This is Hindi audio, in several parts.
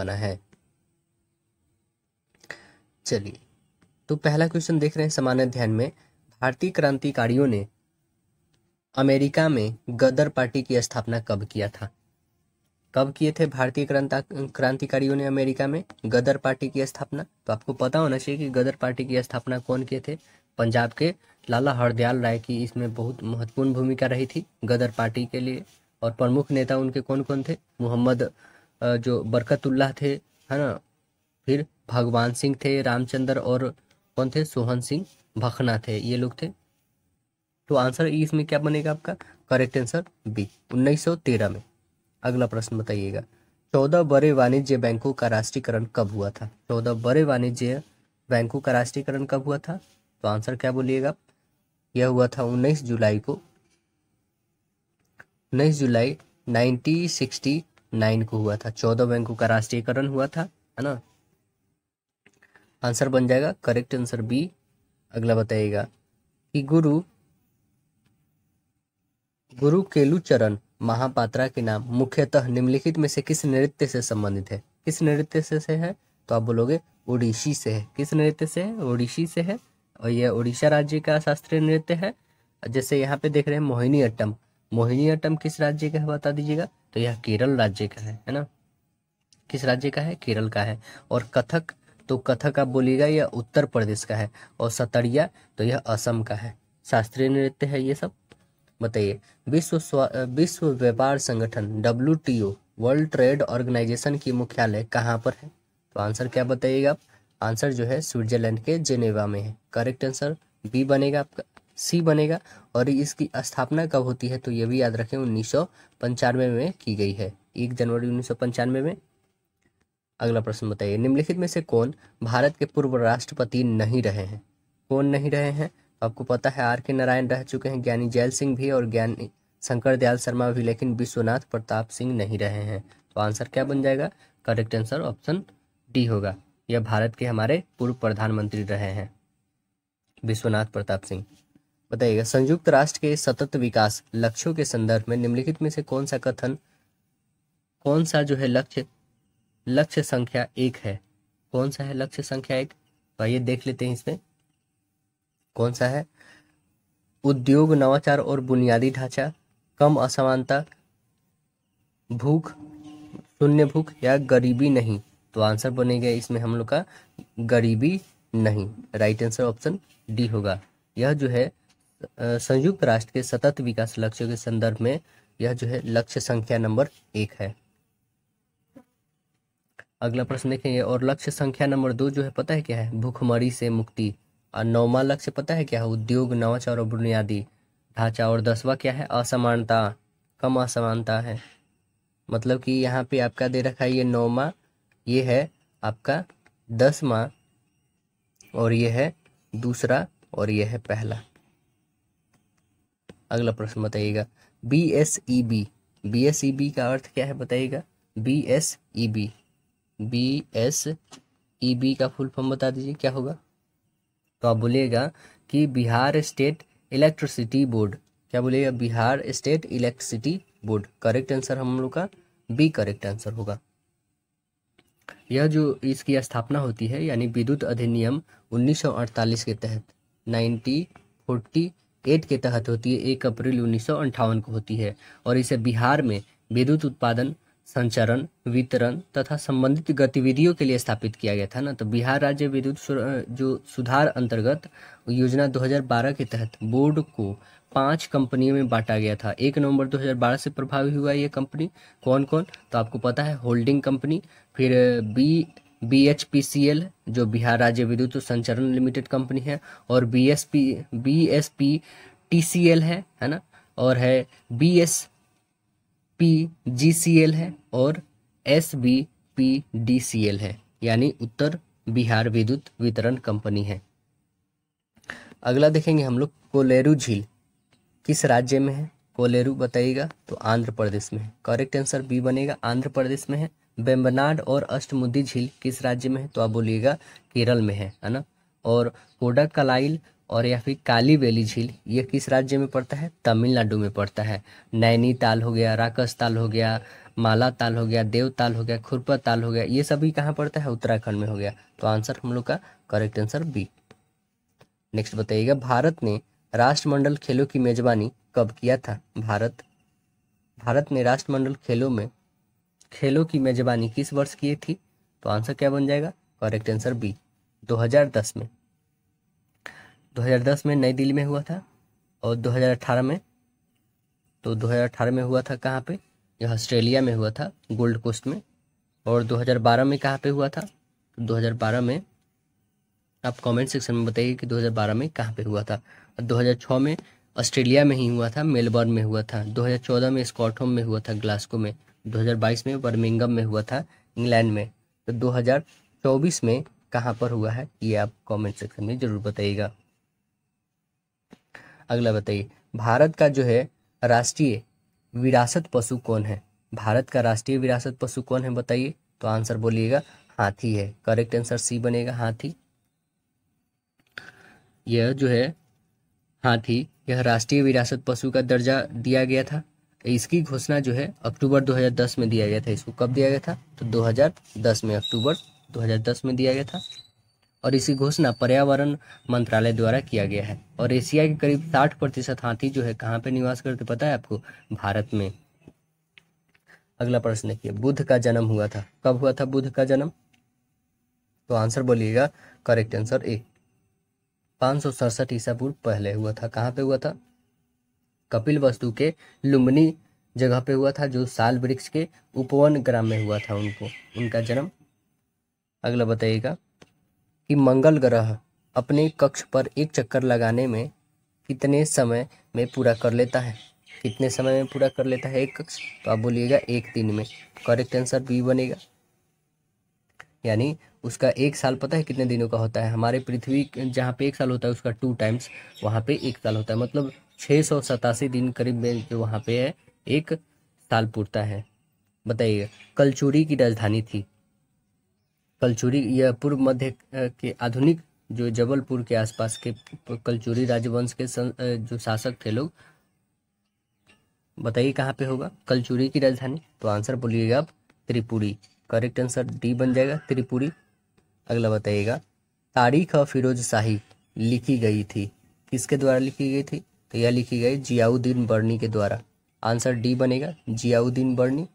बना है चलिए तो पहला क्वेश्चन देख रहे हैं सामान्य ध्यान में भारतीय क्रांतिकारियों ने अमेरिका में गदर पार्टी की स्थापना कब किया था कब किए थे भारतीय क्रांतिकारियों ने अमेरिका में गदर पार्टी की स्थापना तो आपको पता होना चाहिए कि गदर पार्टी की स्थापना कौन किए थे पंजाब के लाला हरदयाल राय की इसमें बहुत महत्वपूर्ण भूमिका रही थी गदर पार्टी के लिए और प्रमुख नेता उनके कौन कौन थे मोहम्मद जो बरकतुल्लाह थे है ना फिर भगवान सिंह थे रामचंद्र और कौन थे सोहन सिंह भखना थे ये लोग थे तो आंसर इसमें क्या बनेगा आपका करेक्ट आंसर बी 1913 में अगला प्रश्न बताइएगा चौदह बड़े वाणिज्य बैंकों का राष्ट्रीयकरण कब हुआ था चौदह बड़े वाणिज्य बैंकों का राष्ट्रीयकरण कब हुआ था तो आंसर क्या बोलिएगा यह हुआ था 19 जुलाई को 19 जुलाई सिक्सटी नाइन को हुआ था चौदह बैंकों का राष्ट्रीयकरण हुआ था है ना आंसर बन जाएगा करेक्ट आंसर बी अगला बताइएगा कि गुरु गुरु केलुचरण महापात्रा के नाम मुख्यतः निम्नलिखित में से किस नृत्य से संबंधित है किस नृत्य से, से है तो आप बोलोगे ओडिशी से है किस नृत्य से है ओडिशी से है और यह ओडिशा राज्य का शास्त्रीय नृत्य है जैसे यहाँ पे देख रहे हैं मोहिनी अट्टम मोहिनी अट्टम किस राज्य का है बता दीजिएगा तो यह केरल राज्य का है है ना किस राज्य का है केरल का है और कथक तो कथक आप बोलिएगा यह उत्तर प्रदेश का है और सतरिया तो यह असम का है शास्त्रीय नृत्य है ये सब बताइए विश्व विश्व व्यापार संगठन W T O world trade organisation की मुख्यालय कहाँ पर है तो आंसर क्या बताइएगा आप आंसर जो है स्विट्जरलैंड के जेनेवा में है करेक्ट आंसर बी बनेगा आपका सी बनेगा और इसकी स्थापना कब होती है तो ये भी याद रखें उन्नीस में की गई है एक जनवरी उन्नीस में अगला प्रश्न बताइए निम्नलिखित में से कौन भारत के पूर्व राष्ट्रपति नहीं रहे हैं कौन नहीं रहे हैं आपको पता है आर के नारायण रह चुके हैं ज्ञानी जैल सिंह भी और ज्ञानी शंकर दयाल शर्मा भी लेकिन विश्वनाथ प्रताप सिंह नहीं रहे हैं तो आंसर क्या बन जाएगा करेक्ट आंसर ऑप्शन डी होगा यह भारत के हमारे पूर्व प्रधानमंत्री रहे हैं विश्वनाथ प्रताप सिंह बताइएगा संयुक्त राष्ट्र के सतत विकास लक्ष्यों के संदर्भ में निम्नलिखित में से कौन सा कथन कौन सा जो है लक्ष्य लक्ष्य संख्या एक है कौन सा है लक्ष्य संख्या एक तो आइए देख लेते हैं इसमें कौन सा है उद्योग नवाचार और बुनियादी ढांचा कम असमानता भूख शून्य भूख या गरीबी नहीं तो आंसर बनेगा इसमें हम लोग का गरीबी नहीं राइट आंसर ऑप्शन डी होगा यह जो है संयुक्त राष्ट्र के सतत विकास लक्ष्यों के संदर्भ में यह जो है लक्ष्य संख्या नंबर एक है अगला प्रश्न देखेंगे और लक्ष्य संख्या नंबर दो जो है पता है क्या है भूखमरी से मुक्ति और नौवा लक्ष्य पता है क्या है उद्योग नवाचार और बुनियादी ढांचा और दसवा क्या है असमानता कम असमानता है मतलब कि यहाँ पे आपका दे रखा है ये नौवा ये है आपका दसवा और ये है दूसरा और यह है पहला अगला प्रश्न बताइएगा B S E B B S E B का अर्थ क्या है बताइएगा B S E B B S E B का फुल फॉर्म बता दीजिए क्या होगा तो आप बोलिएगा कि बिहार स्टेट इलेक्ट्रिसिटी बोर्ड क्या बोलिएगा Bihar state electricity board correct answer हम लोग का बी करेक्ट आंसर होगा यह जो इसकी स्थापना होती है यानी विद्युत अधिनियम 1948 के तहत 1940 एट के तहत होती है एक अप्रैल उन्नीस को होती है और इसे बिहार में विद्युत उत्पादन संचरण वितरण तथा संबंधित गतिविधियों के लिए स्थापित किया गया था ना तो बिहार राज्य विद्युत जो सुधार अंतर्गत योजना 2012 के तहत बोर्ड को पांच कंपनियों में बांटा गया था एक नवंबर 2012 से प्रभावी हुआ ये कंपनी कौन कौन तो आपको पता है होल्डिंग कंपनी फिर बी बी जो बिहार राज्य विद्युत संचरण लिमिटेड कंपनी है और B S P B S P T C L है है ना और है B S P G C L है और S B P D C L है यानी उत्तर बिहार विद्युत वितरण कंपनी है अगला देखेंगे हम लोग कोलेरू झील किस राज्य में है कोलेरू बताइएगा तो आंध्र प्रदेश में है करेक्ट आंसर बी बनेगा आंध्र प्रदेश में है बेम्बनाड और अष्टमुद्दी झील किस राज्य में है तो आप बोलिएगा केरल में है है ना और कोडक कलाइल और या फिर काली झील ये किस राज्य में पड़ता है तमिलनाडु में पड़ता है नैनीताल हो गया राकस ताल हो गया माला ताल हो गया देव ताल हो गया खुरपा ताल हो गया ये सभी कहाँ पड़ता है उत्तराखंड में हो गया तो आंसर हम लोग का करेक्ट आंसर बी नेक्स्ट बताइएगा भारत ने राष्ट्रमंडल खेलों की मेजबानी कब किया था भारत भारत ने राष्ट्रमंडल खेलों में खेलों की मेजबानी किस वर्ष की थी तो आंसर क्या बन जाएगा करेक्ट आंसर बी 2010 में 2010 में नई दिल्ली में हुआ था और 2018 में तो 2018 में हुआ था कहाँ पे यह ऑस्ट्रेलिया में हुआ था गोल्ड कोस्ट में और 2012 में कहाँ पे हुआ था तो 2012 में आप कमेंट सेक्शन में बताइए कि 2012 में कहाँ पे हुआ था और 2006 में ऑस्ट्रेलिया में ही हुआ था मेलबर्न में हुआ था 2014 में स्कॉटहोम में हुआ था ग्लास्को में 2022 में बर्मिंगम में हुआ था इंग्लैंड में तो 2024 में कहां पर हुआ है ये आप कमेंट सेक्शन में ज़रूर बताइएगा अगला बताइए भारत का जो है राष्ट्रीय विरासत पशु कौन है भारत का राष्ट्रीय विरासत पशु कौन है बताइए तो आंसर बोलिएगा हाथी है करेक्ट आंसर सी बनेगा हाथी यह जो है हाथी यह राष्ट्रीय विरासत पशु का दर्जा दिया गया था इसकी घोषणा जो है अक्टूबर 2010 में दिया गया था इसको कब दिया गया था तो 2010 में अक्टूबर 2010 में दिया गया था और इसकी घोषणा पर्यावरण मंत्रालय द्वारा किया गया है और एशिया के करीब 60 प्रतिशत हाथी जो है कहाँ पे निवास करते पता है आपको भारत में अगला प्रश्न देखिए बुद्ध का जन्म हुआ था कब हुआ था बुद्ध का जन्म तो आंसर बोलिएगा करेक्ट आंसर ए पाँच सौ सड़सठ ईसा पूर्व पहले हुआ था कहाँ पे हुआ था कपिल वस्तु के लुम्बनी जगह पे हुआ था जो साल वृक्ष के उपवन ग्राम में हुआ था उनको उनका जन्म अगला बताइएगा कि मंगल ग्रह अपने कक्ष पर एक चक्कर लगाने में कितने समय में पूरा कर लेता है कितने समय में पूरा कर लेता है एक कक्ष तो आप बोलिएगा एक दिन में करेक्ट आंसर बी बनेगा यानी उसका एक साल पता है कितने दिनों का होता है हमारे पृथ्वी जहाँ पे एक साल होता है उसका टू टाइम्स वहाँ पे एक साल होता है मतलब छः सौ सतासी दिन करीब जो वहाँ पे है एक साल पूर्ता है बताइए कलचूरी की राजधानी थी कलचूरी यह पूर्व मध्य के आधुनिक जो जबलपुर के आसपास के कलचूरी राजवंश के जो शासक थे लोग बताइए कहाँ पे होगा कलचूरी की राजधानी तो आंसर बोलिएगा आप त्रिपुरी करेक्ट आंसर डी बन जाएगा त्रिपुरी अगला बताइएगा तारीख और फिरोज शाही लिखी गई थी किसके द्वारा लिखी गई थी तो यह लिखी गई जियाउद्दीन बर्नी के द्वारा आंसर डी बनेगा जियाउद्दीन बर्नी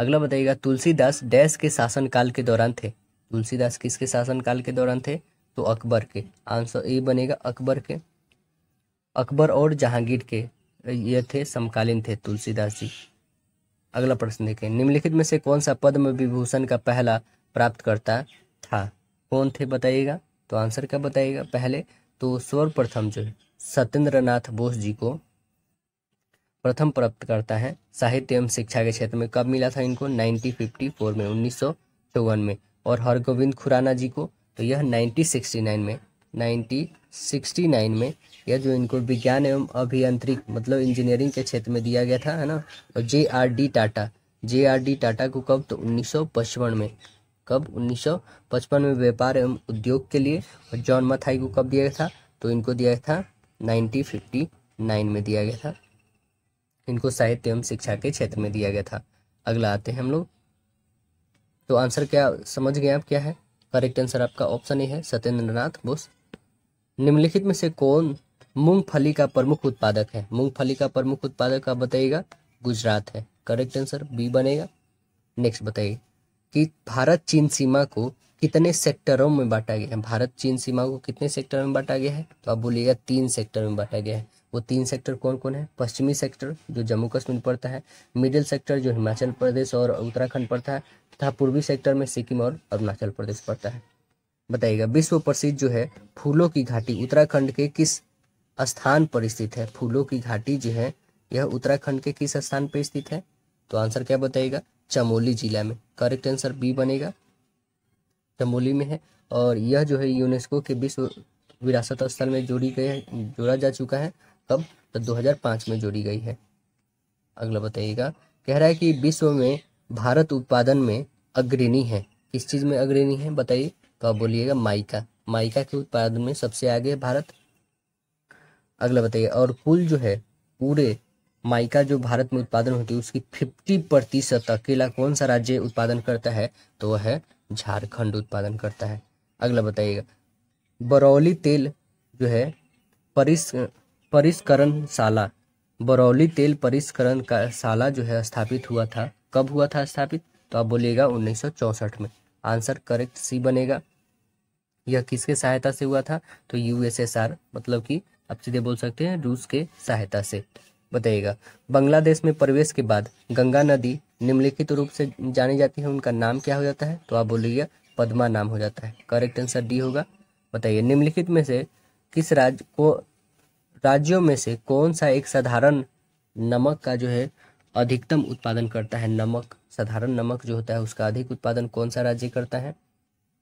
अगला बताइएगा तुलसीदास डैश के शासनकाल के दौरान थे तुलसीदास किसके शासनकाल के दौरान थे तो अकबर के आंसर ए बनेगा अकबर के अकबर और जहांगीर के ये थे समकालीन थे तुलसीदास जी अगला प्रश्न देखें निम्नलिखित में से कौन सा पद्म विभूषण का पहला प्राप्तकर्ता था कौन थे बताइएगा तो आंसर क्या बताइएगा पहले तो सर्वप्रथम जो है सत्येंद्रनाथ बोस जी को प्रथम प्राप्त करता है साहित्य एवं शिक्षा के क्षेत्र में कब मिला था इनको 1954 में उन्नीस में और हरगोविंद खुराना जी को तो यह 1969 में 1969 में यह जो इनको विज्ञान एवं अभियांत्रिक मतलब इंजीनियरिंग के क्षेत्र में दिया गया था है ना और J R D Tata J R D Tata को कब तो उन्नीस में कब 1955 में व्यापार एवं उद्योग के लिए और जॉन मथाई को कब दिया गया था तो इनको दिया गया था 1959 में दिया गया था इनको साहित्य एवं शिक्षा के क्षेत्र में दिया गया था अगला आते हैं हम लोग तो आंसर क्या समझ गए आप क्या है करेक्ट आंसर आपका ऑप्शन ए है सत्येंद्रनाथ बोस निम्नलिखित में से कौन मूंगफली का प्रमुख उत्पादक है मूंगफली का प्रमुख उत्पादक आप बताइएगा गुजरात है करेक्ट आंसर बी बनेगा नेक्स्ट बताइए कि भारत चीन सीमा को कितने सेक्टरों में बांटा गया है भारत चीन सीमा को कितने सेक्टर में बांटा गया है तो आप बोलिएगा तीन सेक्टर में बांटा गया है वो तीन सेक्टर कौन कौन है पश्चिमी सेक्टर जो जम्मू कश्मीर पड़ता है मिडिल सेक्टर जो हिमाचल प्रदेश और उत्तराखंड पड़ता है तथा पूर्वी सेक्टर में सिक्किम और अरुणाचल प्रदेश पड़ता है बताइएगा विश्व प्रसिद्ध जो है फूलों की घाटी उत्तराखंड के किस स्थान पर स्थित है फूलों की घाटी जो है यह उत्तराखंड के किस स्थान पर स्थित है तो आंसर क्या बताइएगा चमोली जिला में करेक्ट आंसर बी बनेगा चमोली में है और यह जो है यूनेस्को के विश्व विरासत स्थल में जोड़ी गई है जोड़ा जा चुका है कब तो 2005 में जोड़ी गई है अगला बताइएगा कह रहा है कि विश्व में भारत उत्पादन में अग्रणी है किस चीज़ में अग्रणी है बताइए तो आप बोलिएगा माइका माइका के उत्पादन में सबसे आगे है भारत अगला बताइए और कुल जो है पूरे माइका जो भारत में उत्पादन होती है उसकी फिफ्टी प्रतिशत अकेला कौन सा राज्य उत्पादन करता है तो वह है झारखंड उत्पादन करता है अगला बताइएगा बरौली तेल जो है परिस परिष्करण शाला बरौली तेल परिष्करण का शाला जो है स्थापित हुआ था कब हुआ था स्थापित तो आप बोलिएगा उन्नीस में आंसर करेक्ट सी बनेगा यह किसके सहायता से हुआ था तो यूएसएसआर मतलब कि आप सीधे बोल सकते हैं रूस के सहायता से बताइएगा बांग्लादेश में प्रवेश के बाद गंगा नदी निम्नलिखित रूप से जानी जाती है उनका नाम क्या हो जाता है तो आप बोलिएगा पद्मा नाम हो जाता है करेक्ट आंसर डी होगा बताइए निम्नलिखित में से किस राज्य को राज्यों में से कौन सा एक साधारण नमक का जो है अधिकतम उत्पादन करता है नमक साधारण नमक जो होता है उसका अधिक उत्पादन कौन सा राज्य करता है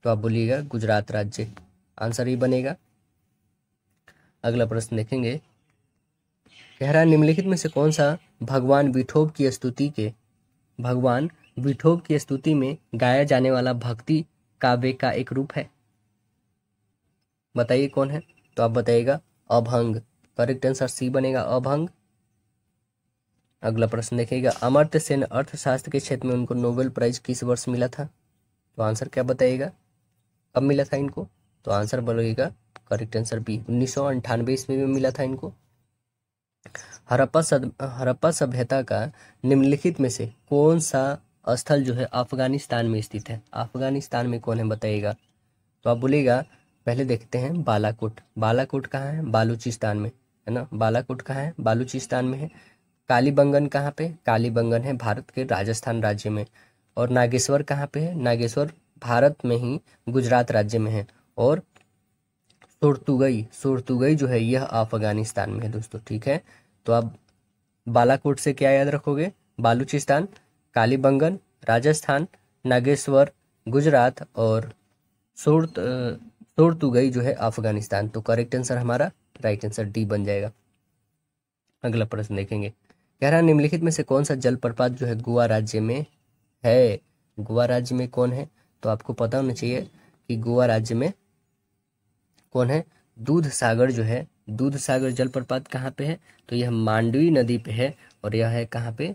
तो आप बोलिएगा गुजरात राज्य आंसर ही बनेगा अगला प्रश्न देखेंगे कह रहा है निम्नलिखित में से कौन सा भगवान विठोब की स्तुति के भगवान विठोब की स्तुति में गाया जाने वाला भक्ति काव्य का एक रूप है बताइए कौन है तो आप बताइएगा अभंग करेक्ट आंसर सी बनेगा अभंग अगला प्रश्न देखिएगा अमर्त्य सेन अर्थशास्त्र के क्षेत्र में उनको नोबेल प्राइज किस वर्ष मिला था तो आंसर क्या बताइएगा कब मिला था इनको तो आंसर बोलिएगा करेक्ट आंसर बी उन्नीस सौ अंठानवे ईस्वी में मिला था इनको हरप्पा सद हरप्पा सभ्यता का निम्नलिखित में से कौन सा स्थल जो है अफगानिस्तान में स्थित है अफगानिस्तान में कौन है बताइएगा तो आप बोलेगा पहले देखते हैं बालाकोट बालाकोट कहाँ है बालूचिस्तान में है ना बालाकोट कहाँ है बालूचिस्तान में है कालीबंगन कहाँ पे कालीबंगन है भारत के राजस्थान राज्य में और नागेश्वर कहाँ पे है नागेश्वर भारत में ही गुजरात राज्य में है और सुरतुगई सुरतुगई जो है यह अफगानिस्तान में है दोस्तों ठीक है तो आप बालाकोट से क्या याद रखोगे बालूचिस्तान कालीबंगन राजस्थान नागेश्वर गुजरात और सुरत सुरतुगई जो है अफगानिस्तान तो करेक्ट आंसर हमारा राइट आंसर डी बन जाएगा अगला प्रश्न देखेंगे कह रहा निम्नलिखित में से कौन सा जलप्रपात जो है गोवा राज्य में है गोवा राज्य में कौन है तो आपको पता होना चाहिए कि गोवा राज्य में कौन है दूध सागर जो है दूध सागर जलप्रपात कहाँ पे है तो यह मांडवी नदी पे है और यह है कहाँ पे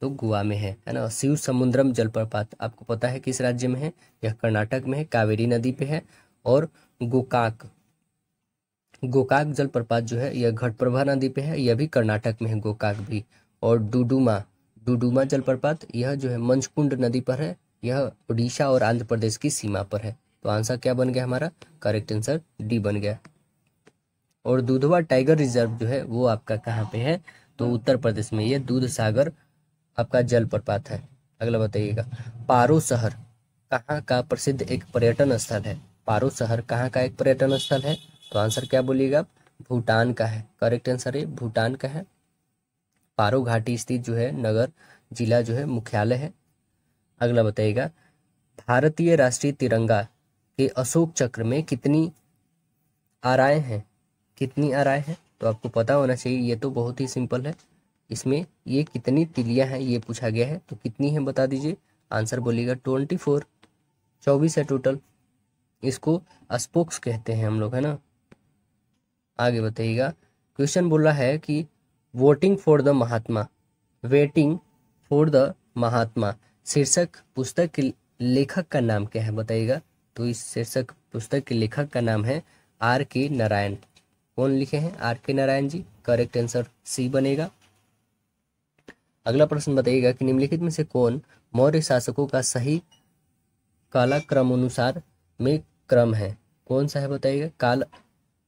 तो गोवा में है है ना शिव समुद्रम जलप्रपात आपको पता है किस राज्य में है यह कर्नाटक में है कावेरी नदी पे है और गोकाक गोकाक जलप्रपात जो है यह घटप्रभा नदी पे है यह भी कर्नाटक में है गोकाक भी और डुडुमा डुडुमा जलप्रपात यह जो है मंचकुंड नदी पर है यह उड़ीसा और आंध्र प्रदेश की सीमा पर है तो आंसर क्या बन गया हमारा करेक्ट आंसर डी बन गया और दुधवा टाइगर रिजर्व जो है वो आपका कहाँ पे है तो उत्तर प्रदेश में ये दूध सागर आपका जलप्रपात है अगला बताइएगा पारो शहर कहाँ का प्रसिद्ध एक पर्यटन स्थल है पारो शहर कहाँ का एक पर्यटन स्थल है तो आंसर क्या बोलिएगा आप भूटान का है करेक्ट आंसर है भूटान का है पारो घाटी स्थित जो है नगर जिला जो है मुख्यालय है अगला बताइएगा भारतीय राष्ट्रीय तिरंगा कि अशोक चक्र में कितनी आराय हैं कितनी आराय हैं तो आपको पता होना चाहिए ये तो बहुत ही सिंपल है इसमें ये कितनी तिलियां हैं ये पूछा गया है तो कितनी है बता दीजिए आंसर बोलिएगा ट्वेंटी फोर चौबीस है टोटल इसको स्पोक्स कहते हैं हम लोग है ना आगे बताइएगा क्वेश्चन बोल रहा है कि voting for the Mahatma waiting for the Mahatma शीर्षक पुस्तक के लेखक का नाम क्या है बताइएगा तो इस शीर्षक पुस्तक के लेखक का नाम है आर के नारायण कौन लिखे हैं R K Narayan ji correct answer C बनेगा अगला प्रश्न बताइएगा कि निम्नलिखित में से कौन मौर्य शासकों का सही काला क्रम अनुसार में क्रम है कौन सा है बताइएगा काल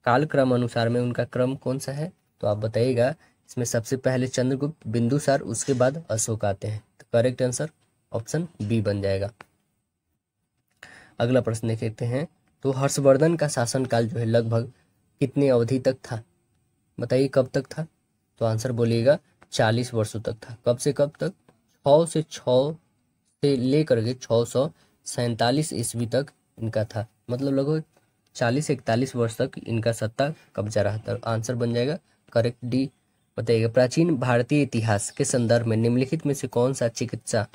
काल क्रम अनुसार में उनका क्रम कौन सा है तो आप बताइएगा इसमें सबसे पहले चंद्रगुप्त बिंदुसार उसके बाद अशोक आते हैं तो करेक्ट आंसर ऑप्शन बी बन जाएगा अगला प्रश्न देखते हैं तो हर्षवर्धन का शासनकाल जो है लगभग कितने अवधि तक था बताइए कब तक था तो आंसर बोलिएगा चालीस वर्षों तक था कब से कब तक छः से छ से लेकर के छः सौ सैंतालीस ईस्वी तक इनका था मतलब लगभग चालीस इकतालीस वर्ष तक इनका सत्ता कब्जा रहा था आंसर बन जाएगा करेक्ट डी बताइएगा प्राचीन भारतीय इतिहास के संदर्भ में निम्नलिखित में से कौन सा चिकित्सा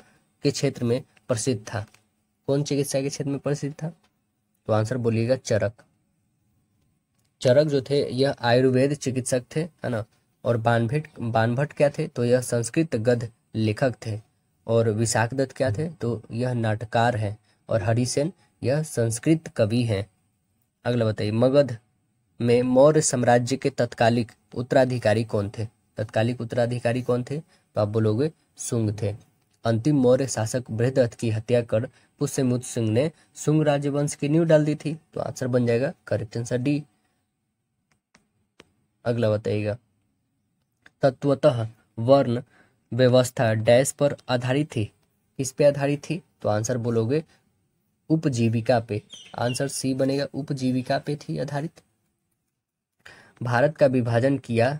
के क्षेत्र में प्रसिद्ध था कौन चिकित्सा के क्षेत्र में प्रसिद्ध था तो आंसर बोलिएगा चरक चरक जो थे यह आयुर्वेद चिकित्सक थे है ना और बानभट बानभट क्या थे तो यह संस्कृत गद्य लेखक थे और विशाख दत्त क्या थे तो यह नाटककार है और हरिसेन यह संस्कृत कवि हैं अगला बताइए मगध में मौर्य साम्राज्य के तत्कालिक उत्तराधिकारी कौन थे तत्कालिक उत्तराधिकारी कौन थे तो आप बोलोगे सुंग थे अंतिम मौर्य शासक बृहदत्त की हत्या कर पुष्यमुद सिंह ने सुंग राजवंश की नींव डाल दी थी तो आंसर बन जाएगा करेक्ट आंसर डी अगला बताइएगा तत्वतः वर्ण व्यवस्था डैश पर आधारित थी किस पे आधारित थी तो आंसर बोलोगे उपजीविका पे आंसर सी बनेगा उपजीविका पे थी आधारित भारत का विभाजन किया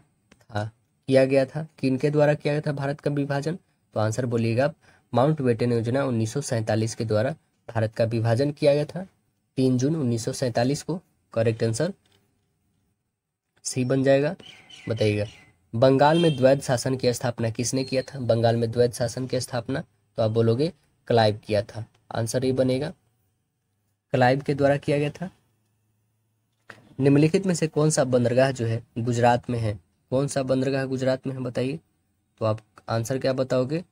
था किया गया था किनके द्वारा किया गया था भारत का विभाजन तो आंसर बोलिएगा आप माउंट बेटन योजना उन्नीस के द्वारा भारत का विभाजन किया गया था तीन जून उन्नीस को करेक्ट आंसर सी बन जाएगा बताइएगा बंगाल में द्वैत शासन की स्थापना किसने किया था बंगाल में द्वैत शासन की स्थापना तो आप बोलोगे क्लाइव किया था आंसर ये बनेगा क्लाइव के द्वारा किया गया था निम्नलिखित में से कौन सा बंदरगाह जो है गुजरात में है कौन सा बंदरगाह गुजरात में है बताइए तो आप आंसर क्या बताओगे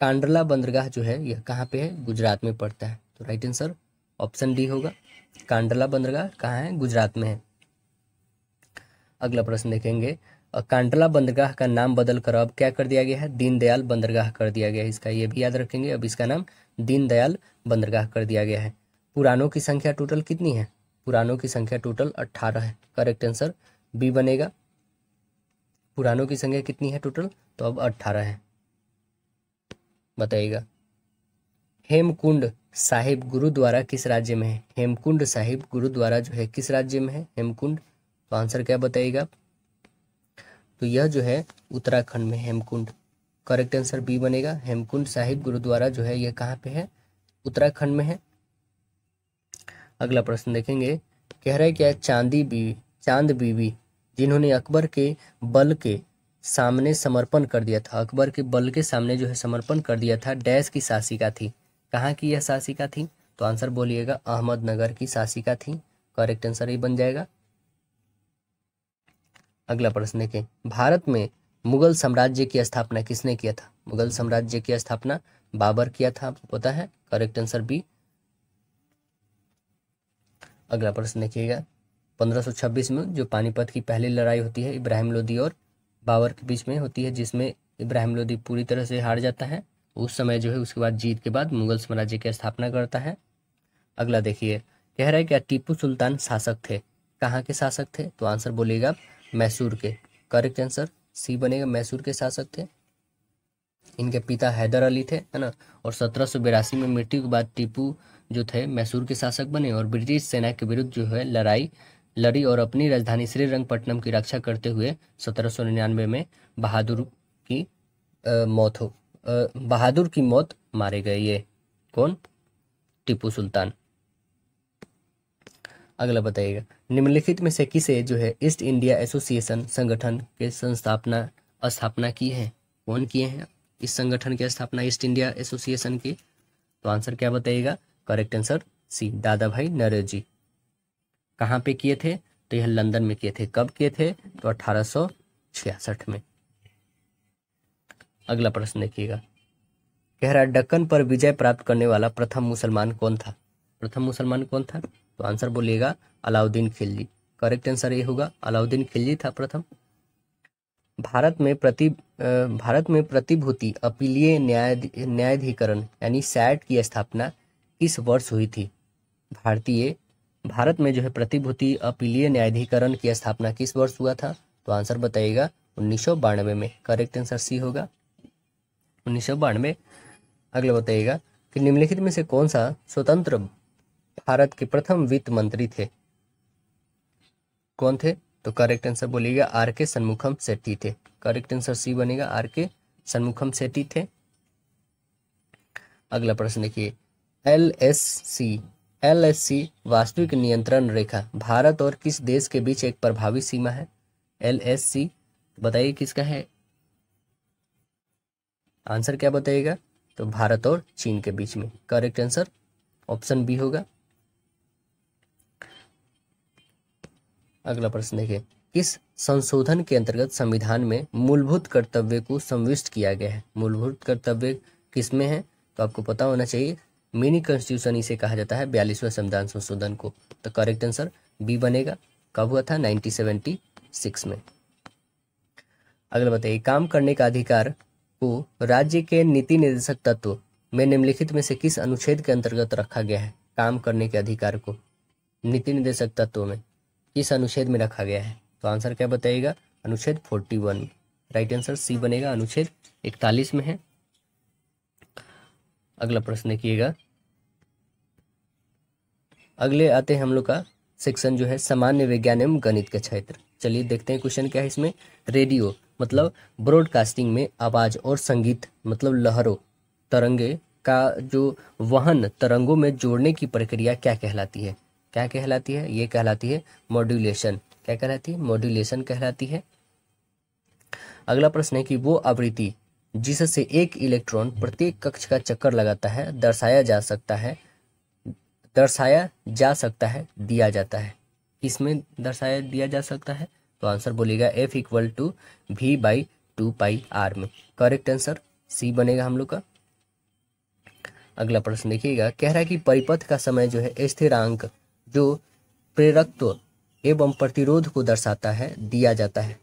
कांडला बंदरगाह जो है यह कहाँ पे है गुजरात में पड़ता है तो राइट आंसर ऑप्शन डी होगा कांडला बंदरगाह कहाँ है गुजरात में है अगला प्रश्न देखेंगे कांडला बंदरगाह का नाम बदल कर अब क्या कर दिया गया है दीनदयाल बंदरगाह कर दिया गया है इसका ये भी याद रखेंगे अब इसका नाम दीनदयाल बंदरगाह कर दिया गया है पुरानों की संख्या टोटल कितनी है पुरानों की संख्या टोटल अट्ठारह है करेक्ट आंसर बी बनेगा पुरानों की संख्या कितनी है टोटल तो अब अट्ठारह है बताइएगा हेमकुंड साहिब गुरुद्वारा किस राज्य में है हेमकुंड साहिब गुरुद्वारा जो है किस राज्य में है हेमकुंड तो आंसर क्या बताइएगा तो यह जो है उत्तराखंड में हेमकुंड करेक्ट आंसर बी बनेगा हेमकुंड साहिब गुरुद्वारा जो है यह कहाँ पे है उत्तराखंड में है अगला प्रश्न देखेंगे कह रहे क्या चांदी बीवी चांद बीवी जिन्होंने अकबर के बल के सामने समर्पण कर दिया था अकबर के बल के सामने जो है समर्पण कर दिया था डैश की शासिका थी कहाँ की यह शासिका थी तो आंसर बोलिएगा अहमदनगर की शासिका थी करेक्ट आंसर ही बन जाएगा अगला प्रश्न देखें भारत में मुगल साम्राज्य की स्थापना किसने किया था मुगल साम्राज्य की स्थापना बाबर किया था आपको पता है करेक्ट आंसर बी अगला प्रश्न देखिएगा 1526 में जो पानीपत की पहली लड़ाई होती है इब्राहिम लोदी और बाबर के बीच में होती है जिसमें इब्राहिम लोदी पूरी तरह से हार जाता है उस समय जो है उसके बाद जीत के बाद मुगल साम्राज्य की स्थापना करता है अगला देखिए कह रहा है क्या टीपू सुल्तान शासक थे कहाँ के शासक थे तो आंसर बोलेगा मैसूर के करेक्ट आंसर सी बनेगा मैसूर के शासक थे इनके पिता हैदर अली थे है ना और सत्रह में मृत्यु के बाद टीपू जो थे मैसूर के शासक बने और ब्रिटिश सेना के विरुद्ध जो है लड़ाई लड़ी और अपनी राजधानी श्रीरंगपट्टनम की रक्षा करते हुए सत्रह में बहादुर की आ, मौत हो आ, बहादुर की मौत मारे गए ये कौन टीपू सुल्तान अगला बताइएगा निम्नलिखित में से किसे जो है ईस्ट इंडिया एसोसिएशन संगठन के संस्थापना स्थापना की है कौन किए हैं इस संगठन की स्थापना ईस्ट इंडिया एसोसिएशन की तो आंसर क्या बताइएगा करेक्ट आंसर सी दादा भाई नरेश जी कहाँ पे किए थे तो यह लंदन में किए थे कब किए थे तो अठारह में अगला प्रश्न देखिएगा कह रहा डक्कन पर विजय प्राप्त करने वाला प्रथम मुसलमान कौन था प्रथम मुसलमान कौन था तो आंसर बोलिएगा अलाउद्दीन खिलजी करेक्ट आंसर ये होगा अलाउद्दीन खिलजी था प्रथम भारत में प्रति भारत में प्रतिभूति अपीलीय न्याय न्यायाधिकरण यानी सैट की स्थापना किस वर्ष हुई थी भारतीय भारत में जो है प्रतिभूति अपीलीय न्यायाधिकरण की स्थापना किस वर्ष हुआ था तो आंसर बताइएगा उन्नीस में करेक्ट आंसर सी होगा उन्नीस अगला बताइएगा कि निम्नलिखित में से कौन सा स्वतंत्र भारत के प्रथम वित्त मंत्री थे कौन थे तो करेक्ट आंसर बोलिएगा आर के सन्मुखम सेट्टी थे करेक्ट आंसर सी बनेगा आर के सन्मुखम सेट्टी थे अगला प्रश्न देखिए एल एस सी एलएससी वास्तविक नियंत्रण रेखा भारत और किस देश के बीच एक प्रभावी सीमा है एलएससी बताइए किसका है आंसर क्या बताइएगा तो भारत और चीन के बीच में करेक्ट आंसर ऑप्शन बी होगा अगला प्रश्न देखिए किस संशोधन के अंतर्गत संविधान में मूलभूत कर्तव्य को संविष्ट किया गया है मूलभूत कर्तव्य किसमें है तो आपको पता होना चाहिए मिनी कॉन्स्टिट्यूशन इसे कहा जाता है बयालीसवें संविधान संशोधन को तो करेक्ट आंसर बी बनेगा कब हुआ था 1976 में अगला बताइए काम करने का अधिकार को राज्य के नीति निर्देशक तत्व में निम्नलिखित में से किस अनुच्छेद के अंतर्गत रखा गया है काम करने के अधिकार को नीति निर्देशक तत्व में किस अनुच्छेद में रखा गया है तो आंसर क्या बताइएगा अनुच्छेद forty one right answer C बनेगा अनुच्छेद इकतालीस में है अगला प्रश्न देखिएगा अगले आते हैं हम लोग का सेक्शन जो है सामान्य विज्ञान एवं गणित का क्षेत्र चलिए देखते हैं क्वेश्चन क्या है इसमें रेडियो मतलब ब्रॉडकास्टिंग में आवाज़ और संगीत मतलब लहरों तरंगे का जो वहन तरंगों में जोड़ने की प्रक्रिया क्या कहलाती है क्या कहलाती है ये कहलाती है मॉड्यूलेशन क्या कहलाती है मॉड्यूलेशन कहलाती है अगला प्रश्न है कि वो आवृत्ति जिससे एक इलेक्ट्रॉन प्रत्येक कक्ष का चक्कर लगाता है दर्शाया जा सकता है दर्शाया जा सकता है दिया जाता है इसमें दर्शाया दिया जा सकता है तो आंसर बोलेगा F equal to V by two pi R में करेक्ट आंसर सी बनेगा हम लोग का अगला प्रश्न देखिएगा कह रहा है कि परिपथ का समय जो है स्थिरांक जो प्रेरकत्व एवं प्रतिरोध को दर्शाता है दिया जाता है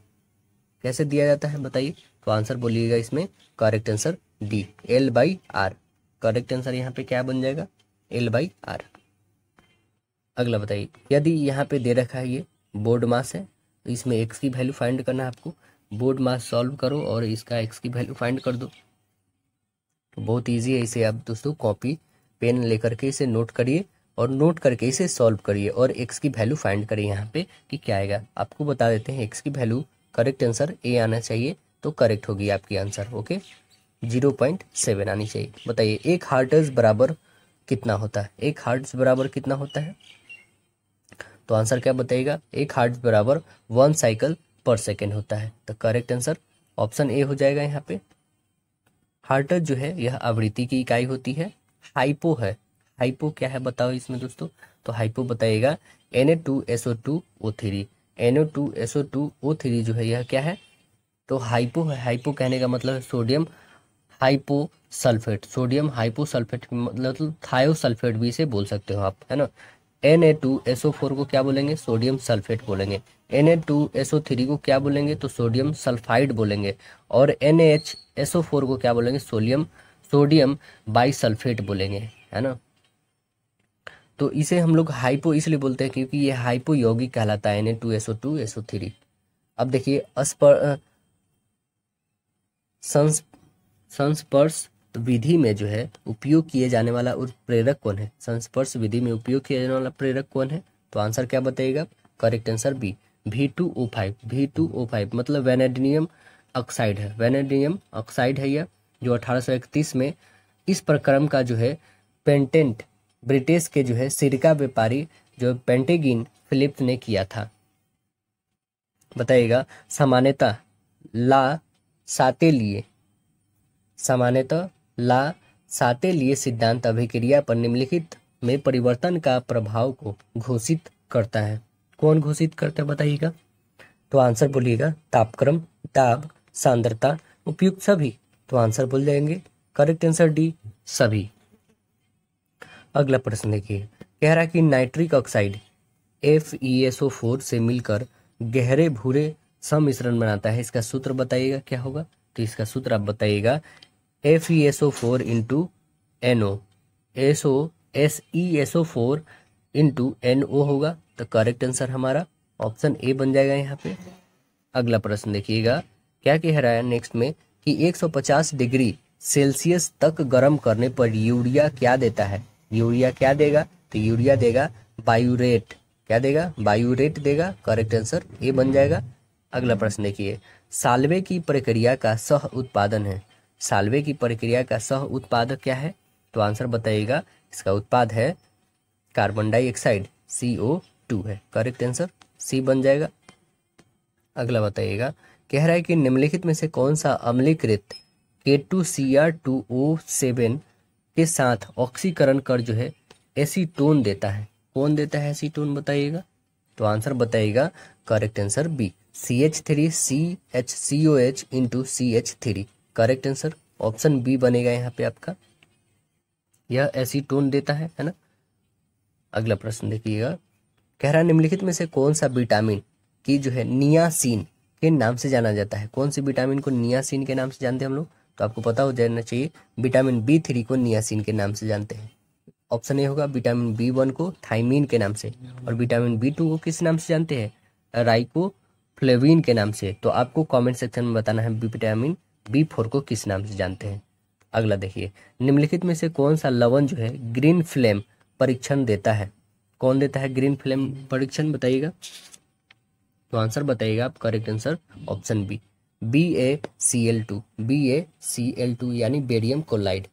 कैसे दिया जाता है बताइए तो आंसर बोलिएगा इसमें correct answer D L by R correct answer यहाँ पे क्या बन जाएगा एल बाई आर अगला बताइए यदि यहाँ पे दे रखा है ये बोर्ड मास है तो इसमें एक्स की वैल्यू फाइंड करना है आपको बोर्ड मास सॉल्व करो और इसका एक्स की वैल्यू फाइंड कर दो तो बहुत ईजी है इसे आप दोस्तों कॉपी पेन लेकर के इसे नोट करिए और नोट करके इसे सॉल्व करिए और एक्स की वैल्यू फाइंड करिए यहाँ पे कि क्या आएगा आपको बता देते हैं एक्स की वैल्यू करेक्ट आंसर ए आना चाहिए तो करेक्ट होगी आपकी answer okay zero point seven आनी चाहिए बताइए एक हार्टज बराबर कितना होता है एक हार्ट बराबर कितना होता है तो आंसर क्या बताइएगा एक हार्ट बराबर वन साइकिल पर सेकेंड होता है तो करेक्ट आंसर ऑप्शन ए हो जाएगा यहाँ पे हार्ट जो है यह आवृत्ति की इकाई होती है हाइपो है हाइपो क्या है बताओ इसमें दोस्तों तो हाइपो बताइएगा N A two S O two O three N O two S O two O three जो है यह क्या है तो हाइपो है हाइपो कहने का मतलब है sodium hypo sulphate sodium hypo sulphate मतलब थायोसल्फेट भी इसे बोल सकते हो आप है ना Na2SO4 को क्या बोलेंगे सोडियम सल्फेट बोलेंगे Na2SO3 को क्या बोलेंगे तो सोडियम सल्फाइड बोलेंगे और NaHSO4 को क्या बोलेंगे सोडियम सोडियम बाइसल्फेट बोलेंगे है ना तो इसे हम लोग हाइपो इसलिए बोलते हैं क्योंकि ये हाइपो यौगिक कहलाता है N A two SO two SO three अब देखिए संस्पर्श तो विधि में जो है उपयोग किए जाने वाला प्रेरक कौन है संस्पर्श विधि में उपयोग किया जाने वाला प्रेरक कौन है तो आंसर क्या बताइएगा correct answer B V two O five V two O five मतलब वेनेडिनियम ऑक्साइड है वेनेडिनियम ऑक्साइड है यह जो 1831 में इस प्रक्रम का जो है पेंटेंट ब्रिटिश के जो है सिरका व्यापारी जो पेंटेगिन फिलिप ने किया था बताइएगा सामान्यता ला साते लिए सामान्यतः ला साते लिए सिद्धांत अभिक्रिया पर निम्नलिखित में परिवर्तन का प्रभाव को घोषित करता है कौन घोषित करता है बताइएगा तो आंसर बोलिएगा तापक्रम ताप सांद्रता उपयुक्त सभी तो आंसर बोल जाएंगे करेक्ट आंसर डी सभी अगला प्रश्न देखिए कह रहा कि nitric oxide F E S O four से मिलकर गहरे भूरे सम्मिश्रण बनाता है इसका सूत्र बताइएगा क्या होगा तो इसका सूत्र आप बताइएगा F E S O four into N O S O S E S O four into N O होगा तो करेक्ट आंसर हमारा ऑप्शन ए बन जाएगा यहाँ पे अगला प्रश्न देखिएगा क्या कह रहा है नेक्स्ट में कि 150 डिग्री सेल्सियस तक गर्म करने पर यूरिया क्या देता है यूरिया क्या देगा तो यूरिया देगा बायूरेट क्या देगा बायूरेट देगा करेक्ट आंसर ए बन जाएगा अगला प्रश्न देखिए सालवे की प्रक्रिया का सह उत्पादन है साल्वे की प्रक्रिया का सह उत्पादक क्या है तो आंसर बताइएगा इसका उत्पाद है carbon dioxide C O two है करेक्ट आंसर सी बन जाएगा अगला बताइएगा कह रहा है कि निम्नलिखित में से कौन सा अम्लीकृत K two C R two O seven के साथ ऑक्सीकरण कर जो है टोन देता है कौन देता है टोन बताइएगा तो आंसर बताइएगा correct answer B C H three C H C O H into C H three correct answer option B बनेगा यहाँ पे आपका यह ऐसी टोन देता है है ना अगला प्रश्न देखिएगा कह रहा निम्नलिखित में से कौन सा विटामिन की जो है नियासीन के नाम से जाना जाता है कौन सी विटामिन को नियासीन के नाम से जानते हैं हम लोग तो आपको पता हो जाना चाहिए विटामिन बी थ्री को नियासीन के नाम से जानते हैं ऑप्शन ए होगा विटामिन बी वन को थाइमिन के नाम से और विटामिन बी टू को किस नाम से जानते हैं राइको फ्लेविन के नाम से तो आपको कमेंट सेक्शन में बताना है विटामिन बी फोर को किस नाम से जानते हैं अगला देखिए निम्नलिखित में से कौन सा लवन जो है ग्रीन फ्लेम परीक्षण देता है कौन देता है ग्रीन फ्लेम परीक्षण बताइएगा तो आंसर बताइएगा आप correct answer option B B A C L two B A C L two यानी बेरियम कोलाइड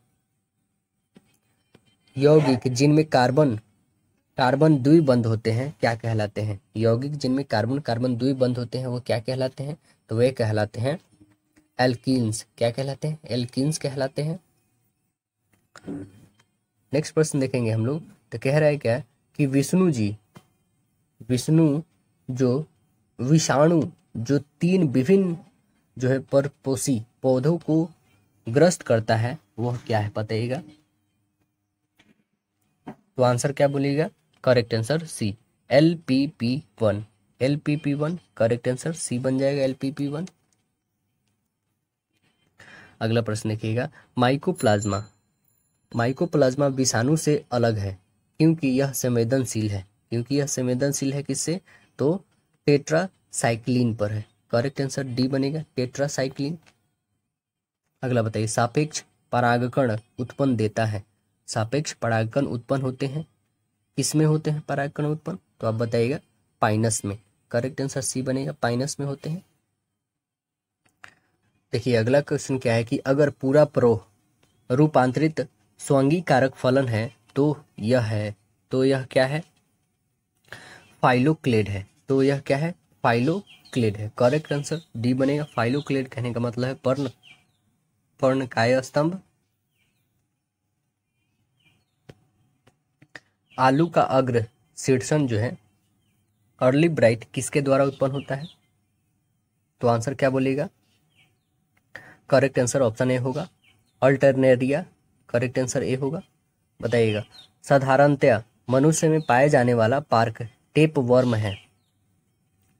यौगिक जिनमें कार्बन कार्बन दुई बंद होते हैं क्या कहलाते हैं यौगिक जिनमें कार्बन कार्बन दुई बंद होते हैं वो क्या कहलाते हैं तो वे कहलाते हैं एल्किन्स क्या कहलाते हैं एल्किन्स कहलाते हैं नेक्स्ट प्रश्न देखेंगे हम लोग तो कह रहा है क्या कि विष्णु जी विष्णु जो विषाणु जो तीन विभिन्न जो है परपोषी पौधों को ग्रस्त करता है वह क्या है बताइएगा तो आंसर क्या बोलेगा correct answer C L P P one L P P one correct answer C बन जाएगा एल पी पी वन अगला प्रश्न देखिएगा माइकोप्लाज्मा माइकोप्लाज्मा विषाणु से अलग है क्योंकि यह संवेदनशील है क्योंकि यह संवेदनशील है किससे तो टेट्रासाइक्लिन पर है करेक्ट आंसर डी बनेगा टेट्रासाइक्लिन अगला बताइए सापेक्ष परागकण उत्पन्न देता है सापेक्ष परागकण उत्पन्न होते हैं किसमें होते हैं परागकण उत्पन्न तो आप बताइएगा पाइनस में करेक्ट आंसर सी बनेगा पाइनस में होते हैं देखिए अगला क्वेश्चन क्या है कि अगर पूरा प्रोह रूपांतरित कारक फलन है तो यह है तो यह क्या है फाइलोक्लेड है तो यह क्या है फाइलोक्लेड है करेक्ट आंसर डी बनेगा फाइलोक्लेड कहने का मतलब है पर्ण पर्ण काय स्तंभ आलू का अग्र शीर्षण जो है अर्ली ब्राइट किसके द्वारा उत्पन्न होता है तो आंसर क्या बोलेगा करेक्ट आंसर ऑप्शन ए होगा अल्टरनेरिया करेक्ट आंसर ए होगा बताइएगा साधारणतया मनुष्य में पाए जाने वाला पार्क टेप वर्म है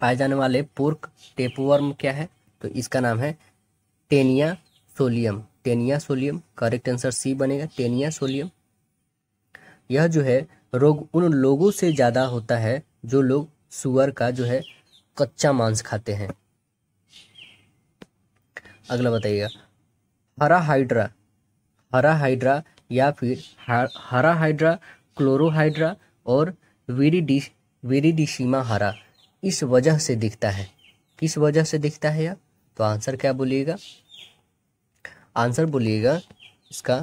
पाए जाने वाले पोर्क टेप वर्म क्या है तो इसका नाम है Taenia solium Taenia solium correct answer C बनेगा टेनिया सोलियम यह जो है रोग उन लोगों से ज़्यादा होता है जो लोग सुअर का जो है कच्चा मांस खाते हैं अगला बताइएगा हरा हाइड्रा हरा हाइड्रा या फिर हरा हाइड्रा क्लोरोहाइड्रा और वेरिडी वेरिडिशीमा हरा इस वजह से दिखता है किस वजह से दिखता है यह तो आंसर क्या बोलिएगा आंसर बोलिएगा इसका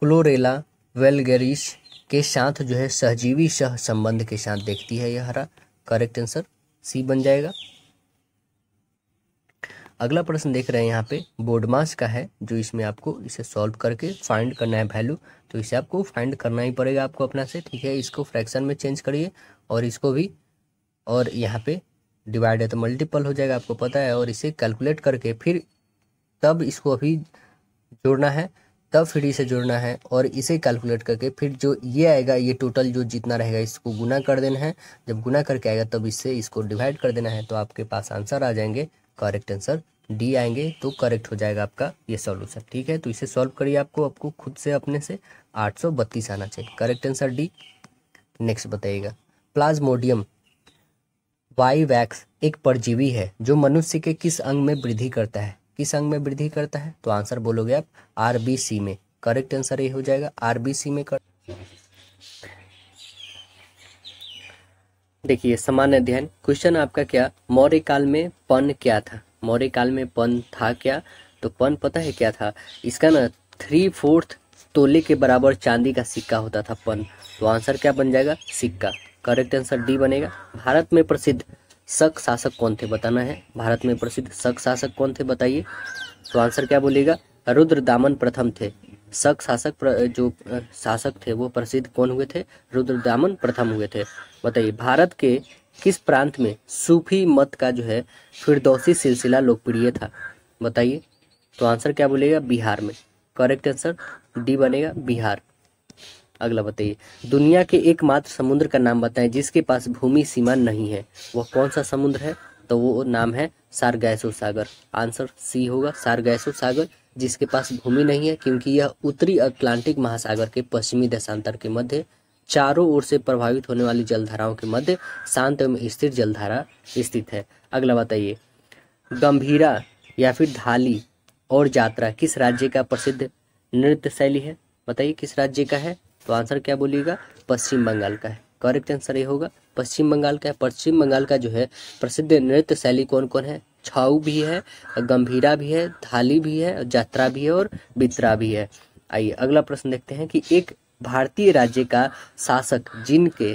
क्लोरेला वेलगेरिस के साथ जो है सहजीवी सह संबंध के साथ देखती है यह हरा करेक्ट आंसर सी बन जाएगा अगला प्रश्न देख रहे हैं यहाँ पे बोडमास का है जो इसमें आपको इसे सॉल्व करके फाइंड करना है वैल्यू तो इसे आपको फाइंड करना ही पड़ेगा आपको अपना से ठीक है इसको फ्रैक्शन में चेंज करिए और इसको भी और यहाँ पे डिवाइड है तो मल्टीपल हो जाएगा आपको पता है और इसे कैलकुलेट करके फिर तब इसको अभी जोड़ना है तब फिर इसे जोड़ना है और इसे कैलकुलेट करके फिर जो ये आएगा ये टोटल जो जितना रहेगा इसको गुना कर देना है जब गुना करके आएगा तब इससे इसको डिवाइड कर देना है तो आपके पास आंसर आ जाएंगे करेक्ट आंसर डी आएंगे तो करेक्ट हो जाएगा आपका ये सॉल्यूशन ठीक है तो इसे सॉल्व करिए आपको आपको खुद से अपने से आठ आना चाहिए करेक्ट आंसर डी नेक्स्ट बताइएगा प्लाज्मोडियम वाई वैक्स एक परजीवी है जो मनुष्य के किस अंग में वृद्धि करता है किस अंग में वृद्धि करता है तो आंसर बोलोगे आप आर बी सी में करेक्ट आंसर ये हो जाएगा आर बी सी में कर देखिए सामान्य अध्ययन क्वेश्चन आपका क्या मौर्य काल में पन क्या था मौर्य काल में पन था क्या तो पन पता है क्या था इसका ना थ्री फोर्थ तोले के बराबर चांदी का सिक्का होता था पन तो आंसर क्या बन जाएगा सिक्का करेक्ट आंसर डी बनेगा भारत में प्रसिद्ध शक शासक कौन थे बताना है भारत में प्रसिद्ध शक शासक कौन थे बताइए तो आंसर क्या बोलेगा रुद्र दामन प्रथम थे शक शासक जो शासक थे वो प्रसिद्ध कौन हुए थे रुद्र दामन प्रथम हुए थे बताइए भारत के किस प्रांत में सूफी मत का जो है फिरदौसी सिलसिला लोकप्रिय था बताइए तो आंसर क्या बोलेगा बिहार में करेक्ट आंसर डी बनेगा बिहार अगला बताइए दुनिया के एकमात्र समुद्र का नाम बताएं जिसके पास भूमि सीमा नहीं है वह कौन सा समुद्र है तो वो नाम है सारगैसो सागर आंसर सी होगा सारगैसो सागर जिसके पास भूमि नहीं है क्योंकि यह उत्तरी अटलांटिक महासागर के पश्चिमी देशांतर के मध्य चारों ओर से प्रभावित होने वाली जलधाराओं के मध्य शांत एवं स्थिर जलधारा स्थित है अगला बताइए गंभीरा या फिर धाली और यात्रा किस राज्य का प्रसिद्ध नृत्य शैली है बताइए किस राज्य का है तो आंसर क्या बोलिएगा पश्चिम बंगाल का है करेक्ट आंसर ये होगा पश्चिम बंगाल का है पश्चिम बंगाल का जो है प्रसिद्ध नृत्य शैली कौन कौन है छाऊ भी है गंभीरा भी है थाली भी है यात्रा भी है और बित्रा भी है आइए अगला प्रश्न देखते हैं कि एक भारतीय राज्य का शासक जिनके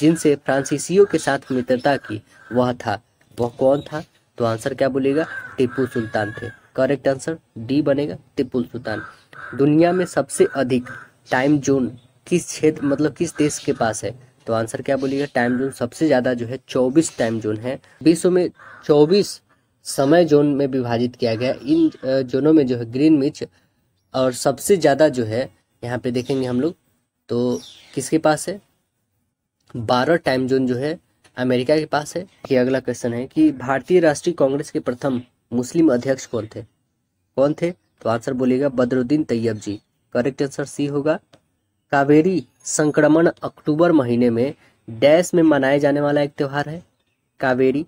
जिनसे फ्रांसीसियों के साथ मित्रता की वह था वह कौन था तो आंसर क्या बोलेगा टिप्पू सुल्तान थे करेक्ट आंसर डी बनेगा टिप्पू सुल्तान दुनिया में सबसे अधिक टाइम जोन किस क्षेत्र मतलब किस देश के पास है तो आंसर क्या बोलेगा टाइम जोन सबसे ज़्यादा जो है चौबीस टाइम जोन है विश्व में चौबीस समय जोन में विभाजित किया गया इन जोनों में जो है ग्रीन मिच और सबसे ज़्यादा जो है यहाँ पे देखेंगे हम लोग तो किसके पास है बारह टाइम जोन जो है अमेरिका के पास है कि अगला क्वेश्चन है कि भारतीय राष्ट्रीय कांग्रेस के प्रथम मुस्लिम अध्यक्ष कौन थे कौन थे तो आंसर बोलेगा Badruddin Tyab ji correct answer C होगा कावेरी संक्रमण अक्टूबर महीने में डैश में मनाया जाने वाला एक त्यौहार है कावेरी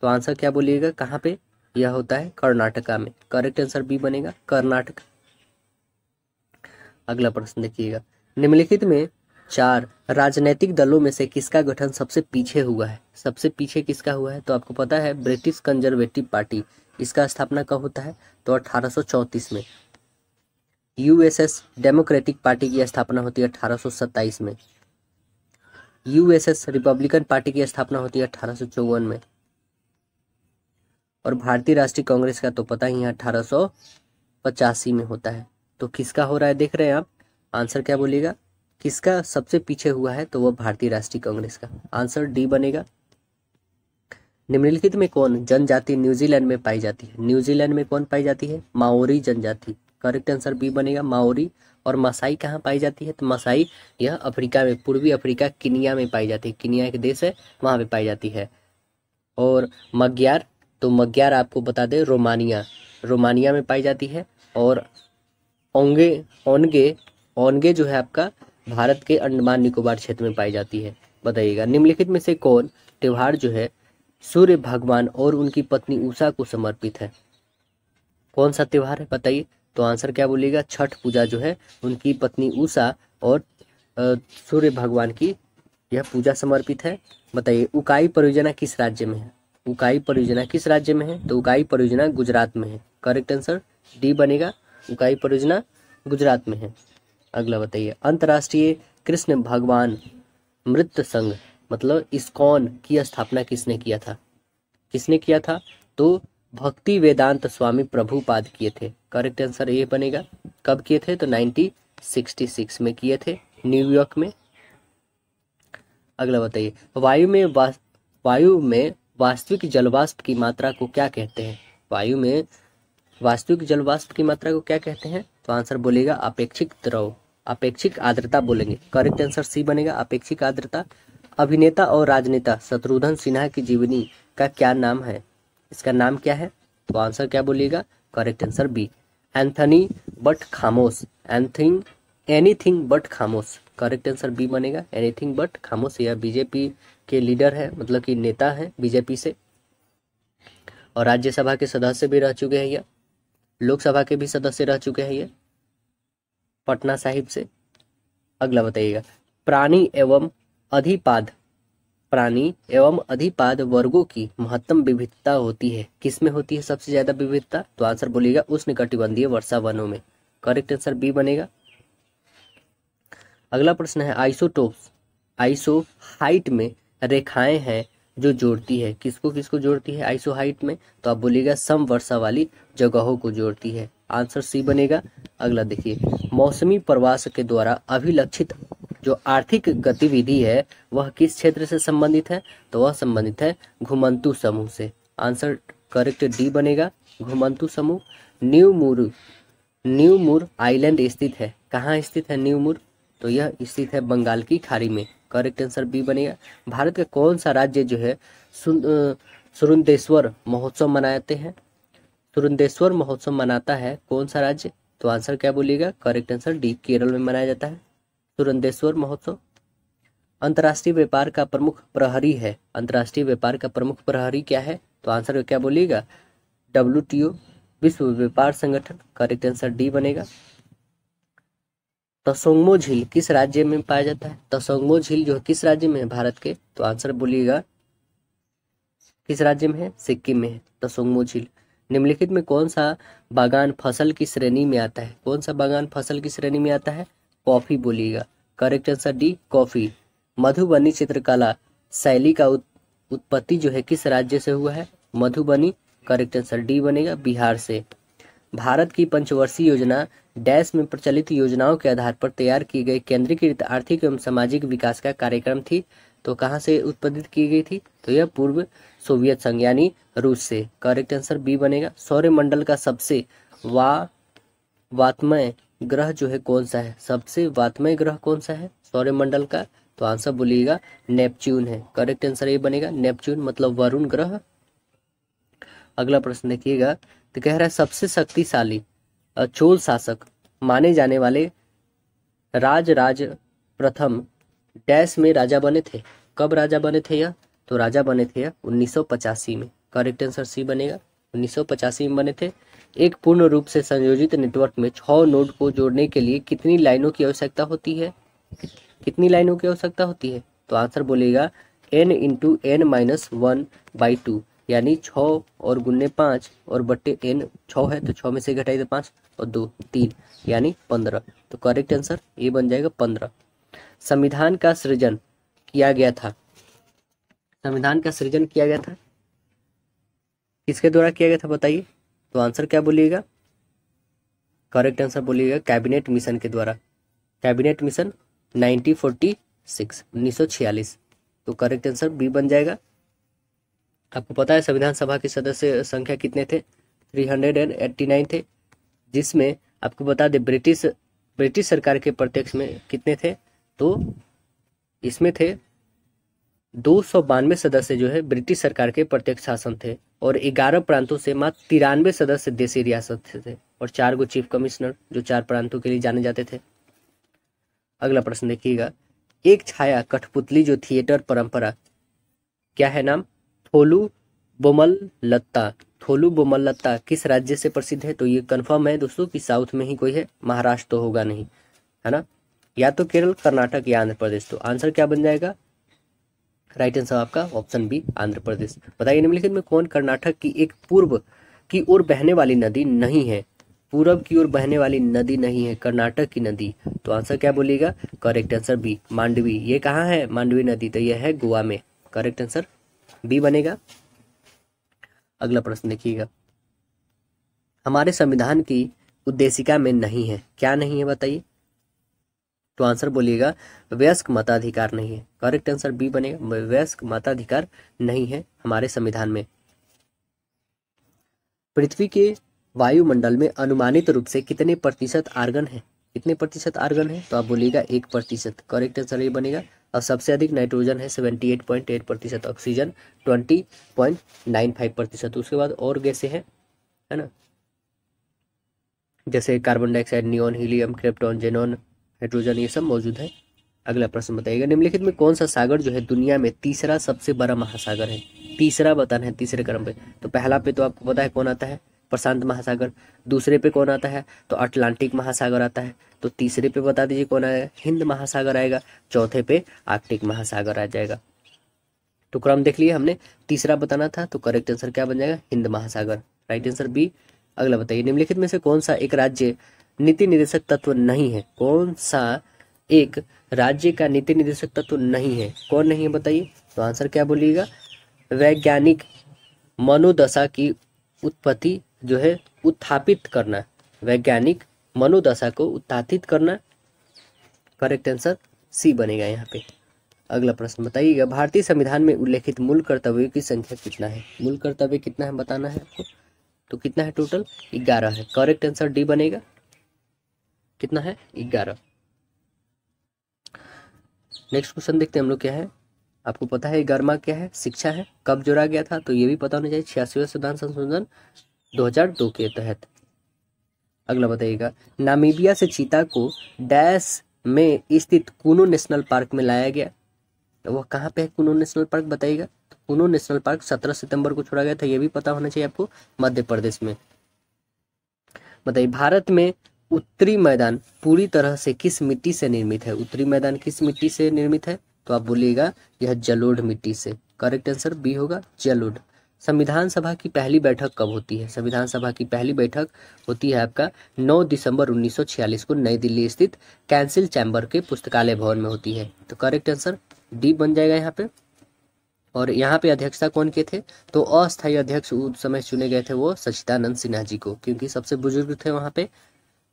तो आंसर क्या बोलिएगा कहाँ पे यह होता है कर्नाटका में करेक्ट आंसर बी बनेगा कर्नाटका अगला प्रश्न देखिएगा निम्नलिखित में चार राजनैतिक दलों में से किसका गठन सबसे पीछे हुआ है सबसे पीछे किसका हुआ है तो आपको पता है ब्रिटिश कंजर्वेटिव पार्टी इसका स्थापना कब होता है तो अठारह में यूएसएस डेमोक्रेटिक पार्टी की स्थापना होती है अठारह में यूएसएस रिपब्लिकन पार्टी की स्थापना होती है अठारह में और भारतीय राष्ट्रीय कांग्रेस का तो पता ही है अठारह में होता है तो किसका हो रहा है देख रहे हैं आप आंसर क्या बोलिएगा किसका सबसे पीछे हुआ है तो वह भारतीय राष्ट्रीय कांग्रेस का आंसर डी बनेगा निम्नलिखित में कौन जनजाति न्यूजीलैंड में पाई जाती है न्यूजीलैंड में कौन पाई जाती है माओरी जनजाति करेक्ट आंसर बी बनेगा माओरी और मसाई कहाँ पाई जाती है तो मसाई यह अफ्रीका में पूर्वी अफ्रीका किनिया में पाई जाती है किनिया एक देश है वहाँ पे पाई जाती है और मग्यार तो मग्यार आपको बता दें रोमानिया रोमानिया में पाई जाती है और ओंगे ओनगे ओनगे जो है आपका भारत के अंडमान निकोबार क्षेत्र में पाई जाती है बताइएगा निम्नलिखित में से कौन त्यौहार जो है सूर्य भगवान और उनकी पत्नी उषा को समर्पित है कौन सा त्यौहार है बताइए तो आंसर क्या बोलेगा छठ पूजा जो है उनकी पत्नी उषा और सूर्य भगवान की यह पूजा समर्पित है बताइए उकाई परियोजना किस राज्य में है उकाई परियोजना किस राज्य में है तो उकाई परियोजना गुजरात में है करेक्ट आंसर डी बनेगा इकाई परियोजना गुजरात में है अगला बताइए अंतर्राष्ट्रीय कृष्ण भगवान मृत संघ मतलब इस्कॉन की स्थापना किसने किया था किसने किया था तो भक्ति वेदांत स्वामी प्रभुपाद किए थे करेक्ट आंसर ये बनेगा कब किए थे तो 1966 में किए थे न्यूयॉर्क में अगला बताइए वायु में वायु में वास्तविक जलवाष्प की मात्रा को क्या कहते हैं वायु में वास्तविक जल वाष्प की मात्रा को क्या कहते हैं तो आंसर बोलेगा अपेक्षिक द्रव अपेक्षिक आर्द्रता बोलेंगे करेक्ट आंसर सी बनेगा अपेक्षिक आर्द्रता अभिनेता और राजनेता शत्रुघ्न सिन्हा की जीवनी का क्या नाम है इसका नाम क्या है तो आंसर क्या बोलेगा correct answer B Anthony but Khamosh anything anything but Khamosh correct answer B बनेगा एनीथिंग बट खामोश यह बीजेपी के लीडर है मतलब कि नेता है बीजेपी से और राज्यसभा के सदस्य भी रह चुके हैं यह लोकसभा के भी सदस्य रह चुके हैं ये पटना साहिब से अगला बताइएगा प्राणी एवं अधिपाद प्राणी एवं अधिपाद वर्गों की महत्तम विविधता होती है किसमें होती है सबसे ज्यादा विविधता तो आंसर बोलिएगा कटिबंधीय वर्षा वनों में करेक्ट आंसर बी बनेगा अगला प्रश्न है आइसोटोप्स आइसो हाइट में रेखाएं हैं जो जोड़ती है किसको किसको जोड़ती है आइसोहाइट में तो आप बोलेगा सम वर्षा वाली जगहों को जोड़ती है आंसर सी बनेगा अगला देखिए मौसमी प्रवास के द्वारा अभिलक्षित जो आर्थिक गतिविधि है वह किस क्षेत्र से संबंधित है तो वह संबंधित है घुमंतु समूह से आंसर करेक्ट डी बनेगा घुमंतु समूह न्यू मुर न्यू मुर आइलैंड स्थित है कहाँ स्थित है न्यू मुर तो यह स्थित है बंगाल की खाड़ी में करेक्ट आंसर बी बनेगा भारत का कौन सा राज्य जो है सुरुंदेश्वर महोत्सव मनाते हैं सुरुंदेश्वर महोत्सव मनाता है कौन सा राज्य तो आंसर क्या बोलिएगा करेक्ट आंसर डी केरल में मनाया जाता है सुरंदेश्वर महोत्सव अंतर्राष्ट्रीय व्यापार का प्रमुख प्रहरी है अंतर्राष्ट्रीय व्यापार का प्रमुख प्रहरी क्या है तो आंसर क्या बोलिएगा डब्ल्यू विश्व व्यापार संगठन करेक्ट आंसर डी बनेगा तसोंगमो झील किस राज्य में पाया जाता है तसोंगमो झील जो है किस राज्य में है भारत के तो आंसर बोलिएगा किस राज्य में है सिक्किम में है तसोंगमो झील निम्नलिखित में कौन सा बागान फसल की श्रेणी में आता है कौन सा बागान फसल की श्रेणी में आता है कॉफी बोलिएगा correct answer D coffee Madhubani चित्रकला शैली का उत्पत्ति जो है किस राज्य से हुआ है मधुबनी करेक्ट आंसर डी बनेगा बिहार से भारत की पंचवर्षीय योजना डैश में प्रचलित योजनाओं के आधार पर तैयार की गई केंद्रीकृत आर्थिक एवं सामाजिक विकास का कार्यक्रम थी तो कहाँ से उत्पादित की गई थी तो यह पूर्व सोवियत संघ यानी रूस से करेक्ट आंसर बी बनेगा मंडल का सबसे वा वात्मय ग्रह जो है कौन सा है सबसे वात्मय ग्रह कौन सा है सौर्यमंडल का तो आंसर बोलिएगा नेपच्यून है करेक्ट आंसर ये बनेगा नेपच्यून मतलब वरुण ग्रह अगला प्रश्न देखिएगा तो कह रहा है सबसे शक्तिशाली चोल शासक माने जाने वाले राज राज प्रथम डैश में राजा बने थे कब राजा बने थे यह तो राजा बने थे यह उन्नीस में करेक्ट आंसर सी बनेगा उन्नीस में बने थे एक पूर्ण रूप से संयोजित नेटवर्क में छः नोड को जोड़ने के लिए कितनी लाइनों की आवश्यकता होती है कितनी लाइनों की आवश्यकता होती है तो आंसर बोलेगा N into N minus one by two यानी छ और गुन्ने पाँच और बट्टे एन छः है तो छः में से घटाई घटाइए तो पाँच और दो तीन यानी पंद्रह तो करेक्ट आंसर ए बन जाएगा पंद्रह संविधान का सृजन किया गया था संविधान का सृजन किया गया था किसके द्वारा किया गया था बताइए तो आंसर क्या बोलिएगा करेक्ट आंसर बोलिएगा कैबिनेट मिशन के द्वारा cabinet mission nineteen forty six उन्नीस सौ छियालीस तो करेक्ट आंसर बी बन जाएगा आपको पता है संविधान सभा के सदस्य संख्या कितने थे 389 थे जिसमें आपको बता दें ब्रिटिश ब्रिटिश सरकार के प्रत्यक्ष में कितने थे तो इसमें थे दो सदस्य जो है ब्रिटिश सरकार के प्रत्यक्ष शासन थे और ग्यारह प्रांतों से मात्र तिरानवे सदस्य देशी रियासत थे और चार गो चीफ कमिश्नर जो चार प्रांतों के लिए जाने जाते थे अगला प्रश्न देखिएगा एक छाया कठपुतली जो थिएटर परंपरा क्या है नाम थोलू बोमल लत्ता थोलू बोमल लत्ता किस राज्य से प्रसिद्ध है तो ये कन्फर्म है दोस्तों कि साउथ में ही कोई है महाराष्ट्र तो होगा नहीं है ना या तो केरल कर्नाटक या आंध्र प्रदेश तो आंसर क्या बन जाएगा राइट आंसर आपका ऑप्शन बी आंध्र प्रदेश बताइए निम्नलिखित में कौन कर्नाटक की एक पूर्व की ओर बहने वाली नदी नहीं है पूर्व की ओर बहने वाली नदी नहीं है कर्नाटक की नदी तो आंसर क्या बोलेगा करेक्ट आंसर बी मांडवी ये कहाँ है मांडवी नदी तो यह है गोवा में करेक्ट आंसर बी बनेगा अगला प्रश्न देखिएगा हमारे संविधान की उद्देशिका में नहीं है क्या नहीं है बताइए तो आंसर बोलिएगा वयस्क मताधिकार नहीं है करेक्ट आंसर बी बनेगा वयस्क मताधिकार नहीं है हमारे संविधान में पृथ्वी के वायुमंडल में अनुमानित रूप से कितने प्रतिशत आर्गन है कितने प्रतिशत आर्गन है तो आप बोलिएगा एक प्रतिशत करेक्ट आंसर ये बनेगा और सबसे अधिक नाइट्रोजन है सेवेंटी एट पॉइंट एट प्रतिशत oxygen twenty point nine five प्रतिशत उसके बाद और गैसे हैं है ना जैसे carbon dioxide neon helium krypton xenon hydrogen ये सब मौजूद है अगला प्रश्न बताइएगा निम्नलिखित में कौन सा सागर जो है दुनिया में तीसरा सबसे बड़ा महासागर है तीसरा बताना है तीसरे क्रम पे तो पहला पे तो आपको पता है कौन आता है प्रशांत महासागर दूसरे पे कौन आता है तो अटलांटिक महासागर आता है तो तीसरे पे बता दीजिए कौन आएगा हिंद महासागर आएगा चौथे पे आर्कटिक महासागर आ जाएगा तो क्रम देख लिए हमने तीसरा बताना था तो करेक्ट आंसर क्या बन जाएगा हिंद महासागर राइट आंसर बी अगला बताइए निम्नलिखित में से कौन सा एक राज्य नीति निर्देशक तत्व नहीं है कौन सा एक राज्य का नीति निर्देशक तत्व नहीं है कौन नहीं है बताइए तो आंसर क्या बोलिएगा वैज्ञानिक मनोदशा की उत्पत्ति जो है उत्थापित करना वैज्ञानिक मनोदशा को उत्थापित करना करेक्ट आंसर सी बनेगा यहाँ पे अगला प्रश्न बताइएगा भारतीय संविधान में उल्लेखित मूल कर्तव्यों की संख्या कितना है मूल कर्तव्य कितना है बताना है आपको तो कितना है टोटल ग्यारह है करेक्ट आंसर डी बनेगा कितना है ग्यारह नेक्स्ट क्वेश्चन देखते हैं हम लोग क्या है आपको पता है गर्मा क्या है शिक्षा है कब जोड़ा गया था तो ये भी पता होना चाहिए छियासीवें संविधान संशोधन 2002 के तहत अगला बताइएगा नामीबिया से चीता को डैश में स्थित कुनो नेशनल पार्क में लाया गया तो वह कहाँ पे है कुनो नेशनल पार्क बताइएगा तो कुनो नेशनल पार्क 17 सितंबर को छोड़ा गया था यह भी पता होना चाहिए आपको मध्य प्रदेश में बताइए भारत में उत्तरी मैदान पूरी तरह से किस मिट्टी से निर्मित है उत्तरी मैदान किस मिट्टी से निर्मित है तो आप बोलिएगा यह जलोढ़ मिट्टी से करेक्ट आंसर बी होगा जलोढ़ संविधान सभा की पहली बैठक कब होती है संविधान सभा की पहली बैठक होती है आपका 9 दिसंबर 1946 को नई दिल्ली स्थित कैंसिल चैम्बर के पुस्तकालय भवन में होती है तो करेक्ट आंसर डी बन जाएगा यहाँ पे और यहाँ पे अध्यक्षता कौन के थे तो अस्थायी अध्यक्ष उस समय चुने गए थे वो सचिदानंद सिन्हा जी को क्योंकि सबसे बुजुर्ग थे वहाँ पे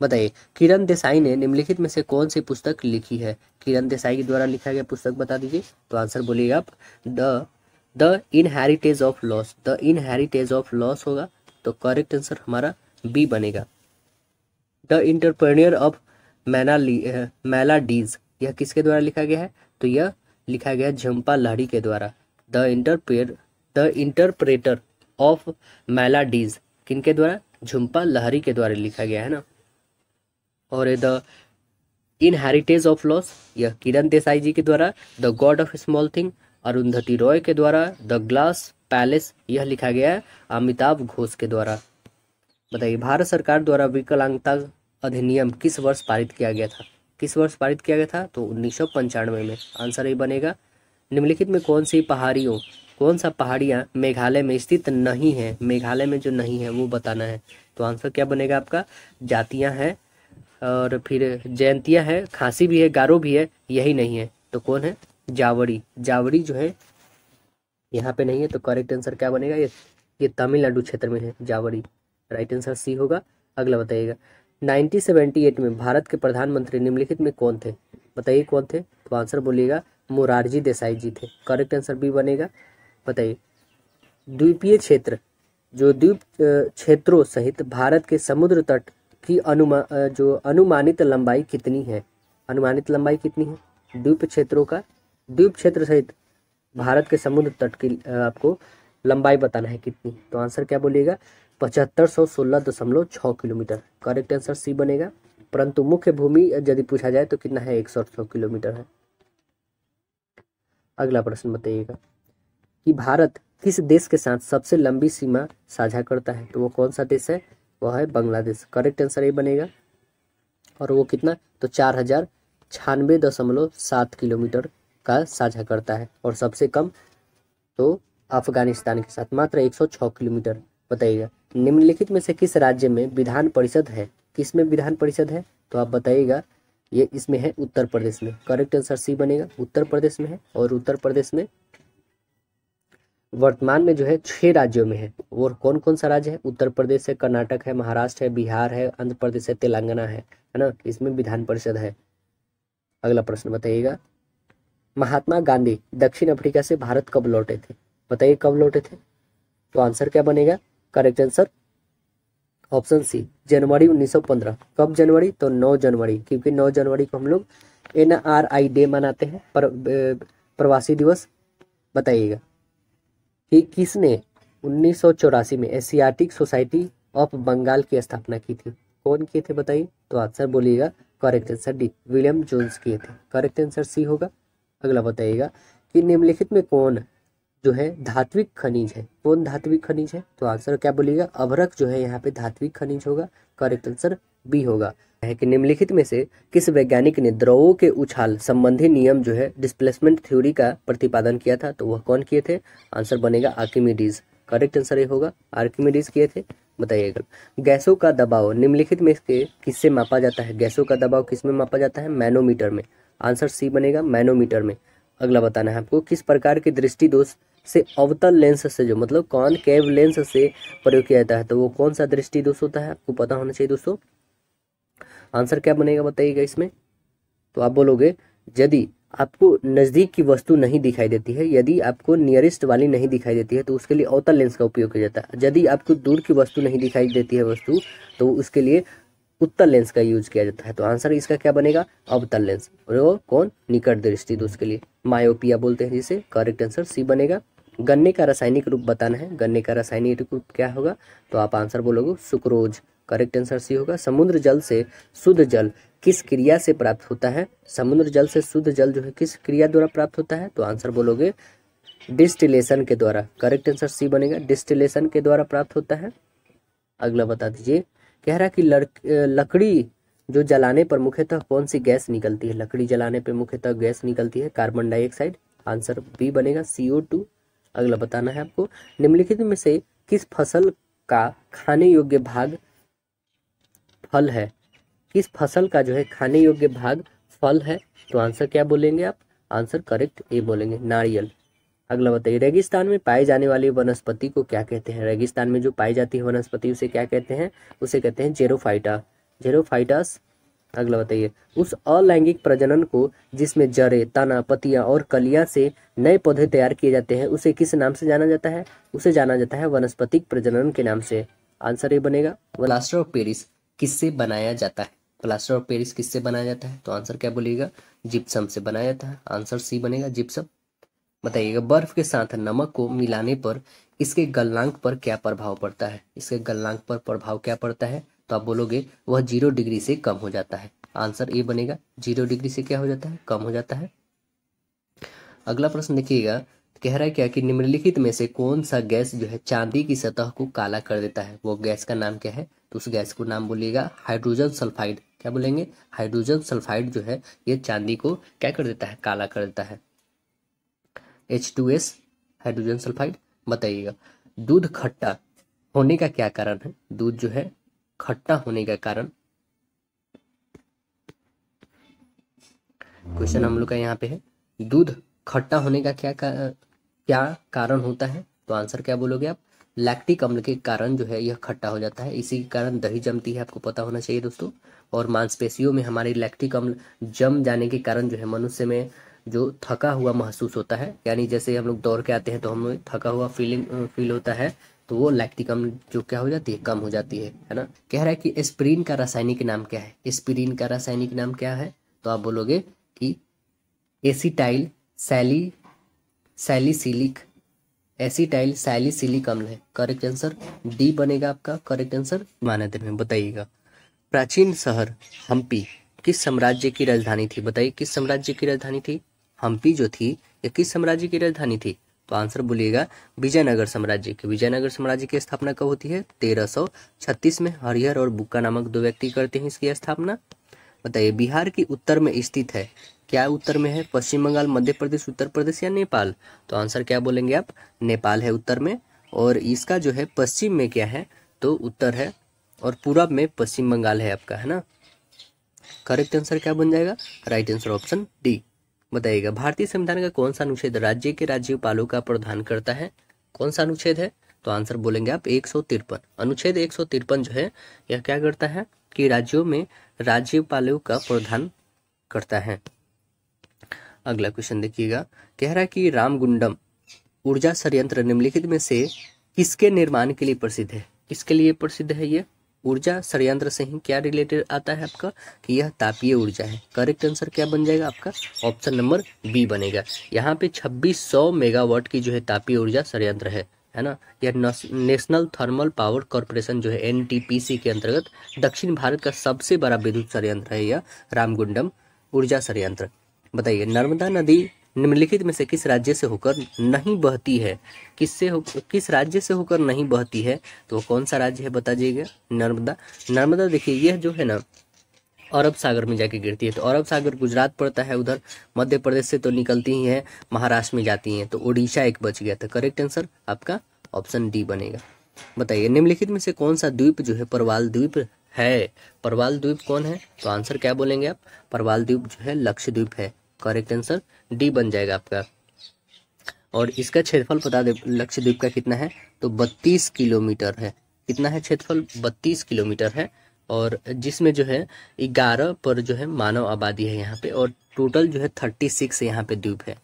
बताइए किरण देसाई ने निम्नलिखित में से कौन सी पुस्तक लिखी है किरण देसाई के द्वारा लिखा गया पुस्तक बता दीजिए तो आंसर बोलिए आप the the inheritance of loss the inheritance of loss होगा तो करेक्ट आंसर हमारा बी बनेगा द इंटरप्रेन्योर ऑफ मैला मैलाडीज यह किसके द्वारा लिखा गया है तो यह लिखा गया झम्पा लहड़ी के द्वारा the interpreter the interpreter of maladies किनके द्वारा झुम्पा लहरी के द्वारा लिखा गया है ना और द इनहेरिटेज ऑफ लॉस यह किरण देसाई जी के द्वारा the god of small thing Arundhati Roy के द्वारा द ग्लास पैलेस यह लिखा गया है अमिताभ घोष के द्वारा बताइए भारत सरकार द्वारा विकलांगता अधिनियम किस वर्ष पारित किया गया था किस वर्ष पारित किया गया था तो उन्नीस में आंसर ये बनेगा निम्नलिखित में कौन सी पहाड़ियों कौन सा पहाड़ियाँ मेघालय में स्थित नहीं है मेघालय में जो नहीं है वो बताना है तो आंसर क्या बनेगा आपका जातियाँ हैं और फिर जयंतियाँ हैं खांसी भी है गारो भी है यही नहीं है तो कौन है जावड़ी जावड़ी जो है यहाँ पे नहीं है तो करेक्ट आंसर क्या बनेगा ये ये तमिलनाडु क्षेत्र में है जावड़ी राइट आंसर सी होगा अगला बताइएगा 1978 में भारत के प्रधानमंत्री निम्नलिखित में कौन थे बताइए कौन थे तो आंसर बोलिएगा मोरारजी देसाई जी थे करेक्ट आंसर बी बनेगा बताइए द्वीपीय क्षेत्र जो द्वीप क्षेत्रों सहित भारत के समुद्र तट की अनुमा जो अनुमानित लंबाई कितनी है अनुमानित लंबाई कितनी है द्वीप क्षेत्रों का द्वीप क्षेत्र सहित भारत के समुद्र तट की आपको लंबाई बताना है कितनी तो आंसर क्या बोलिएगा पचहत्तर सौ सोलह दशमलव छः किलोमीटर करेक्ट आंसर सी बनेगा परंतु मुख्य भूमि यदि पूछा जाए तो कितना है एक सौ सौ किलोमीटर है अगला प्रश्न बताइएगा कि भारत किस देश के साथ सबसे लंबी सीमा साझा करता है तो वो कौन सा देश है वह है बांग्लादेश करेक्ट आंसर ये बनेगा और वो कितना तो चार हजार छियानवे दशमलव सात किलोमीटर का साझा करता है और सबसे कम तो अफगानिस्तान के साथ मात्र 106 किलोमीटर बताइएगा निम्नलिखित में से किस राज्य में विधान परिषद है किस में विधान परिषद है तो आप बताइएगा ये इसमें है उत्तर प्रदेश में करेक्ट आंसर सी बनेगा उत्तर प्रदेश में है और उत्तर प्रदेश में वर्तमान में जो है छः राज्यों में है और कौन कौन सा राज्य है उत्तर प्रदेश है कर्नाटक है महाराष्ट्र है बिहार है आंध्र प्रदेश है तेलंगाना है है ना इसमें विधान परिषद है अगला प्रश्न बताइएगा महात्मा गांधी दक्षिण अफ्रीका से भारत कब लौटे थे बताइए कब लौटे थे तो आंसर क्या बनेगा करेक्ट आंसर ऑप्शन सी जनवरी 1915 कब जनवरी तो 9 जनवरी क्योंकि 9 जनवरी को हम लोग एन आर आई डे मनाते हैं पर प्रवासी दिवस बताइएगा कि किसने उन्नीस में एशियाटिक सोसाइटी ऑफ बंगाल की स्थापना की थी कौन किए थे बताइए तो आंसर बोलिएगा correct answer D William Jones किए थे करेक्ट आंसर सी होगा अगला बताइएगा कि निम्नलिखित में कौन जो है धात्विक खनिज है कौन धात्विक खनिज है तो आंसर क्या बोलिएगा अभरक जो है यहाँ पे धात्विक खनिज होगा करेक्ट आंसर बी होगा है कि निम्नलिखित में से किस वैज्ञानिक ने द्रवों के उछाल संबंधी नियम जो है डिस्प्लेसमेंट थ्योरी का प्रतिपादन किया था तो वह कौन किए थे आंसर बनेगा आर्किमिडीज करेक्ट आंसर ये होगा आर्किमिडीज किए थे बताइएगा गैसों का दबाव निम्नलिखित में किससे मापा जाता है गैसों का दबाव किस में मापा जाता है मैनोमीटर में आंसर सी बनेगा मैनोमीटर में अगला बताना है आपको किस प्रकार के दृष्टि दोष से अवतल लेंस से जो मतलब कौन केव लेंस से प्रयोग किया जाता है तो वो कौन सा दृष्टि दोष होता है आपको पता होना चाहिए दोस्तों आंसर क्या बनेगा बताइएगा इसमें तो आप बोलोगे यदि आपको नज़दीक की वस्तु नहीं दिखाई देती है यदि आपको नियरेस्ट वाली नहीं दिखाई देती है तो उसके लिए अवतल लेंस का उपयोग किया जाता है यदि आपको दूर की वस्तु नहीं दिखाई देती है वस्तु तो उसके लिए उत्तर लेंस का यूज किया जाता है तो आंसर इसका क्या बनेगा अवतल लेंस और वो कौन निकट दृष्टि दोष के लिए मायोपिया बोलते हैं जिसे करेक्ट आंसर सी बनेगा गन्ने का रासायनिक रूप बताना है गन्ने का रासायनिक रूप क्या होगा तो आप आंसर बोलोगे सुक्रोज करेक्ट आंसर सी होगा समुद्र जल से शुद्ध जल किस क्रिया से प्राप्त होता है समुद्र जल से शुद्ध जल जो है किस क्रिया द्वारा प्राप्त होता है तो आंसर बोलोगे डिस्टिलेशन के द्वारा करेक्ट आंसर सी बनेगा डिस्टिलेशन के द्वारा प्राप्त होता है अगला बता दीजिए कह रहा है कि लकड़ी जो जलाने पर मुख्यतः कौन सी गैस निकलती है लकड़ी जलाने पर मुख्यतः गैस निकलती है कार्बन डाइऑक्साइड आंसर बी बनेगा सीओ टू अगला बताना है आपको निम्नलिखित में से किस फसल का खाने योग्य भाग फल है किस फसल का जो है खाने योग्य भाग फल है तो आंसर क्या बोलेंगे आप आंसर करेक्ट ए बोलेंगे नारियल अगला बताइए रेगिस्तान में पाए जाने वाली वनस्पति को क्या कहते हैं रेगिस्तान में जो पाई जाती है वनस्पति उसे क्या कहते हैं उसे कहते हैं जेरोफाइटा जेरोफाइटास अगला बताइए उस अलैंगिक प्रजनन को जिसमें जरे तना पतियां और कलियां से नए पौधे तैयार किए जाते हैं उसे किस नाम से जाना जाता है उसे जाना जाता है वनस्पतिक प्रजनन के नाम से आंसर ये बनेगा प्लास्टर ऑफ पेरिस किससे बनाया जाता है प्लास्टर ऑफ पेरिस किससे बनाया जाता है तो आंसर क्या बोलेगा जिप्सम से बनाया जाता है आंसर सी बनेगा जिप्सम बताइएगा बर्फ के साथ नमक को मिलाने पर इसके गलनांक पर क्या प्रभाव पड़ता है इसके गलनांक पर प्रभाव क्या पड़ता है तो आप बोलोगे वह जीरो डिग्री से कम हो जाता है आंसर ए बनेगा जीरो डिग्री से क्या हो जाता है कम हो जाता है अगला प्रश्न देखिएगा कह रहा है क्या कि निम्नलिखित में से कौन सा गैस जो है चांदी की सतह को काला कर देता है वो गैस का नाम क्या है तो उस गैस को नाम बोलिएगा हाइड्रोजन सल्फाइड क्या बोलेंगे हाइड्रोजन सल्फाइड जो है ये चांदी को क्या कर देता है काला कर देता है H two S hydrogen sulphide बताइएगा दूध खट्टा होने का क्या कारण है दूध जो है खट्टा होने का कारण क्वेश्चन हम लोग का यहाँ पे है दूध खट्टा होने का क्या का, क्या कारण होता है तो आंसर क्या बोलोगे आप लैक्टिक अम्ल के कारण जो है यह खट्टा हो जाता है इसी के कारण दही जमती है आपको पता होना चाहिए दोस्तों और मांसपेशियों में हमारी लैक्टिक अम्ल जम जाने के कारण जो है मनुष्य में जो थका हुआ महसूस होता है यानी जैसे हम लोग दौड़ के आते हैं तो हमें थका हुआ फीलिंग फील होता है तो वो लैक्टिकम जो क्या हो जाती है कम हो जाती है है ना कह रहा है कि स्प्रीन का रासायनिक नाम क्या है स्प्रीन का रासायनिक नाम क्या है तो आप बोलोगे कि acetyl sali salicylic acetyl salicylic अम्ल है करेक्ट आंसर डी बनेगा आपका करेक्ट आंसर मान्यता में बताइएगा प्राचीन शहर हम्पी किस साम्राज्य की राजधानी थी बताइए किस साम्राज्य की राजधानी थी हम्पी जो थी ये किस साम्राज्य की राजधानी थी तो आंसर बोलिएगा विजयनगर साम्राज्य की विजयनगर साम्राज्य की स्थापना कब होती है 1336 में हरिहर और बुक्का नामक दो व्यक्ति करते हैं इसकी स्थापना बताइए बिहार के उत्तर में स्थित है क्या उत्तर में है पश्चिम बंगाल मध्य प्रदेश उत्तर प्रदेश या नेपाल तो आंसर क्या बोलेंगे आप नेपाल है उत्तर में और इसका जो है पश्चिम में क्या है तो उत्तर है और पूरब में पश्चिम बंगाल है आपका है ना करेक्ट आंसर क्या बन जाएगा राइट आंसर ऑप्शन डी बताइएगा भारतीय संविधान का कौन सा अनुच्छेद राज्य के राज्यपालों का प्रधान करता है कौन सा अनुच्छेद है तो आंसर बोलेंगे आप एक अनुच्छेद एक जो है यह क्या करता है कि राज्यों में राज्यपालों का प्रधान करता है अगला क्वेश्चन देखिएगा कह रहा है कि रामगुंडम ऊर्जा संयंत्र निम्नलिखित में से किसके निर्माण के लिए प्रसिद्ध है किसके लिए प्रसिद्ध है यह ऊर्जा षडयंत्र से ही क्या रिलेटेड आता है आपका कि यह तापीय ऊर्जा है करेक्ट आंसर क्या बन जाएगा आपका ऑप्शन नंबर बी बनेगा यहाँ पे 2600 मेगावाट की जो है तापीय ऊर्जा षडयंत्र है है ना यह नेशनल थर्मल पावर कॉरपोरेशन जो है एनटीपीसी के अंतर्गत दक्षिण भारत का सबसे बड़ा विद्युत षडयंत्र है यह रामगुंडम ऊर्जा षडयंत्र बताइए नर्मदा नदी निम्नलिखित में से किस राज्य से होकर नहीं बहती है किससे हो किस राज्य से होकर नहीं बहती है तो कौन सा राज्य है बता दीजिएगा नर्मदा नर्मदा देखिए यह जो है ना अरब सागर में जाके गिरती है तो अरब सागर गुजरात पड़ता है उधर मध्य प्रदेश से तो निकलती ही है महाराष्ट्र में जाती हैं तो उड़ीसा एक बच गया था करेक्ट आंसर आपका ऑप्शन डी बनेगा बताइए निम्नलिखित में से कौन सा द्वीप जो है परवाल द्वीप है परवाल द्वीप कौन है तो आंसर क्या बोलेंगे आप परवाल द्वीप जो है लक्षद्वीप है करेक्ट आंसर डी बन जाएगा आपका और इसका क्षेत्रफल बता दे लक्षद्वीप का कितना है तो बत्तीस किलोमीटर है कितना है क्षेत्रफल बत्तीस किलोमीटर है और जिसमें जो है ग्यारह पर जो है मानव आबादी है यहाँ पे और टोटल जो है थर्टी सिक्स यहाँ पे द्वीप है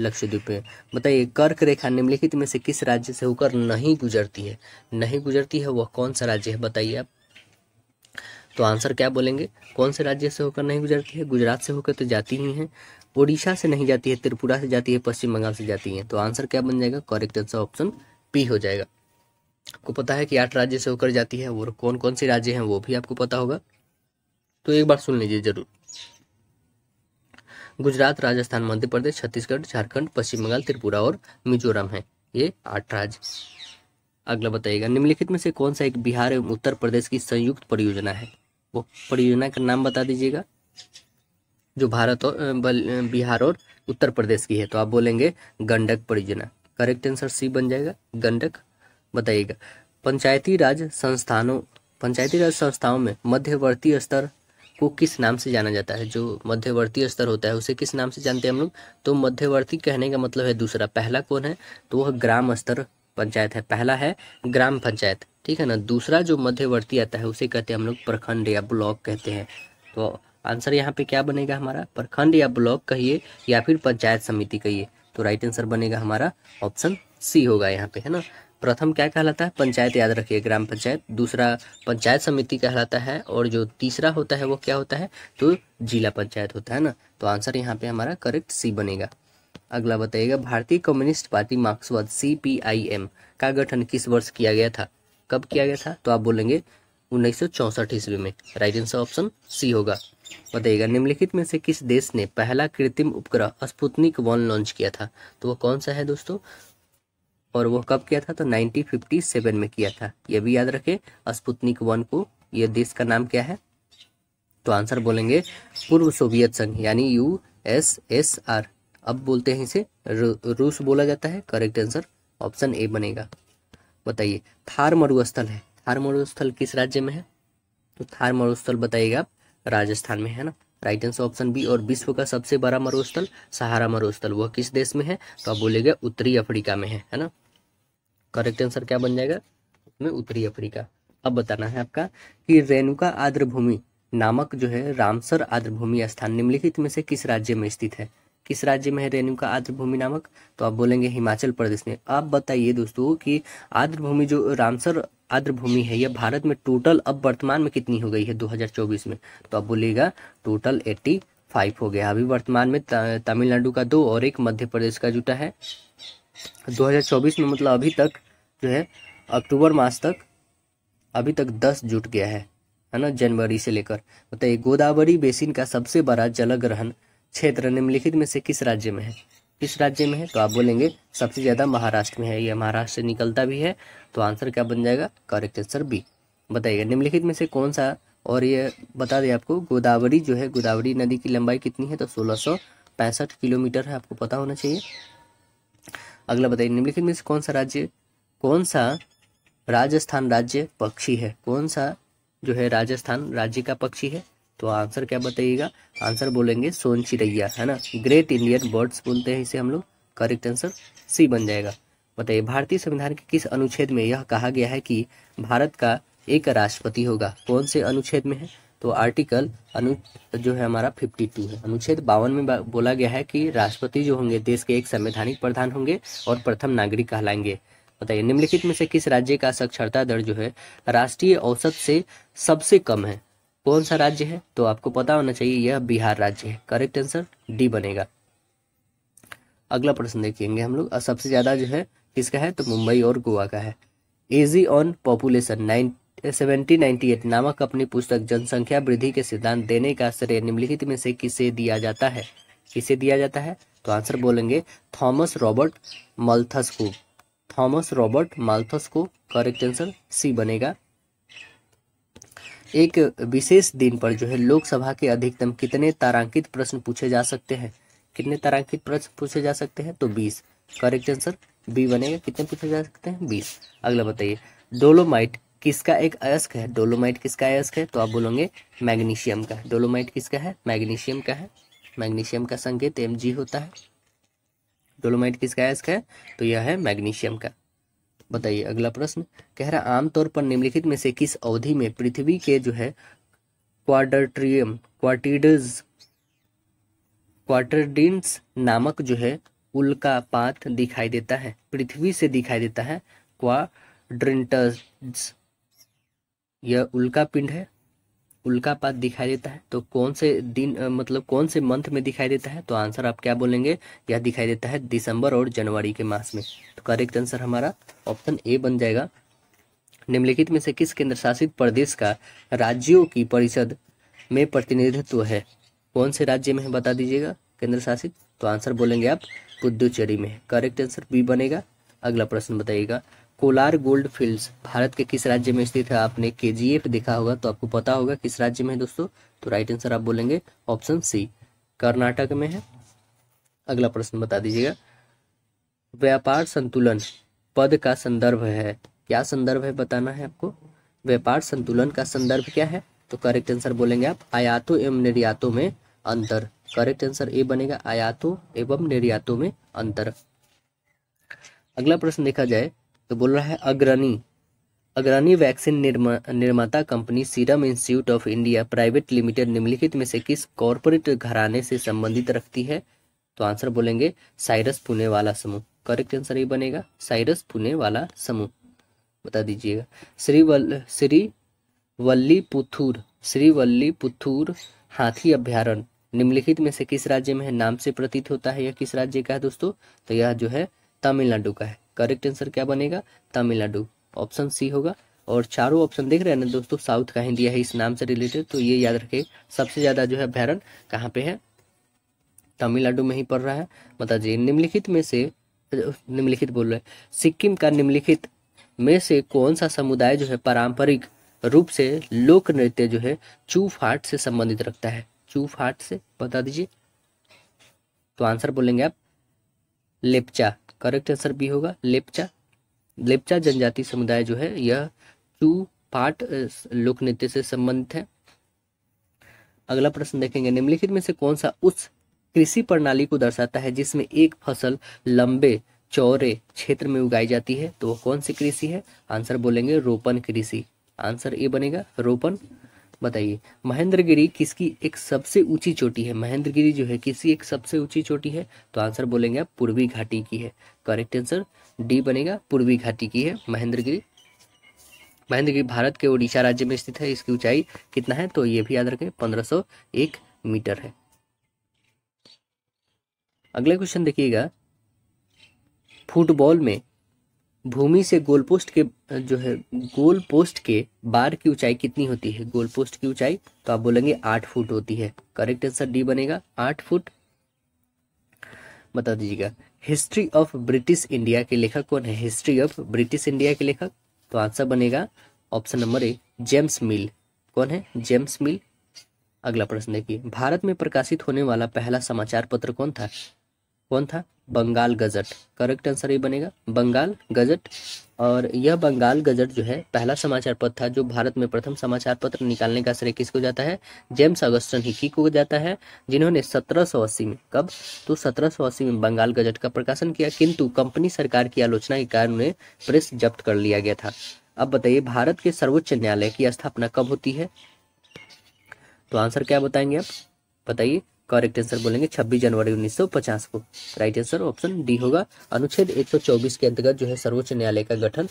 लक्षद्वीप में बताइए कर्क रेखा निम्नलिखित में से किस राज्य से होकर नहीं गुजरती है नहीं गुजरती है वह कौन सा राज्य है बताइए आप तो आंसर क्या बोलेंगे कौन से राज्य से होकर नहीं गुजरती है गुजरात से होकर तो जाती ही है उड़ीसा से नहीं जाती है त्रिपुरा से जाती है पश्चिम बंगाल से जाती है तो आंसर क्या बन जाएगा करेक्ट आंसर ऑप्शन पी हो जाएगा आपको पता है कि आठ राज्य से होकर जाती है और कौन कौन से राज्य हैं वो भी आपको पता होगा तो एक बार सुन लीजिए जरूर गुजरात राजस्थान मध्य प्रदेश छत्तीसगढ़ झारखंड पश्चिम बंगाल त्रिपुरा और मिजोरम है ये आठ राज्य अगला बताइएगा निम्नलिखित में से कौन सा एक बिहार एवं उत्तर प्रदेश की संयुक्त परियोजना है वो परियोजना का नाम बता दीजिएगा जो भारत और बिहार और उत्तर प्रदेश की है तो आप बोलेंगे गंडक परियोजना करेक्ट आंसर सी बन जाएगा गंडक बताइएगा पंचायती राज संस्थानों पंचायती राज संस्थाओं में मध्यवर्ती स्तर को किस नाम से जाना जाता है जो मध्यवर्ती स्तर होता है उसे किस नाम से जानते हैं हम लोग तो मध्यवर्ती कहने का मतलब है दूसरा पहला कौन है तो वह ग्राम स्तर पंचायत है पहला है ग्राम पंचायत ठीक है ना दूसरा जो मध्यवर्ती आता है उसे कहते हैं हम लोग प्रखंड या ब्लॉक कहते हैं तो आंसर यहाँ पे क्या बनेगा हमारा प्रखंड या ब्लॉक कहिए या फिर पंचायत समिति कहिए तो राइट आंसर बनेगा हमारा ऑप्शन सी होगा यहाँ पे है ना प्रथम क्या कहलाता है पंचायत याद रखिए ग्राम पंचायत दूसरा पंचायत समिति कहलाता है और जो तीसरा होता है वो क्या होता है तो जिला पंचायत होता है ना तो आंसर यहाँ पे हमारा करेक्ट सी बनेगा अगला बताइएगा भारतीय कम्युनिस्ट पार्टी मार्क्सवाद सी का गठन किस वर्ष किया गया था कब किया गया था तो आप बोलेंगे उन्नीस ईस्वी में राइट आंसर ऑप्शन सी होगा बताइएगा निम्नलिखित में से किस देश ने पहला कृत्रिम उपग्रह स्पुतनिक वन लॉन्च किया था तो वो कौन सा है दोस्तों और वो कब किया था तो 1957 में किया था ये भी याद रखें स्पुतनिक वन को ये देश का नाम क्या है तो आंसर बोलेंगे पूर्व सोवियत संघ यानी यू एस एस आर अब बोलते हैं इसे रूस बोला जाता है करेक्ट आंसर ऑप्शन ए बनेगा बताइए थार मरुस्थल है थार मरुस्थल किस राज्य में है तो थार मरुस्थल बताइएगा आप राजस्थान में है ना राइट आंसर ऑप्शन बी और विश्व का सबसे बड़ा मरुस्थल सहारा मरुस्थल वह किस देश में है तो आप बोलेगा उत्तरी अफ्रीका में है है ना करेक्ट आंसर क्या बन जाएगा उसमें उत्तरी अफ्रीका अब बताना है आपका कि रेणुका आर्द्रभूमि नामक जो है रामसर आर्द्रभूमि स्थान निम्नलिखित में से किस राज्य में स्थित है किस राज्य में है रेणु का आर्द्रभूमि नामक तो आप बोलेंगे हिमाचल प्रदेश में आप बताइए दोस्तों कि आर्द्रभूमि जो रामसर आर्द्रभूमि है यह भारत में टोटल अब वर्तमान में कितनी हो गई है 2024 में तो आप बोलिएगा टोटल 85 हो गया अभी वर्तमान में तमिलनाडु का दो और एक मध्य प्रदेश का जुटा है 2024 में मतलब अभी तक जो है अक्टूबर मास तक अभी तक दस जुट गया है है ना जनवरी से लेकर मतलब गोदावरी बेसिन का सबसे बड़ा जलग्रहण क्षेत्र निम्नलिखित में से किस राज्य में है किस राज्य में है तो आप बोलेंगे सबसे ज़्यादा महाराष्ट्र में है यह महाराष्ट्र निकलता भी है तो आंसर क्या बन जाएगा करेक्ट आंसर बी बताइए निम्नलिखित में से कौन सा और ये बता दें आपको गोदावरी जो है गोदावरी नदी की लंबाई कितनी है तो सोलह किलोमीटर है आपको पता होना चाहिए अगला बताइए निम्नलिखित में से कौन सा राज्य कौन सा राजस्थान राज्य पक्षी है कौन सा जो है राजस्थान राज्य का पक्षी है तो आंसर क्या बताइएगा आंसर बोलेंगे सोन चिड़ैया है ना ग्रेट इंडियन बर्ड्स बोलते हैं इसे हम लोग करेक्ट आंसर सी बन जाएगा बताइए भारतीय संविधान के किस अनुच्छेद में यह कहा गया है कि भारत का एक राष्ट्रपति होगा कौन से अनुच्छेद में है तो आर्टिकल अनु जो है हमारा फिफ्टी टू है अनुच्छेद बावन में बोला गया है कि राष्ट्रपति जो होंगे देश के एक संवैधानिक प्रधान होंगे और प्रथम नागरिक कहलाएंगे बताइए निम्नलिखित में से किस राज्य का साक्षरता दर जो है राष्ट्रीय औसत से सबसे कम है कौन सा राज्य है तो आपको पता होना चाहिए यह बिहार राज्य है करेक्ट आंसर डी बनेगा अगला प्रश्न देखेंगे हम लोग सबसे ज़्यादा जो है किसका है तो मुंबई और गोवा का है essay on population nine seventeen ninety eight नामक अपनी पुस्तक जनसंख्या वृद्धि के सिद्धांत देने का श्रेय निम्नलिखित में से किसे दिया जाता है किसे दिया जाता है तो आंसर बोलेंगे थॉमस रॉबर्ट माल्थस को थॉमस रॉबर्ट माल्थस को करेक्ट आंसर सी बनेगा एक विशेष दिन पर जो है लोकसभा के अधिकतम कितने तारांकित प्रश्न पूछे जा सकते हैं कितने तारांकित प्रश्न पूछे जा सकते हैं तो बीस करेक्ट आंसर बी बनेगा कितने पूछे जा सकते हैं बीस अगला बताइए डोलोमाइट किसका एक अयस्क है डोलोमाइट किसका अयस्क है तो आप बोलोगे मैग्नीशियम का डोलोमाइट किसका है मैग्नीशियम का है मैग्नीशियम का संकेत एम होता है डोलोमाइट किसका अयस्क है तो यह है मैग्नीशियम का बताइए अगला प्रश्न कह रहा आमतौर पर निम्नलिखित में से किस अवधि में पृथ्वी के जो है क्वाड्रट्रियम क्वाटिडस क्वाटरडिन्स नामक जो है उल्कापात दिखाई देता है पृथ्वी से दिखाई देता है क्वाड्रिंट यह उल्का पिंड है पात दिखाई देता है तो कौन से दिन मतलब कौन से मंथ में दिखाई देता है तो आंसर आप क्या बोलेंगे यह दिखाई देता है दिसंबर और जनवरी के मास में तो करेक्ट आंसर हमारा ऑप्शन ए बन जाएगा निम्नलिखित में से किस केंद्र शासित प्रदेश का राज्यों की परिषद में प्रतिनिधित्व है कौन से राज्य में है बता दीजिएगा केंद्र शासित तो आंसर बोलेंगे आप पुदुचेरी में करेक्ट आंसर बी बनेगा अगला प्रश्न बताइएगा कोलार गोल्ड फील्ड्स भारत के किस राज्य में स्थित है आपने के जी एफ देखा होगा तो आपको पता होगा किस राज्य में है दोस्तों तो राइट आंसर आप बोलेंगे ऑप्शन सी कर्नाटक में है अगला प्रश्न बता दीजिएगा व्यापार संतुलन पद का संदर्भ है क्या संदर्भ है बताना है आपको व्यापार संतुलन का संदर्भ क्या है तो करेक्ट आंसर बोलेंगे आप आयातों एवं निर्यातों में अंतर करेक्ट आंसर ए बनेगा आयातों एवं निर्यातों में अंतर अगला प्रश्न देखा जाए तो बोल रहा है अग्रणी अग्रणी वैक्सीन निर्मा, निर्माता company serum institute of India private limited निम्नलिखित में से किस कॉरपोरेट घराने से संबंधित रखती है तो आंसर बोलेंगे साइरस पुणे वाला समूह करेक्ट आंसर ये बनेगा साइरस पुणे वाला समूह बता दीजिएगा श्री वल श्री वल्ली पुथुर श्री वल्ली पुथुर हाथी अभ्यारण निम्नलिखित में से किस राज्य में है नाम से प्रतीत होता है यह किस राज्य का है दोस्तों तो यह जो है तमिलनाडु का है करेक्ट आंसर क्या बनेगा तमिलनाडु ऑप्शन सी होगा और चारों ऑप्शन देख रहे हैं ना दोस्तों साउथ का हिंदी है इस नाम से रिलेटेड तो ये याद रखे सबसे ज़्यादा जो है भैरन कहाँ पे है तमिलनाडु में ही पड़ रहा है बता मतलब जी निम्नलिखित में से निम्नलिखित बोल रहे सिक्किम का निम्नलिखित में से कौन सा समुदाय जो है पारंपरिक रूप से लोक नृत्य जो है चूफ हाट से संबंधित रखता है चूफ हाट से बता दीजिए तो आंसर बोलेंगे आप लेपचा करेक्ट आंसर बी होगा लेपचा लेपचा जनजाति समुदाय जो है यह चू पाट लोक नृत्य से संबंधित है अगला प्रश्न देखेंगे निम्नलिखित में से कौन सा उस कृषि प्रणाली को दर्शाता है जिसमें एक फसल लंबे चौरे क्षेत्र में उगाई जाती है तो वह कौन सी कृषि है आंसर बोलेंगे रोपण कृषि आंसर ए बनेगा रोपण बताइए महेंद्रगिरी किसकी एक सबसे ऊंची चोटी है महेंद्रगिरी जो है किसी एक सबसे ऊंची चोटी है तो आंसर बोलेंगे आप पूर्वी घाटी की है करेक्ट आंसर डी बनेगा पूर्वी घाटी की है महेंद्रगिरी महेंद्रगिरी भारत के उड़ीसा राज्य में स्थित है इसकी ऊंचाई कितना है तो ये भी याद रखें पंद्रह मीटर है अगला क्वेश्चन देखिएगा फुटबॉल में भूमि से गोल पोस्ट के जो है गोल पोस्ट के बार की ऊंचाई कितनी होती है गोल पोस्ट की ऊंचाई तो आप बोलेंगे आठ फुट होती है करेक्ट आंसर डी बनेगा आठ फुट बता दीजिएगा हिस्ट्री ऑफ ब्रिटिश इंडिया के लेखक कौन है हिस्ट्री ऑफ ब्रिटिश इंडिया के लेखक तो आंसर बनेगा option number A James Mill कौन है जेम्स मिल अगला प्रश्न देखिए भारत में प्रकाशित होने वाला पहला समाचार पत्र कौन था कौन था बंगाल गजट करेक्ट आंसर ये बनेगा बंगाल गजट और यह बंगाल गजट जो है पहला समाचार पत्र था जो भारत में प्रथम समाचार पत्र निकालने का श्रेय किसको जाता है जेम्स अगस्टन हिकी को जाता है जिन्होंने 1780 में कब तो 1780 में बंगाल गजट का प्रकाशन किया किंतु कंपनी सरकार की आलोचना के कारण उन्हें प्रेस जब्त कर लिया गया था अब बताइए भारत के सर्वोच्च न्यायालय की स्थापना कब होती है तो आंसर क्या बताएंगे आप बताइए करेक्ट आंसर बोलेंगे 26 जनवरी 1950 को राइट आंसर ऑप्शन डी होगा अनुच्छेद 124 के अंतर्गत जो है सर्वोच्च न्यायालय का गठन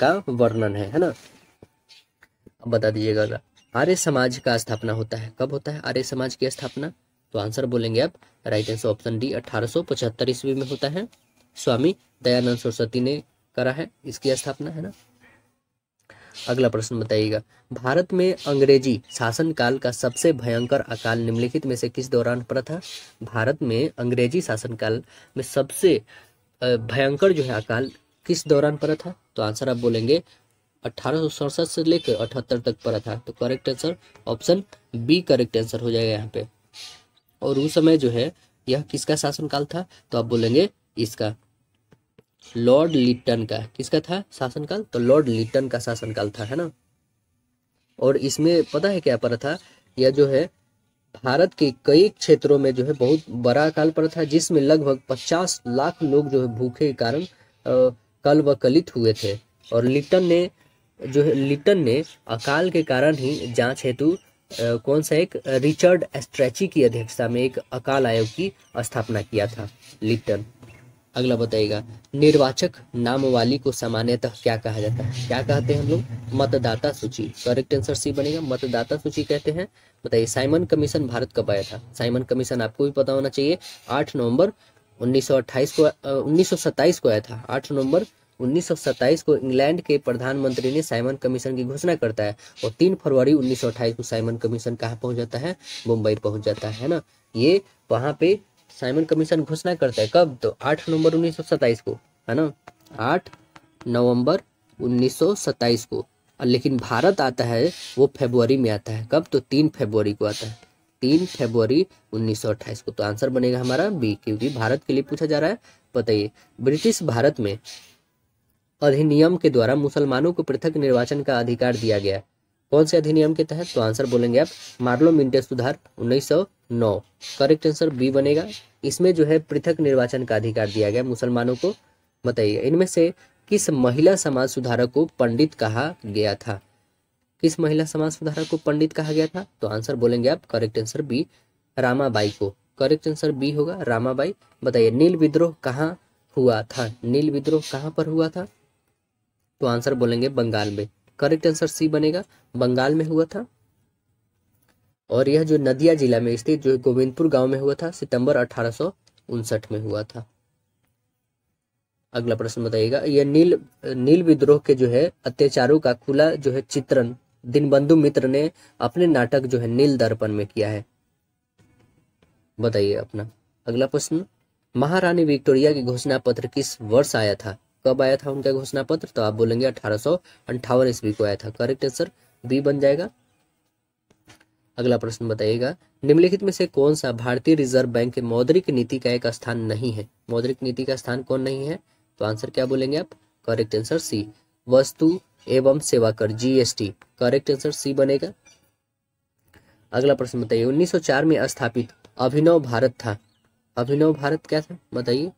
का वर्णन है है ना अब बता दीजिएगा आर्य समाज का स्थापना होता है कब होता है आर्य समाज की स्थापना तो आंसर बोलेंगे आप राइट आंसर ऑप्शन डी अठारह ईस्वी में होता है स्वामी दयानंद सरस्वती ने करा है इसकी स्थापना है ना अगला प्रश्न बताइएगा भारत में अंग्रेजी शासनकाल का सबसे भयंकर अकाल निम्नलिखित में से किस दौरान पड़ा था भारत में अंग्रेजी शासनकाल में सबसे भयंकर जो है अकाल किस दौरान पड़ा था तो आंसर आप बोलेंगे अठारह से लेकर अठहत्तर तक पड़ा था तो correct answer option B correct answer हो जाएगा यहाँ पे और उस समय जो है यह किसका शासनकाल था तो आप बोलेंगे इसका लॉर्ड लिट्टन का किसका था शासनकाल तो लॉर्ड लिट्टन का शासनकाल था है ना और इसमें पता है क्या प्रथा था यह जो है भारत के कई क्षेत्रों में जो है बहुत बड़ा काल प्रथा था जिसमें लगभग 50 लाख लोग जो है भूखे के कारण कल वकलित हुए थे और लिट्टन ने जो है लिट्टन ने अकाल के कारण ही जांच हेतु कौन सा एक रिचर्ड एस्ट्रेची की अध्यक्षता में एक अकाल आयोग की स्थापना किया था लिट्टन अगला बताइएगा निर्वाचक नाम वाली को सामान्यतः क्या कहा जाता है क्या कहते हैं हम लोग मतदाता सूची करेक्ट आंसर सी बनेगा मतदाता सूची कहते हैं बताइए साइमन कमीशन भारत कब आया था साइमन कमीशन आपको भी पता होना चाहिए आठ नवंबर 1928 को उन्नीस को आया था आठ नवंबर 1927 को इंग्लैंड के प्रधानमंत्री ने साइमन कमीशन की घोषणा करता है और तीन फरवरी उन्नीस को साइमन कमीशन कहाँ पहुंच जाता है मुंबई पहुंच जाता है ना ये वहां पे साइमन कमीशन घोषणा करता है कब तो आठ नवंबर उन्नीस को है ना आठ नवंबर उन्नीस को और लेकिन भारत आता है वो फेबुअरी में आता है कब तो तीन फेबुअरी को आता है तीन फेबवरी 1928 को तो आंसर बनेगा हमारा बी क्योंकि भारत के लिए पूछा जा रहा है बताइए ब्रिटिश भारत में अधिनियम के द्वारा मुसलमानों को पृथक निर्वाचन का अधिकार दिया गया कौन से अधिनियम के तहत तो आंसर बोलेंगे आप मार्लो मिंटे सुधार 1909 करेक्ट आंसर बी बनेगा इसमें जो है पृथक निर्वाचन का अधिकार दिया गया मुसलमानों को बताइए इनमें से किस महिला समाज सुधारक को पंडित कहा गया था किस महिला समाज सुधारक को पंडित कहा गया था तो आंसर बोलेंगे आप करेक्ट आंसर बी रामाबाई को करेक्ट आंसर बी होगा रामाबाई बताइए नील विद्रोह कहाँ हुआ था नील विद्रोह कहाँ पर हुआ था तो आंसर बोलेंगे बंगाल में करेक्ट आंसर सी बनेगा बंगाल में हुआ था और यह जो नदिया जिला में स्थित जो गोविंदपुर गांव में हुआ था सितंबर अठारह में हुआ था अगला प्रश्न बताइएगा यह नील नील विद्रोह के जो है अत्याचारों का खुला जो है चित्रण दिनबंधु मित्र ने अपने नाटक जो है नील दर्पण में किया है बताइए अपना अगला प्रश्न महारानी विक्टोरिया की घोषणा पत्र किस वर्ष आया था कब आया था उनका घोषणा पत्र तो आप बोलेंगे अठारह सौ अंठावन ईस्वी को आया था करेक्ट आंसर बी बन जाएगा अगला प्रश्न बताइएगा निम्नलिखित में से कौन सा भारतीय रिजर्व बैंक के मौद्रिक नीति का एक स्थान नहीं है मौद्रिक नीति का स्थान कौन नहीं है तो आंसर क्या बोलेंगे आप करेक्ट आंसर सी वस्तु एवं सेवा कर जीएसटी करेक्ट आंसर सी बनेगा अगला प्रश्न बताइए 1904 में स्थापित अभिनव भारत था अभिनव भारत क्या था बताइए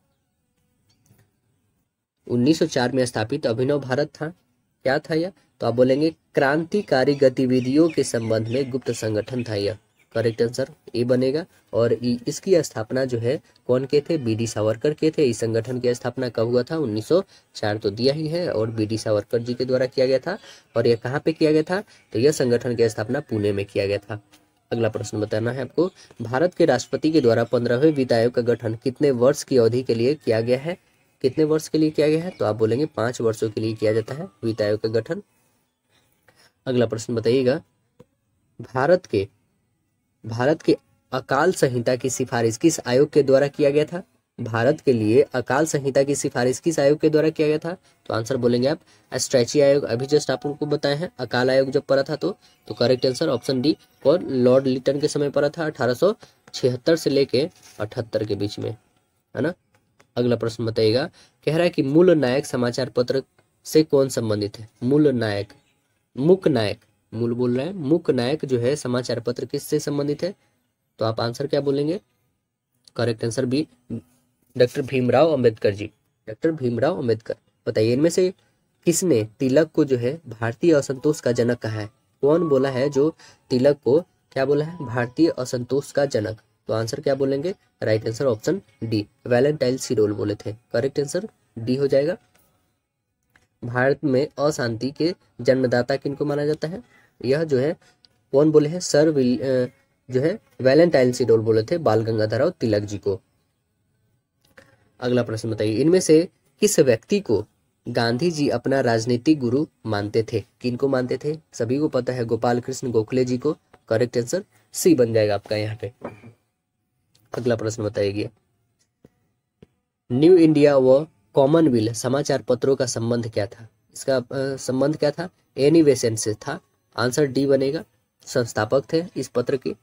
1904 में स्थापित अभिनव भारत था क्या था यह तो आप बोलेंगे क्रांतिकारी गतिविधियों के संबंध में गुप्त संगठन था यह करेक्ट आंसर ए बनेगा और इसकी स्थापना जो है कौन के थे बी डी सावरकर के थे इस संगठन की स्थापना कब हुआ था 1904 तो दिया ही है और बी डी सावरकर जी के द्वारा किया गया था और यह कहाँ पे किया गया था तो यह संगठन की स्थापना पुणे में किया गया था अगला प्रश्न बताना है आपको भारत के राष्ट्रपति के द्वारा पंद्रहवें वित्त आयोग का गठन कितने वर्ष की अवधि के लिए किया गया है कितने वर्ष के लिए किया गया है तो आप बोलेंगे पांच वर्षों के लिए किया जाता है वित्त आयोग का गठन अगला प्रश्न बताइएगा भारत के भारत के अकाल संहिता की सिफारिश किस आयोग के द्वारा किया गया था भारत के लिए अकाल संहिता की सिफारिश किस आयोग के द्वारा किया गया था तो आंसर बोलेंगे आप स्ट्रैची आयोग अभी जस्ट आप उनको बताए हैं अकाल आयोग जब पड़ा था तो तो करेक्ट आंसर ऑप्शन डी और लॉर्ड लिटन के समय पड़ा था अठारह से लेके अठहत्तर के बीच में है ना अगला प्रश्न बताइएगा कह रहा है कि मूल नायक समाचार पत्र से कौन संबंधित है मूल नायक मुख नायक मूल बोल रहे हैं मुख नायक जो है समाचार पत्र किससे संबंधित है तो आप आंसर क्या बोलेंगे correct answer B doctor Bhimrao Ambedkar ji doctor Bhimrao Ambedkar बताइए इनमें से किसने तिलक को जो है भारतीय असंतोष का जनक कहा है कौन बोला है जो तिलक को क्या बोला है भारतीय असंतोष का जनक तो आंसर क्या बोलेंगे right answer option D Valentine Chirol बोले थे करेक्ट आंसर डी हो जाएगा भारत में अशांति के जन्मदाता को माना जाता है यह जो है कौन बोले हैं सर विल जो है वैलेंटाइन रोल बोले थे बाल गंगाधर और तिलक जी को अगला प्रश्न बताइए इनमें से किस व्यक्ति को गांधी जी अपना राजनीतिक गुरु मानते थे किन को मानते थे सभी को पता है गोपाल कृष्ण गोखले जी को करेक्ट आंसर सी बन जाएगा आपका यहाँ पे अगला प्रश्न बताइए न्यू इंडिया व कॉमनवेल्थ समाचार पत्रों का संबंध क्या था इसका संबंध क्या था एनिवेशन से था आंसर डी बनेगा संस्थापक थे इस पत्र के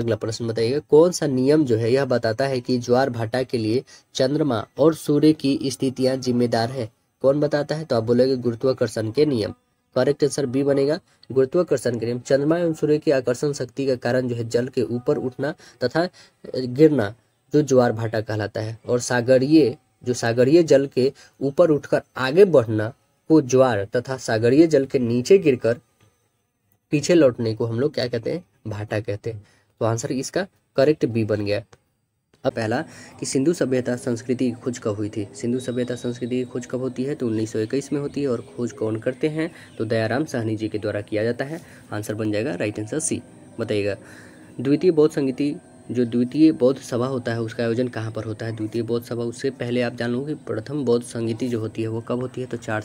अगला प्रश्न बताइएगा कौन सा नियम जो है यह बताता है कि ज्वार भाटा के लिए चंद्रमा और सूर्य की स्थितियां जिम्मेदार है कौन बताता है तो आप बोलेगे गुरुत्वाकर्षण के नियम करेक्ट आंसर बी बनेगा गुरुत्वाकर्षण के चंद्रमा एवं सूर्य की आकर्षण शक्ति का कारण जो है जल के ऊपर उठना तथा गिरना जो ज्वार भाटा कहलाता है और सागरीय जो सागरीय जल के ऊपर उठकर आगे बढ़ना को ज्वार तथा सागरीय जल के नीचे गिरकर पीछे लौटने को हम लोग क्या कहते हैं भाटा कहते हैं तो आंसर इसका करेक्ट बी बन गया पहला कि सिंधु सभ्यता संस्कृति की खोज कब हुई थी सिंधु सभ्यता संस्कृति की खोज कब होती है तो 1921 में होती है और खोज कौन करते हैं तो दयाराम साहनी जी के द्वारा किया जाता है आंसर बन जाएगा राइट आंसर सी बताइएगा द्वितीय बौद्ध संगीति जो द्वितीय बौद्ध सभा होता है उसका आयोजन कहाँ पर होता है द्वितीय बौद्ध सभा उससे पहले आप जान लो कि प्रथम बौद्ध संगीति जो होती है वो कब होती है तो चार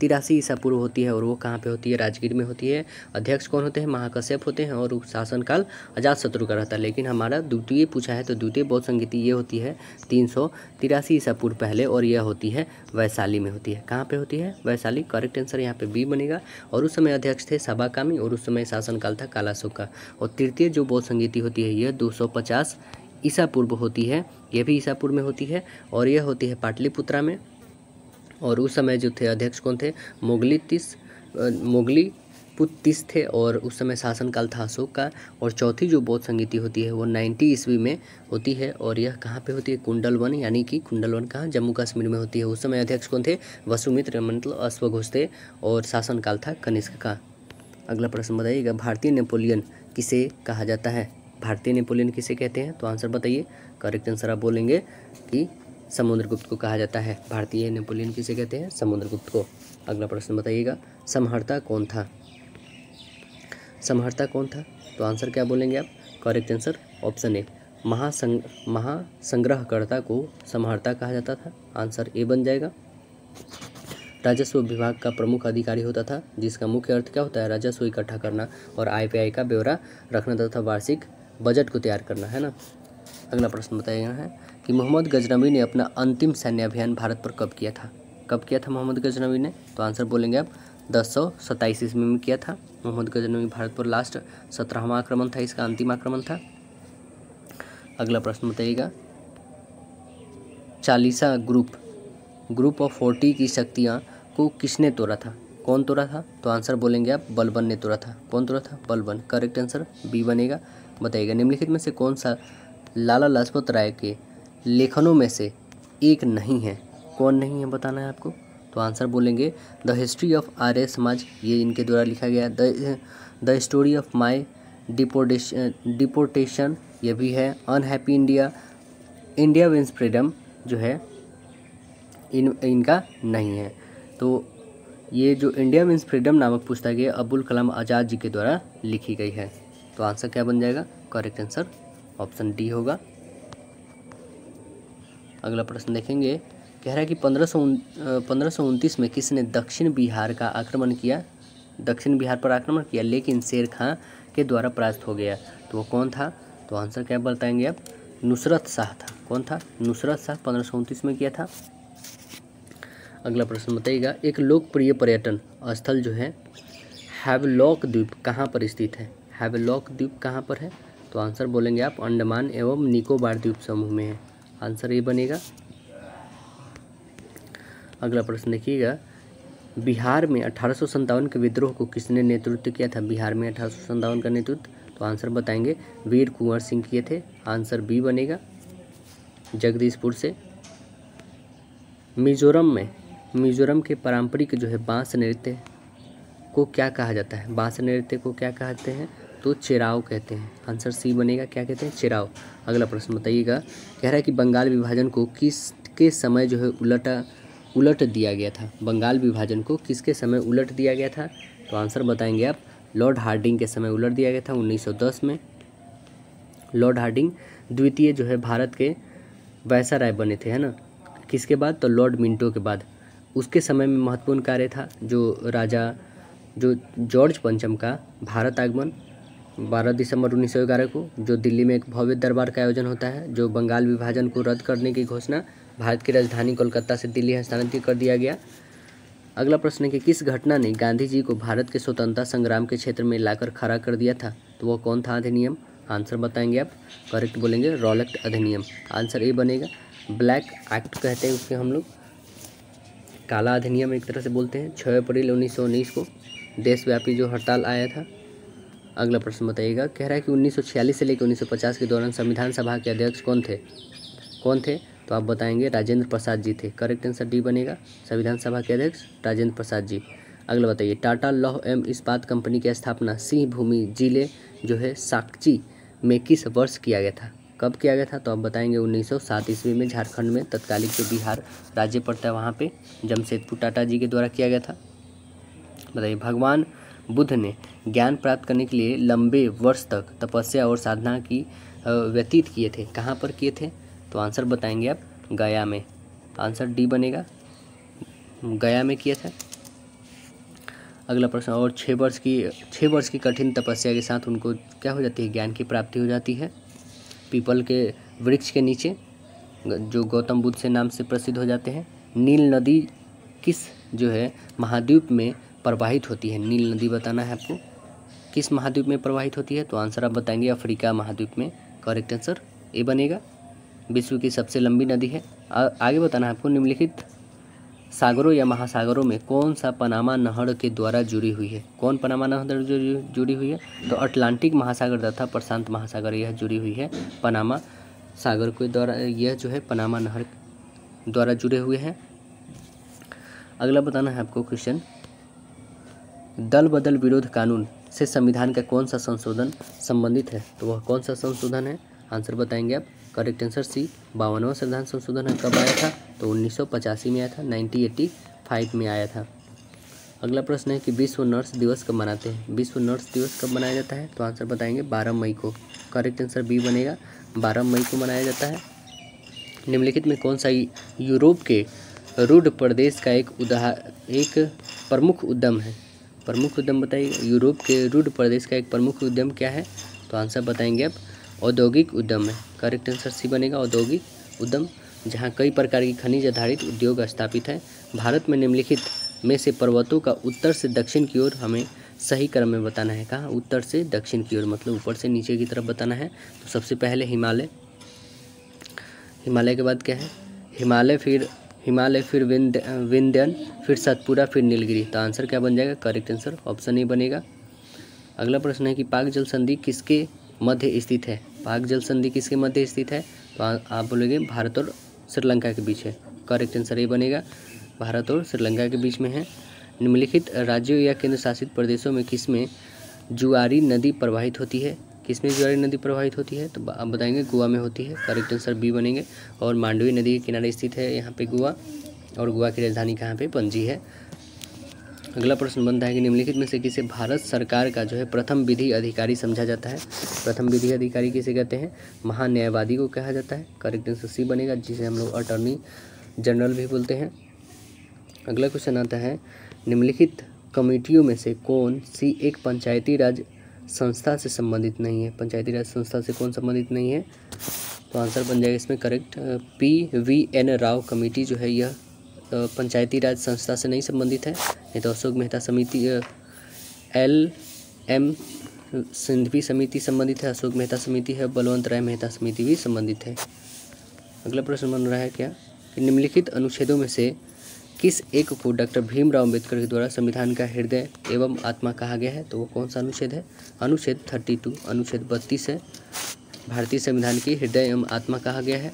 तिरासी ईसा पूर्व होती है और वो कहाँ पे होती है राजगीर में होती है अध्यक्ष कौन होते हैं महाकश्यप होते हैं और शासनकाल अजात शत्रु का रहता है लेकिन हमारा द्वितीय पूछा है तो द्वितीय बौद्ध संगीति ये होती है तीन सौ तिरासी ईसा पूर्व पहले और यह होती है वैशाली में होती है कहाँ पर होती है वैशाली करेक्ट आंसर यहाँ पर बी बनेगा और उस समय अध्यक्ष थे सभाकामी और उस समय शासनकाल था कालाशोक का और तृतीय जो बौद्ध संगीति होती है यह दो ईसा पूर्व होती है यह भी ईसा पूर्व में होती है और यह होती है पाटलिपुत्रा में और उस समय जो थे अध्यक्ष कौन थे मुगली तीस मुगली पुतीस थे और उस समय शासनकाल था अशोक का और चौथी जो बौद्ध संगीति होती है वो नाइन्टी ईस्वी में होती है और यह कहाँ पे होती है कुंडल वन यानी कि कुंडल वन कहाँ जम्मू कश्मीर में होती है उस समय अध्यक्ष कौन थे वसुमित्र मतलब अश्वघोष थे और शासनकाल था कनिष्क का अगला प्रश्न बताइएगा भारतीय नेपोलियन किसे कहा जाता है भारतीय नेपोलियन किसे कहते हैं तो आंसर बताइए करेक्ट आंसर आप बोलेंगे कि समुद्रगुप्त को कहा जाता है भारतीय नेपोलियन किसे कहते हैं समुद्रगुप्त को अगला प्रश्न बताइएगा समहर्ता कौन था समहर्ता कौन था तो आंसर क्या बोलेंगे आप करेक्ट आंसर ऑप्शन ए महासंग महासंग्रहकर्ता को समहर्ता कहा जाता था आंसर ए बन जाएगा राजस्व विभाग का प्रमुख अधिकारी होता था जिसका मुख्य अर्थ क्या होता है राजस्व इकट्ठा करना और आय व्यय का ब्यौरा रखना तथा वार्षिक बजट को तैयार करना है ना अगला प्रश्न बताया है कि मोहम्मद गजनवी ने अपना अंतिम सैन्य अभियान भारत पर कब किया था कब किया था मोहम्मद गजनवी ने तो आंसर बोलेंगे आप दस सौ सत्ताईस ईस्वी में किया था मोहम्मद गजनवी भारत पर लास्ट सत्रहवा आक्रमण था इसका अंतिम आक्रमण था अगला प्रश्न बताइएगा चालीसा ग्रुप ग्रुप ऑफ फोर्टी की शक्तियाँ को किसने तोड़ा था कौन तोड़ा था तो आंसर बोलेंगे आप बलबन ने तोड़ा था कौन तोड़ा था बलबन करेक्ट आंसर बी बनेगा बताइएगा निम्नलिखित में से कौन सा लाला लाजपत राय के लेखनों में से एक नहीं है कौन नहीं है बताना है आपको तो आंसर बोलेंगे द हिस्ट्री ऑफ आर्य समाज ये इनके द्वारा लिखा गया the story of my deportation deportation ये भी है unhappy India India wins freedom जो है इन इनका नहीं है तो ये जो इंडिया विंस फ्रीडम नामक पुस्तक है अब्दुल कलाम आज़ाद जी के द्वारा लिखी गई है तो आंसर क्या बन जाएगा करेक्ट आंसर ऑप्शन डी होगा अगला प्रश्न देखेंगे कह रहा है कि पंद्रह सौ पंद्रह सौ उनतीस में किसने दक्षिण बिहार का आक्रमण किया दक्षिण बिहार पर आक्रमण किया लेकिन शेर खां के द्वारा परास्त हो गया तो वो कौन था तो आंसर क्या बताएंगे आप नुसरत शाह था कौन था नुसरत शाह पंद्रह सौ उनतीस में किया था अगला प्रश्न बताइएगा एक लोकप्रिय पर्यटन स्थल जो है हैवलॉक द्वीप कहाँ पर स्थित है हैवलॉक द्वीप कहाँ पर है तो आंसर बोलेंगे आप अंडमान एवं निकोबार द्वीप समूह में है आंसर ये बनेगा अगला प्रश्न देखिएगा बिहार में अठारह के विद्रोह को किसने नेतृत्व किया था बिहार में अठारह का नेतृत्व तो आंसर बताएंगे वीर कुंवर सिंह किए थे आंसर बी बनेगा जगदीशपुर से मिजोरम में मिजोरम के पारंपरिक जो है बांस नृत्य को क्या कहा जाता है बांस नृत्य को क्या कहते हैं तो चिराव कहते हैं आंसर सी बनेगा क्या कहते हैं चिराव अगला प्रश्न बताइएगा कह रहा है कि बंगाल विभाजन को किस के समय जो है उलटा उलट दिया गया था बंगाल विभाजन को किसके समय उलट दिया गया था तो आंसर बताएंगे आप लॉर्ड हार्डिंग के समय उलट दिया गया था 1910 में लॉर्ड हार्डिंग द्वितीय जो है भारत के वैसा राय बने थे है ना किसके बाद तो लॉर्ड मिंटो के बाद उसके समय में महत्वपूर्ण कार्य था जो राजा जो जॉर्ज पंचम का भारत आगमन 12 दिसंबर उन्नीस को जो दिल्ली में एक भव्य दरबार का आयोजन होता है जो बंगाल विभाजन को रद्द करने की घोषणा भारत की राजधानी कोलकाता से दिल्ली हस्तांतरित कर दिया गया अगला प्रश्न है कि किस घटना ने गांधी जी को भारत के स्वतंत्रता संग्राम के क्षेत्र में लाकर खड़ा कर दिया था तो वह कौन था अधिनियम आंसर बताएंगे आप करेक्ट बोलेंगे रॉलेक्ट अधिनियम आंसर ए बनेगा ब्लैक एक्ट कहते हैं उसके हम लोग काला अधिनियम एक तरह से बोलते हैं छः अप्रैल उन्नीस को देशव्यापी जो हड़ताल आया था अगला प्रश्न बताइएगा कह रहा है कि 1946 से लेकर 1950 के दौरान संविधान सभा के अध्यक्ष कौन थे कौन थे तो आप बताएंगे राजेंद्र प्रसाद जी थे करेक्ट आंसर डी बनेगा संविधान सभा के अध्यक्ष राजेंद्र प्रसाद जी अगला बताइए टाटा लौह एम इस्पात कंपनी की स्थापना सिंह भूमि जिले जो है साक्ची में किस वर्ष किया गया था कब किया गया था तो आप बताएंगे उन्नीस सौ सात ईस्वी में झारखंड में तत्कालिक जो बिहार राज्य पड़ता है वहाँ पे जमशेदपुर टाटा जी के द्वारा किया गया था बताइए भगवान बुद्ध ने ज्ञान प्राप्त करने के लिए लंबे वर्ष तक तपस्या और साधना की व्यतीत किए थे कहाँ पर किए थे तो आंसर बताएंगे आप गया में आंसर डी बनेगा गया में किया था अगला प्रश्न और छः वर्ष की छः वर्ष की कठिन तपस्या के साथ उनको क्या हो जाती है ज्ञान की प्राप्ति हो जाती है पीपल के वृक्ष के नीचे जो गौतम बुद्ध से नाम से प्रसिद्ध हो जाते हैं नील नदी किस जो है महाद्वीप में प्रवाहित होती है नील नदी बताना है आपको किस महाद्वीप में प्रवाहित होती है तो आंसर आप बताएंगे अफ्रीका महाद्वीप में करेक्ट आंसर ए बनेगा विश्व की सबसे लंबी नदी है आ, आगे बताना है आपको निम्नलिखित सागरों या महासागरों में कौन सा पनामा नहर के द्वारा जुड़ी हुई है कौन पनामा नहर जुड़ी हुई है तो अटलांटिक महासागर तथा प्रशांत महासागर यह जुड़ी हुई है पनामा सागर के द्वारा यह जो है पनामा नहर द्वारा जुड़े हुए हैं अगला बताना है आपको क्वेश्चन दल बदल विरोध कानून से संविधान का कौन सा संशोधन संबंधित है तो वह कौन सा संशोधन है आंसर बताएंगे आप करेक्ट आंसर सी बावनवा संविधान संशोधन है कब आया था तो उन्नीस में आया था नाइनटीन में आया था अगला प्रश्न है कि विश्व नर्स दिवस कब मनाते हैं विश्व नर्स दिवस कब मनाया जाता है तो आंसर बताएंगे 12 मई को करेक्ट आंसर बी बनेगा 12 मई को मनाया जाता है निम्नलिखित में कौन सा यूरोप के रूढ़ प्रदेश का एक उदाह एक प्रमुख उद्यम है प्रमुख उद्यम बताइए यूरोप के रूड प्रदेश का एक प्रमुख उद्यम क्या है तो आंसर बताएंगे आप औद्योगिक उद्यम है करेक्ट आंसर सी बनेगा औद्योगिक उद्यम जहाँ कई प्रकार की खनिज आधारित उद्योग स्थापित है भारत में निम्नलिखित में से पर्वतों का उत्तर से दक्षिण की ओर हमें सही क्रम में बताना है कहाँ उत्तर से दक्षिण की ओर मतलब ऊपर से नीचे की तरफ बताना है तो सबसे पहले हिमालय हिमालय के बाद क्या है हिमालय फिर हिमालय फिर विंध्य विंध्यन फिर सतपुरा फिर नीलगिरी तो आंसर क्या बन जाएगा करेक्ट आंसर ऑप्शन ए बनेगा अगला प्रश्न है कि पाक जल संधि किसके मध्य स्थित है पाक जल संधि किसके मध्य स्थित है तो आ, आप बोलेंगे भारत और श्रीलंका के बीच है करेक्ट आंसर ये बनेगा भारत और श्रीलंका के बीच में है निम्नलिखित राज्यों या केंद्र शासित प्रदेशों में किसमें जुआरी नदी प्रवाहित होती है किसमें ज्वारी नदी प्रवाहित होती है तो आप बताएंगे गोवा में होती है करेक्ट आंसर तो बी बनेंगे और मांडवी नदी के किनारे स्थित है यहाँ पे गोवा और गोवा की राजधानी कहाँ पे पंजी है अगला प्रश्न बनता है कि निम्नलिखित में से किसे भारत सरकार का जो है प्रथम विधि अधिकारी समझा जाता है प्रथम विधि अधिकारी किसे कहते हैं महान्यायवादी को कहा जाता है करेक्ट आंसर सी बनेगा जिसे हम लोग अटॉर्नी जनरल भी बोलते हैं अगला क्वेश्चन आता है निम्नलिखित कमेटियों में से कौन सी एक पंचायती राज संस्था से संबंधित नहीं है पंचायती राज संस्था से कौन संबंधित नहीं है तो आंसर बन जाएगा इसमें correct P V N Rao committee जो है यह पंचायती राज संस्था से नहीं संबंधित है नहीं तो अशोक मेहता समिति एल एम सिंधवी समिति संबंधित है अशोक मेहता समिति है बलवंत राय मेहता समिति भी संबंधित है अगला प्रश्न बन रहा है क्या कि निम्नलिखित अनुच्छेदों में से किस एक को डॉक्टर भीमराव अम्बेडकर के द्वारा संविधान का हृदय एवं आत्मा कहा गया है तो वो कौन सा अनुच्छेद है अनुच्छेद थर्टी टू अनुच्छेद बत्तीस है भारतीय संविधान की हृदय एवं आत्मा कहा गया है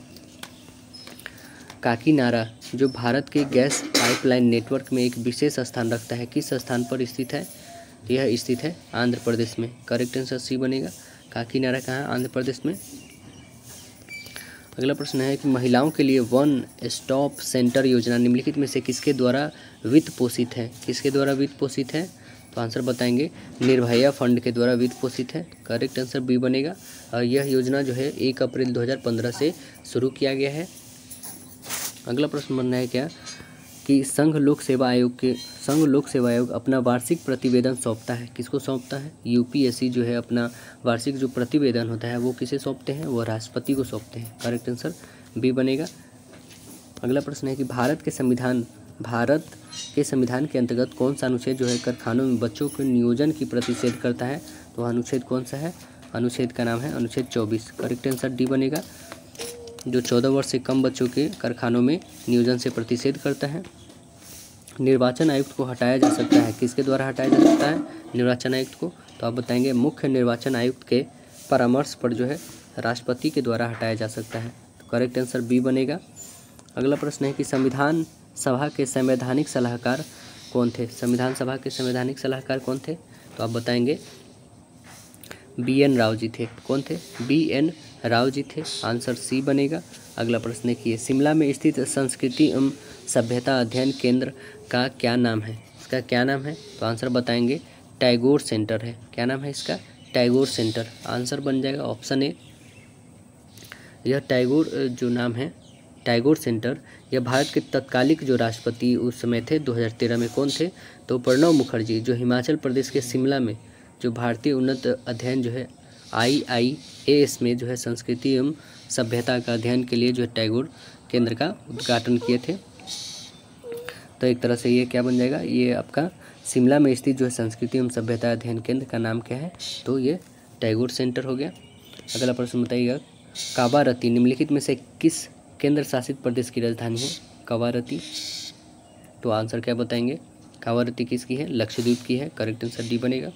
काकीनारा जो भारत के गैस पाइपलाइन नेटवर्क में एक विशेष स्थान रखता है किस स्थान पर स्थित है यह स्थित है आंध्र प्रदेश में करेक्ट आंसर सी बनेगा काकीनारा कहाँ आंध्र प्रदेश में अगला प्रश्न है कि महिलाओं के लिए वन स्टॉप सेंटर योजना निम्नलिखित में से किसके द्वारा वित्त पोषित है किसके द्वारा वित्त पोषित है तो आंसर बताएंगे निर्भया फंड के द्वारा वित्त पोषित है करेक्ट आंसर बी बनेगा और यह योजना जो है एक अप्रैल 2015 से शुरू किया गया है अगला प्रश्न बनना है क्या कि संघ लोक सेवा आयोग के संघ लोक सेवा आयोग अपना वार्षिक प्रतिवेदन सौंपता है किसको सौंपता है यूपीएससी जो है अपना वार्षिक जो प्रतिवेदन होता है वो किसे सौंपते हैं वो राष्ट्रपति को सौंपते हैं करेक्ट आंसर बी बनेगा अगला प्रश्न है कि भारत के संविधान भारत के संविधान के अंतर्गत कौन सा अनुच्छेद जो है कारखानों में बच्चों के नियोजन की प्रतिषेध करता है तो अनुच्छेद कौन सा है अनुच्छेद का नाम है अनुच्छेद चौबीस करेक्ट आंसर डी बनेगा जो चौदह वर्ष से कम बच्चों के कारखानों में नियोजन से प्रतिषेध करता है निर्वाचन आयुक्त को हटाया जा सकता है किसके द्वारा हटाया जा सकता है निर्वाचन आयुक्त को तो आप बताएंगे मुख्य निर्वाचन आयुक्त के परामर्श पर जो है राष्ट्रपति के द्वारा हटाया जा सकता है तो करेक्ट आंसर बी बनेगा अगला प्रश्न है कि संविधान सभा के संवैधानिक सलाहकार कौन थे संविधान सभा के संवैधानिक सलाहकार कौन थे तो आप बताएंगे बी एन राव जी थे कौन थे बी एन राव जी थे आंसर सी बनेगा अगला प्रश्न देखिए शिमला में स्थित संस्कृति एवं सभ्यता अध्ययन केंद्र का क्या नाम है इसका क्या नाम है तो आंसर बताएंगे टैगोर सेंटर है क्या नाम है इसका टैगोर सेंटर आंसर बन जाएगा ऑप्शन ए यह टैगोर जो नाम है टैगोर सेंटर यह भारत के तत्कालिक जो राष्ट्रपति उस समय थे 2013 में कौन थे तो प्रणव मुखर्जी जो हिमाचल प्रदेश के शिमला में जो भारतीय उन्नत अध्ययन जो है आई आई एस में जो है संस्कृति एवं सभ्यता का अध्ययन के लिए जो है टैगोर केंद्र का उद्घाटन किए थे तो एक तरह से ये क्या बन जाएगा ये आपका शिमला में स्थित जो है संस्कृति एवं सभ्यता अध्ययन केंद्र का नाम क्या है तो ये टैगोर सेंटर हो गया अगला प्रश्न बताइएगा काबारती निम्नलिखित में से किस केंद्र शासित प्रदेश की राजधानी है कावारती तो आंसर क्या बताएंगे कावारती किसकी है लक्षद्वीप की है करेक्ट आंसर डी बनेगा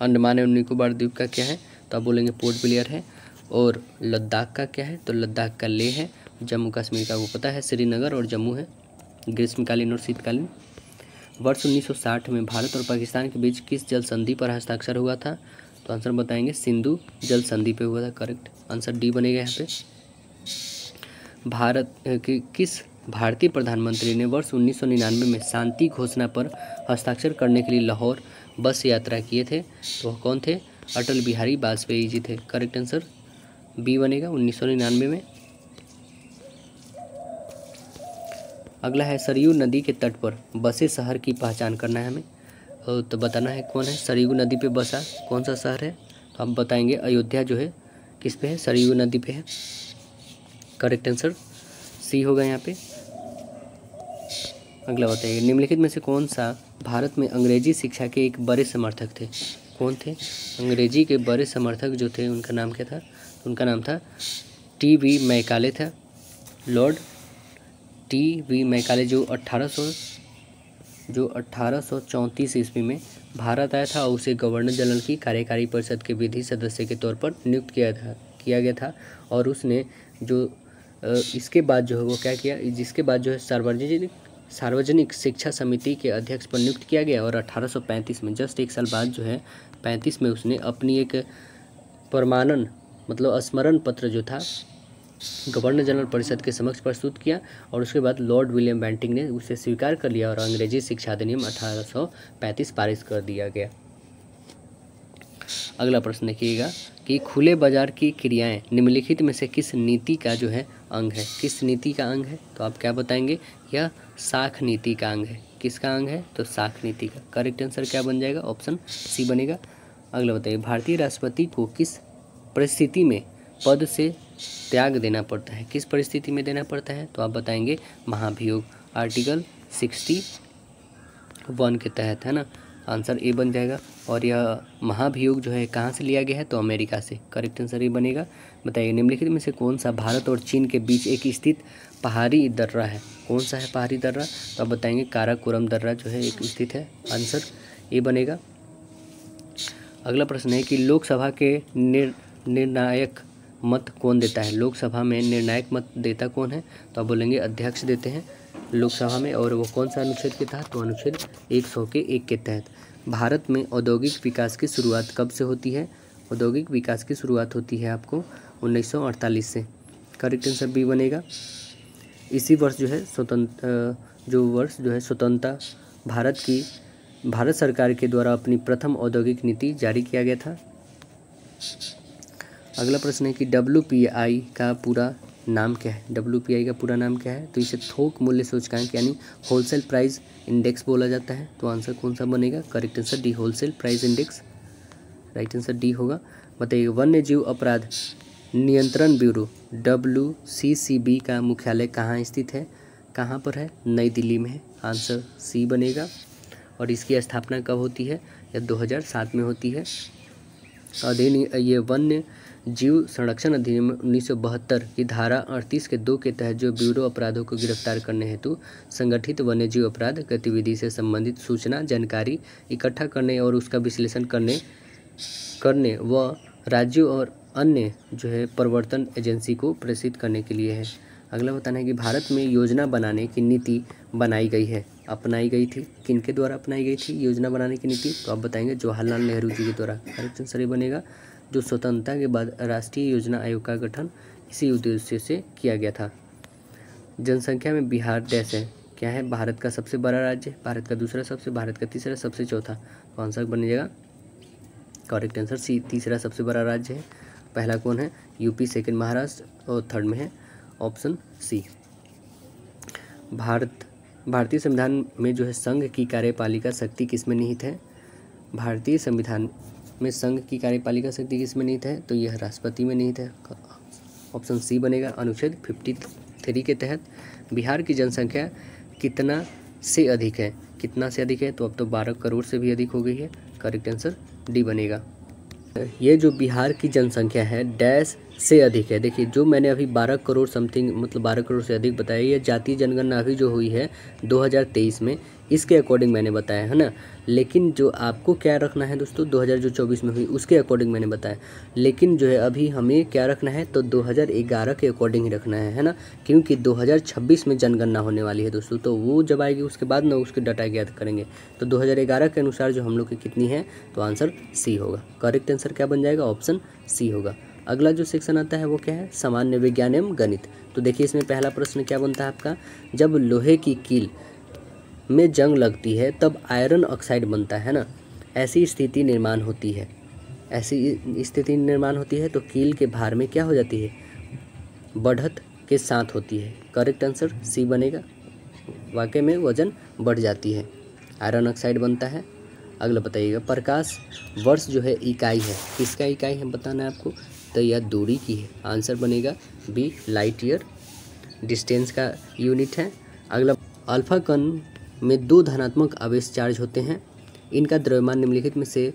अंडमान एवं निकोबार द्वीप का क्या है तो आप बोलेंगे पोर्ट ब्लेयर है और लद्दाख का क्या है तो लद्दाख का ले है जम्मू कश्मीर का वो पता है श्रीनगर और जम्मू है ग्रीष्मकालीन और शीतकालीन वर्ष 1960 में भारत और पाकिस्तान के बीच किस जल संधि पर हस्ताक्षर हुआ था तो आंसर बताएंगे सिंधु जल संधि पे हुआ था करेक्ट आंसर डी बनेगा यहाँ पे भारत कि, किस भारतीय प्रधानमंत्री ने वर्ष 1999 में शांति घोषणा पर हस्ताक्षर करने के लिए लाहौर बस यात्रा किए थे तो कौन थे अटल बिहारी वाजपेयी जी थे करेक्ट आंसर बी बनेगा उन्नीस में अगला है सरयू नदी के तट पर बसे शहर की पहचान करना है हमें तो बताना है कौन है सरयू नदी पे बसा कौन सा शहर है तो हम बताएंगे अयोध्या जो है किस पे है सरयू नदी पे है करेक्ट आंसर सी होगा यहाँ पे अगला बताइए निम्नलिखित में से कौन सा भारत में अंग्रेजी शिक्षा के एक बड़े समर्थक थे कौन थे अंग्रेजी के बड़े समर्थक जो थे उनका नाम क्या था उनका नाम था टी वी मैकाले था लॉर्ड टी वी मैकाले जो 1800 जो 1834 ईस्वी में भारत आया था और उसे गवर्नर जनरल की कार्यकारी परिषद के विधि सदस्य के तौर पर नियुक्त किया था किया गया था और उसने जो इसके बाद जो है वो क्या किया जिसके बाद जो है सार्वजनिक सार्वजनिक शिक्षा समिति के अध्यक्ष पर नियुक्त किया गया और 1835 में जस्ट एक साल बाद जो है 35 में उसने अपनी एक प्रमाणन मतलब स्मरण पत्र जो था गवर्नर जनरल परिषद के समक्ष प्रस्तुत किया और उसके बाद लॉर्ड विलियम बैंटिंग ने उसे स्वीकार कर लिया और अंग्रेजी शिक्षा अधिनियम 1835 पारित कर दिया गया अगला प्रश्न देखिएगा कि खुले बाजार की क्रियाएं निम्नलिखित में से किस नीति का जो है अंग है किस नीति का अंग है तो आप क्या बताएंगे यह साख नीति का अंग है किसका अंग है तो साख नीति का करेक्ट आंसर क्या बन जाएगा ऑप्शन सी बनेगा अगला बताइए भारतीय राष्ट्रपति को किस परिस्थिति में पद से त्याग देना पड़ता है किस परिस्थिति में देना पड़ता है तो आप बताएंगे महाभियोग आर्टिकल सिक्सटी वन के तहत है ना आंसर ए बन जाएगा और यह महाभियोग जो है कहाँ से लिया गया है तो अमेरिका से करेक्ट आंसर ये बनेगा बताइए निम्नलिखित में से कौन सा भारत और चीन के बीच एक स्थित पहाड़ी दर्रा है कौन सा है पहाड़ी दर्रा तो आप बताएंगे काराकोरम दर्रा जो है एक स्थित है आंसर ए बनेगा अगला प्रश्न है कि लोकसभा के निर निर्णायक मत कौन देता है लोकसभा में निर्णायक मत देता कौन है तो आप बोलेंगे अध्यक्ष देते हैं लोकसभा में और वो कौन सा अनुच्छेद के तहत तो अनुच्छेद एक सौ के एक के तहत भारत में औद्योगिक विकास की शुरुआत कब से होती है औद्योगिक विकास की शुरुआत होती है आपको अड़तालीस से करेक्ट आंसर बी बनेगा इसी वर्ष जो है स्वतंत्र जो वर्ष जो है स्वतंत्रता भारत की भारत सरकार के द्वारा अपनी प्रथम औद्योगिक नीति जारी किया गया था अगला प्रश्न है कि डब्ल्यू का पूरा नाम क्या है डब्ल्यू का पूरा नाम क्या है तो इसे थोक मूल्य सूचकांक यानी होलसेल प्राइस इंडेक्स बोला जाता है तो आंसर कौन सा बनेगा correct answer D wholesale price index right answer D होगा बताइए वन्य जीव अपराध नियंत्रण bureau W C C B का मुख्यालय कहाँ स्थित है कहाँ पर है नई दिल्ली में है आंसर सी बनेगा और इसकी स्थापना कब होती है यह 2007 में होती है अधिन ये वन्य जीव संरक्षण अधिनियम उन्नीस की धारा अड़तीस के दो के तहत जो ब्यूरो अपराधों को गिरफ्तार करने हेतु संगठित वन्य जीव अपराध गतिविधि से संबंधित सूचना जानकारी इकट्ठा करने और उसका विश्लेषण करने करने व राज्यों और अन्य जो है प्रवर्तन एजेंसी को प्रेषित करने के लिए है अगला बताना है कि भारत में योजना बनाने की नीति बनाई गई है अपनाई गई थी किनके द्वारा अपनाई गई थी योजना बनाने की नीति तो आप बताएंगे जवाहरलाल नेहरू जी के द्वारा करेक्ट आंसर ये बनेगा जो स्वतंत्रता के बाद राष्ट्रीय योजना आयोग का गठन इसी उद्देश्य से किया गया था जनसंख्या में बिहार देश है क्या है भारत का सबसे बड़ा राज्य भारत का दूसरा सबसे भारत का तीसरा सबसे चौथा तो आंसर बनेगा जाएगा करेक्ट आंसर सी तीसरा सबसे बड़ा राज्य है पहला कौन है यूपी सेकंड महाराष्ट्र और थर्ड में है ऑप्शन सी भारत भारतीय संविधान में जो है संघ की कार्यपालिका शक्ति किसमें निहित है भारतीय संविधान में संघ की कार्यपालिका शक्ति किसमें निहित है तो यह राष्ट्रपति में निहित है ऑप्शन सी बनेगा अनुच्छेद फिफ्टी थ्री के तहत बिहार की जनसंख्या कितना से अधिक है कितना से अधिक है तो अब तो बारह करोड़ से भी अधिक हो गई है करेक्ट आंसर डी बनेगा ये जो बिहार की जनसंख्या है डैश से अधिक है देखिए जो मैंने अभी 12 करोड़ समथिंग मतलब 12 करोड़ से अधिक बताया ये जातीय जनगणना अभी जो हुई है 2023 में इसके अकॉर्डिंग मैंने बताया है ना लेकिन जो आपको क्या रखना है दोस्तों 2024 में हुई उसके अकॉर्डिंग मैंने बताया लेकिन जो है अभी हमें क्या रखना है तो 2011 के अकॉर्डिंग ही रखना है है ना क्योंकि 2026 में जनगणना होने वाली है दोस्तों तो वो जब आएगी उसके बाद ना उसके डाटा ज्ञात करेंगे तो 2011 के अनुसार जो हम लोग की कितनी है तो आंसर सी होगा करेक्ट आंसर क्या बन जाएगा ऑप्शन सी होगा अगला जो सेक्शन आता है वो क्या है सामान्य विज्ञान एवं गणित तो देखिए इसमें पहला प्रश्न क्या बनता है आपका जब लोहे की कील में जंग लगती है तब आयरन ऑक्साइड बनता है ना ऐसी स्थिति निर्माण होती है ऐसी स्थिति निर्माण होती है तो कील के भार में क्या हो जाती है बढ़त के साथ होती है करेक्ट आंसर सी बनेगा वाकई में वजन बढ़ जाती है आयरन ऑक्साइड बनता है अगला बताइएगा प्रकाश वर्ष जो है इकाई है किसका इकाई है बताना है आपको तो यह दूरी की है आंसर बनेगा बी लाइट ईयर डिस्टेंस का यूनिट है अगला अल्फा कन में दो धनात्मक आवेश चार्ज होते हैं इनका द्रव्यमान निम्नलिखित में से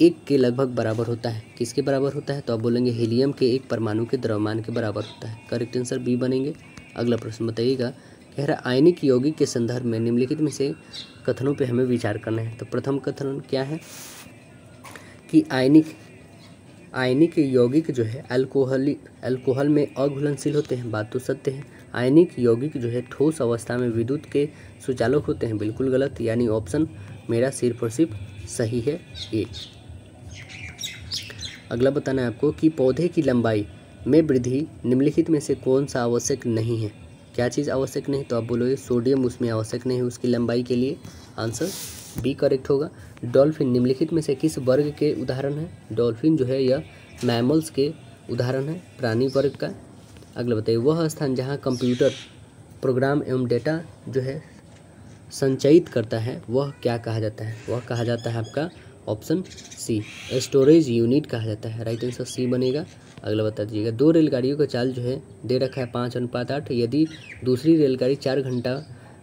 एक के लगभग बराबर होता है किसके बराबर होता है तो आप बोलेंगे हीलियम के एक परमाणु के द्रव्यमान के बराबर होता है करेक्ट आंसर बी बनेंगे अगला प्रश्न बताइएगा कह रहा आयनिक यौगिक के संदर्भ में निम्नलिखित में से कथनों पर हमें विचार करना है तो प्रथम कथन क्या है कि आयनिक आयनिक यौगिक जो है अल्कोहली अल्कोहल में अघुलनशील होते हैं बात तो सत्य है आयनिक यौगिक जो है ठोस अवस्था में विद्युत के सुचालक होते हैं बिल्कुल गलत यानी ऑप्शन मेरा सिर्फ और सिर्फ सही है ए अगला बताना है आपको कि पौधे की लंबाई में वृद्धि निम्नलिखित में से कौन सा आवश्यक नहीं है क्या चीज़ आवश्यक नहीं तो आप बोलोगे सोडियम उसमें आवश्यक नहीं है उसकी लंबाई के लिए आंसर बी करेक्ट होगा डॉल्फिन निम्नलिखित में से किस वर्ग के उदाहरण है डॉल्फिन जो है यह मैमल्स के उदाहरण है प्राणी वर्ग का अगला बताइए वह स्थान जहाँ कंप्यूटर प्रोग्राम एवं डेटा जो है संचयित करता है वह क्या कहा जाता है वह कहा जाता है आपका ऑप्शन सी स्टोरेज यूनिट कहा जाता है राइट आंसर सी बनेगा अगला बता दीजिएगा दो रेलगाड़ियों का चाल जो है दे रखा है पाँच अनुपात आठ यदि दूसरी रेलगाड़ी चार घंटा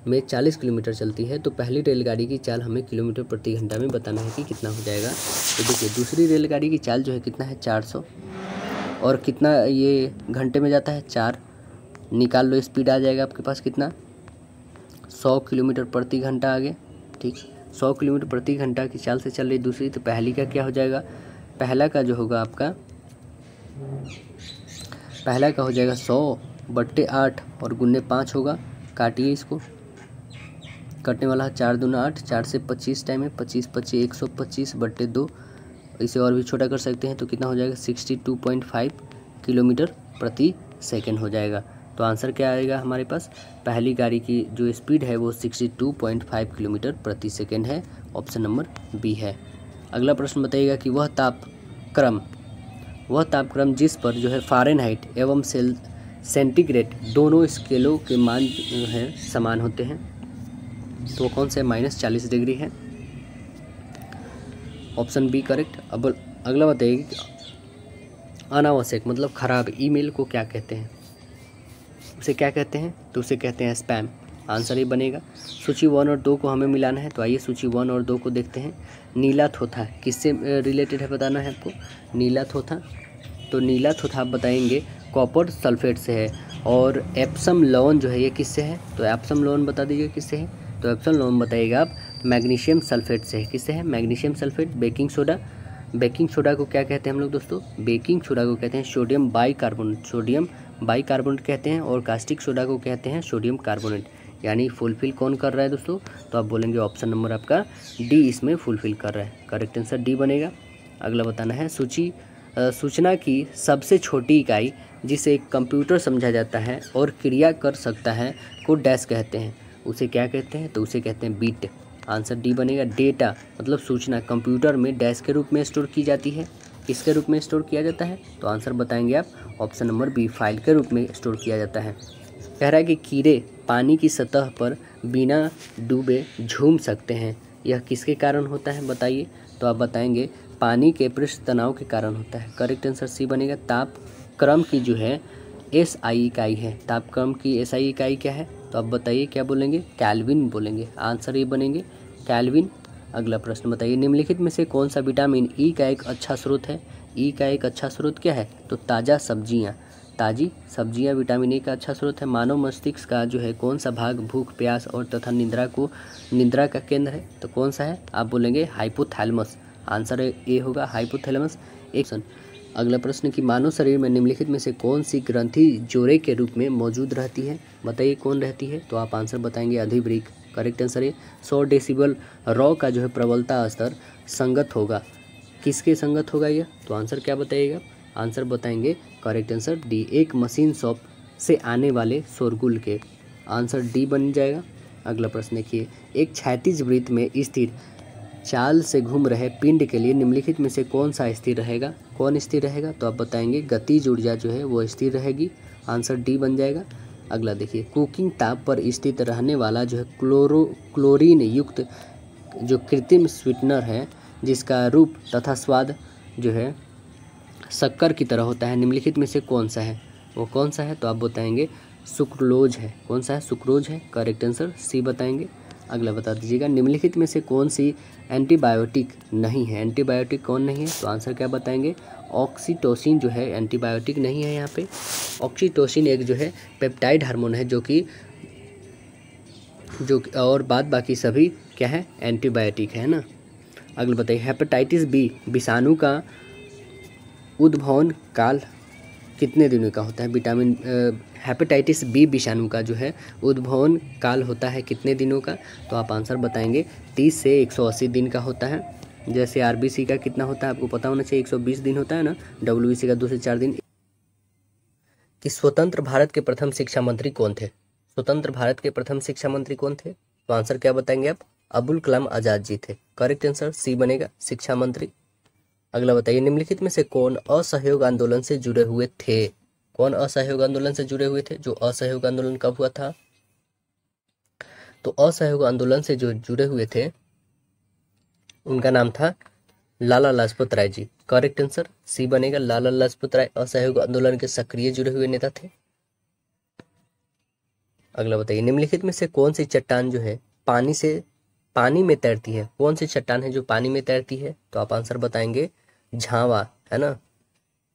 में चालीस किलोमीटर चलती है तो पहली रेलगाड़ी की चाल हमें किलोमीटर प्रति घंटा में बताना है कि कितना हो जाएगा तो देखिए दूसरी रेलगाड़ी की चाल जो है कितना है चार सौ और कितना ये घंटे में जाता है चार निकाल लो स्पीड आ जाएगा आपके पास कितना सौ किलोमीटर प्रति घंटा आगे ठीक सौ किलोमीटर प्रति घंटा की चाल से चल रही दूसरी तो पहली का क्या हो जाएगा पहला का जो होगा आपका पहला का हो जाएगा सौ बट्टे आठ और गुन्ने पाँच होगा काटिए इसको कटने वाला है चार दूना आठ चार से पच्चीस टाइम है पच्चीस पच्चीस एक सौ पच्चीस बट्टे दो इसे और भी छोटा कर सकते हैं तो कितना हो जाएगा sixty two point five kilometre प्रति सेकेंड हो जाएगा तो आंसर क्या आएगा हमारे पास पहली गाड़ी की जो स्पीड है वो sixty two point five kilometre प्रति सेकेंड है ऑप्शन नंबर बी है अगला प्रश्न बताइएगा कि वह ताप क्रम वह तापक्रम जिस पर जो है फारेन एवं सेल सेंटीग्रेड दोनों स्केलों के मान हैं समान होते हैं तो कौन से माइनस चालीस डिग्री है ऑप्शन बी करेक्ट अब अगला बताइए अनावश्यक मतलब खराब ईमेल को क्या कहते हैं उसे क्या कहते हैं तो उसे कहते हैं स्पैम आंसर ही बनेगा सूची वन और दो को हमें मिलाना है तो आइए सूची वन और दो को देखते हैं नीला थोथा किससे रिलेटेड है बताना है आपको नीला थोथा तो नीला थोथा आप बताएंगे कॉपर सल्फेट से है और एप्सम लोन जो है ये किससे है तो एप्सम लोन बता दीजिए किससे है तो एप्सम लोन बताइएगा आप मैग्नीशियम सल्फेट से है किससे है magnesium sulphate baking soda baking soda को क्या कहते हैं हम लोग दोस्तों बेकिंग सोडा को कहते हैं सोडियम बाइकार्बोनेट सोडियम बाइकार्बोनेट कहते हैं और कास्टिक सोडा को कहते हैं सोडियम कार्बोनेट यानी फुलफिल कौन कर रहा है दोस्तों तो आप बोलेंगे ऑप्शन नंबर आपका डी इसमें फुलफिल कर रहा है करेक्ट आंसर डी बनेगा अगला बताना है सूची सूचना की सबसे छोटी इकाई जिसे कंप्यूटर समझा जाता है और क्रिया कर सकता है को डैश कहते हैं उसे क्या कहते हैं तो उसे कहते हैं बीट आंसर डी बनेगा डेटा मतलब सूचना कंप्यूटर में डैश के रूप में स्टोर की जाती है किसके रूप में स्टोर किया जाता है तो आंसर बताएंगे आप ऑप्शन नंबर बी फाइल के रूप में स्टोर किया जाता है कह रहा है कि कीड़े पानी की सतह पर बिना डूबे झूम सकते हैं यह किसके कारण होता है बताइए तो आप बताएंगे पानी के पृष्ठ तनाव के कारण होता है करेक्ट आंसर सी बनेगा ताप क्रम की जो है एस आई इकाई है ताप क्रम की एस आई इकाई क्या है तो आप बताइए क्या बोलेंगे कैलविन बोलेंगे आंसर ये बनेंगे कैलविन अगला प्रश्न बताइए निम्नलिखित में से कौन सा विटामिन ई e का एक अच्छा स्रोत है ई e का एक अच्छा स्रोत क्या है तो ताज़ा सब्जियाँ ताज़ी सब्जियाँ विटामिन ई e का अच्छा स्रोत है मानव मस्तिष्क का जो है कौन सा भाग भूख प्यास और तथा निंद्रा को निंद्रा का केंद्र है तो कौन सा है आप बोलेंगे हाइपोथैलमस आंसर ए होगा हाइपोथैलमस एक सन अगला प्रश्न कि मानव शरीर में निम्नलिखित में से कौन सी ग्रंथि जोड़े के रूप में मौजूद रहती है बताइए कौन रहती है तो आप आंसर बताएंगे अधिवृक करेक्ट आंसर है सौ डेसिबल रॉ का जो है प्रबलता स्तर संगत होगा किसके संगत होगा यह तो आंसर क्या बताइएगा आंसर बताएंगे करेक्ट आंसर डी एक मशीन शॉप से आने वाले शोरगुल के आंसर डी बन जाएगा अगला प्रश्न देखिए एक क्षैतिज वृत्त में स्थिर चाल से घूम रहे पिंड के लिए निम्नलिखित में से कौन सा स्थिर रहेगा कौन स्थिर रहेगा तो आप बताएंगे गतिज ऊर्जा जो है वो स्थिर रहेगी आंसर डी बन जाएगा अगला देखिए कुकिंग ताप पर स्थित रहने वाला जो है क्लोरो क्लोरीन युक्त जो कृत्रिम स्वीटनर है जिसका रूप तथा स्वाद जो है शक्कर की तरह होता है निम्नलिखित में से कौन सा है वो कौन सा है तो आप बताएंगे सुक्रोज है कौन सा है सुक्रोज है करेक्ट आंसर सी बताएंगे अगला बता दीजिएगा निम्नलिखित में से कौन सी एंटीबायोटिक नहीं है एंटीबायोटिक कौन नहीं है तो आंसर क्या बताएंगे ऑक्सीटोसिन जो है एंटीबायोटिक नहीं है यहाँ पे ऑक्सीटोसिन एक जो है पेप्टाइड हार्मोन है जो कि जो और बाद बाकी सभी क्या है एंटीबायोटिक है ना अगले बताइए हेपेटाइटिस बी विषाणु का उद्भवन काल कितने दिनों का होता है विटामिन हेपेटाइटिस बी विषाणु का जो है उद्भवन काल होता है कितने दिनों का तो आप आंसर बताएंगे 30 से 180 दिन का होता है जैसे आरबीसी का कितना होता है आपको पता होना चाहिए 120 दिन होता है ना डब्ल्यू का दो से चार दिन कि स्वतंत्र भारत के प्रथम शिक्षा मंत्री कौन थे स्वतंत्र भारत के प्रथम शिक्षा मंत्री कौन थे तो आंसर क्या बताएंगे आप अबुल कलाम आजाद जी थे करेक्ट आंसर सी बनेगा शिक्षा मंत्री अगला बताइए निम्नलिखित में से कौन असहयोग आंदोलन से जुड़े हुए थे कौन असहयोग आंदोलन से जुड़े हुए थे जो असहयोग आंदोलन कब हुआ था तो असहयोग आंदोलन से जो जुड़े हुए थे उनका नाम था Lala Lajpat Rai ji correct answer C बनेगा लाला लाजपत राय असहयोग आंदोलन के सक्रिय जुड़े हुए नेता थे अगला बताइए निम्नलिखित में से कौन सी चट्टान जो है पानी से पानी में तैरती है कौन सी चट्टान है जो पानी में तैरती है तो आप आंसर बताएंगे झावा है ना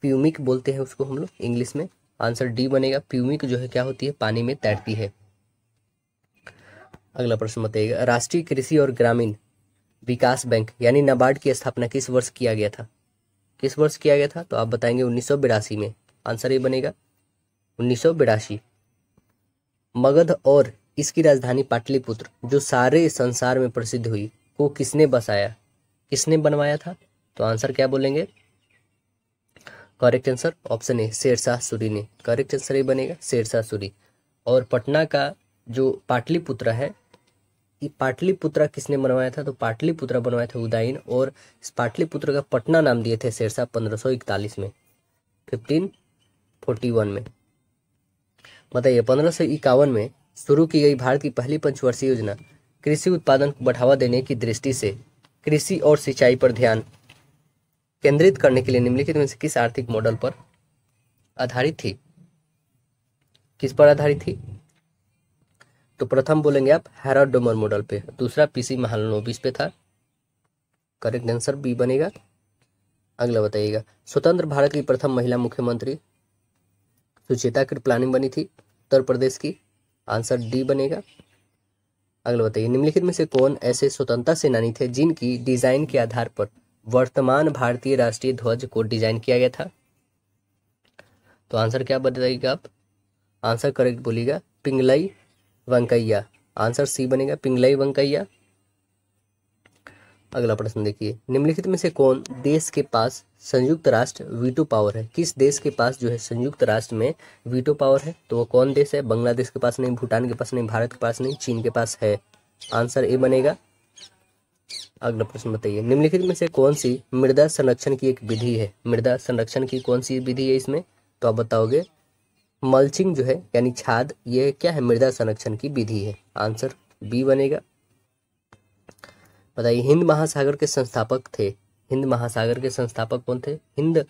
प्यूमिक बोलते हैं उसको हम लोग इंग्लिश में आंसर डी बनेगा प्यूमिक जो है क्या होती है पानी में तैरती है अगला प्रश्न बताइएगा राष्ट्रीय कृषि और ग्रामीण विकास बैंक यानी नाबार्ड की स्थापना किस वर्ष किया गया था किस वर्ष किया गया था तो आप बताएंगे उन्नीस में आंसर ये बनेगा उन्नीस मगध और इसकी राजधानी पाटलिपुत्र जो सारे संसार में प्रसिद्ध हुई को किसने बसाया किसने बनवाया था तो आंसर क्या बोलेंगे correct answer option A Sher Shah Suri ने करेक्ट आंसर ये बनेगा शेरशाह सूरी और पटना का जो पाटलिपुत्र है पाटलिपुत्र किसने बनवाया था तो पाटलिपुत्र बनवाया था उदयन और इस पाटलिपुत्र का पटना नाम दिए थे शेरशाह पंद्रह में फिफ्टीन फोर्टी वन में बताइए पंद्रह सौ इक्यावन में शुरू की गई भारत की पहली पंचवर्षीय योजना कृषि उत्पादन को बढ़ावा देने की दृष्टि से कृषि और सिंचाई पर ध्यान केंद्रित करने के लिए निम्नलिखित में से किस आर्थिक मॉडल पर आधारित थी किस पर आधारित थी तो प्रथम बोलेंगे आप हैरड डोमर मॉडल पे दूसरा पीसी महालनोबिस पे था करेक्ट आंसर बी बनेगा अगला बताइएगा स्वतंत्र भारत की प्रथम महिला मुख्यमंत्री सुचेता प्लानिंग बनी थी उत्तर प्रदेश की आंसर डी बनेगा अगला बताइए निम्नलिखित में से कौन ऐसे स्वतंत्रता सेनानी थे जिनकी डिजाइन के आधार पर वर्तमान भारतीय राष्ट्रीय ध्वज को डिजाइन किया गया था तो आंसर क्या बताइएगा आप आंसर करेक्ट बोलिएगा पिंगलई वंकैया आंसर सी बनेगा पिंगलई वंकैया अगला प्रश्न देखिए निम्नलिखित में से कौन देश के पास संयुक्त राष्ट्र वीटो पावर है किस देश के पास जो है संयुक्त राष्ट्र में वीटो पावर है तो वो कौन देश है बांग्लादेश के पास नहीं भूटान के पास नहीं भारत के पास नहीं चीन के पास है आंसर ए बनेगा अगला प्रश्न बताइए निम्नलिखित में से कौन सी मृदा संरक्षण की एक विधि है मृदा संरक्षण की कौन सी विधि है इसमें तो आप बताओगे मल्चिंग जो है यानी छाद ये क्या है मृदा संरक्षण की विधि है आंसर बी बनेगा बताइए हिंद महासागर के संस्थापक थे हिंद महासागर के संस्थापक कौन थे हिंद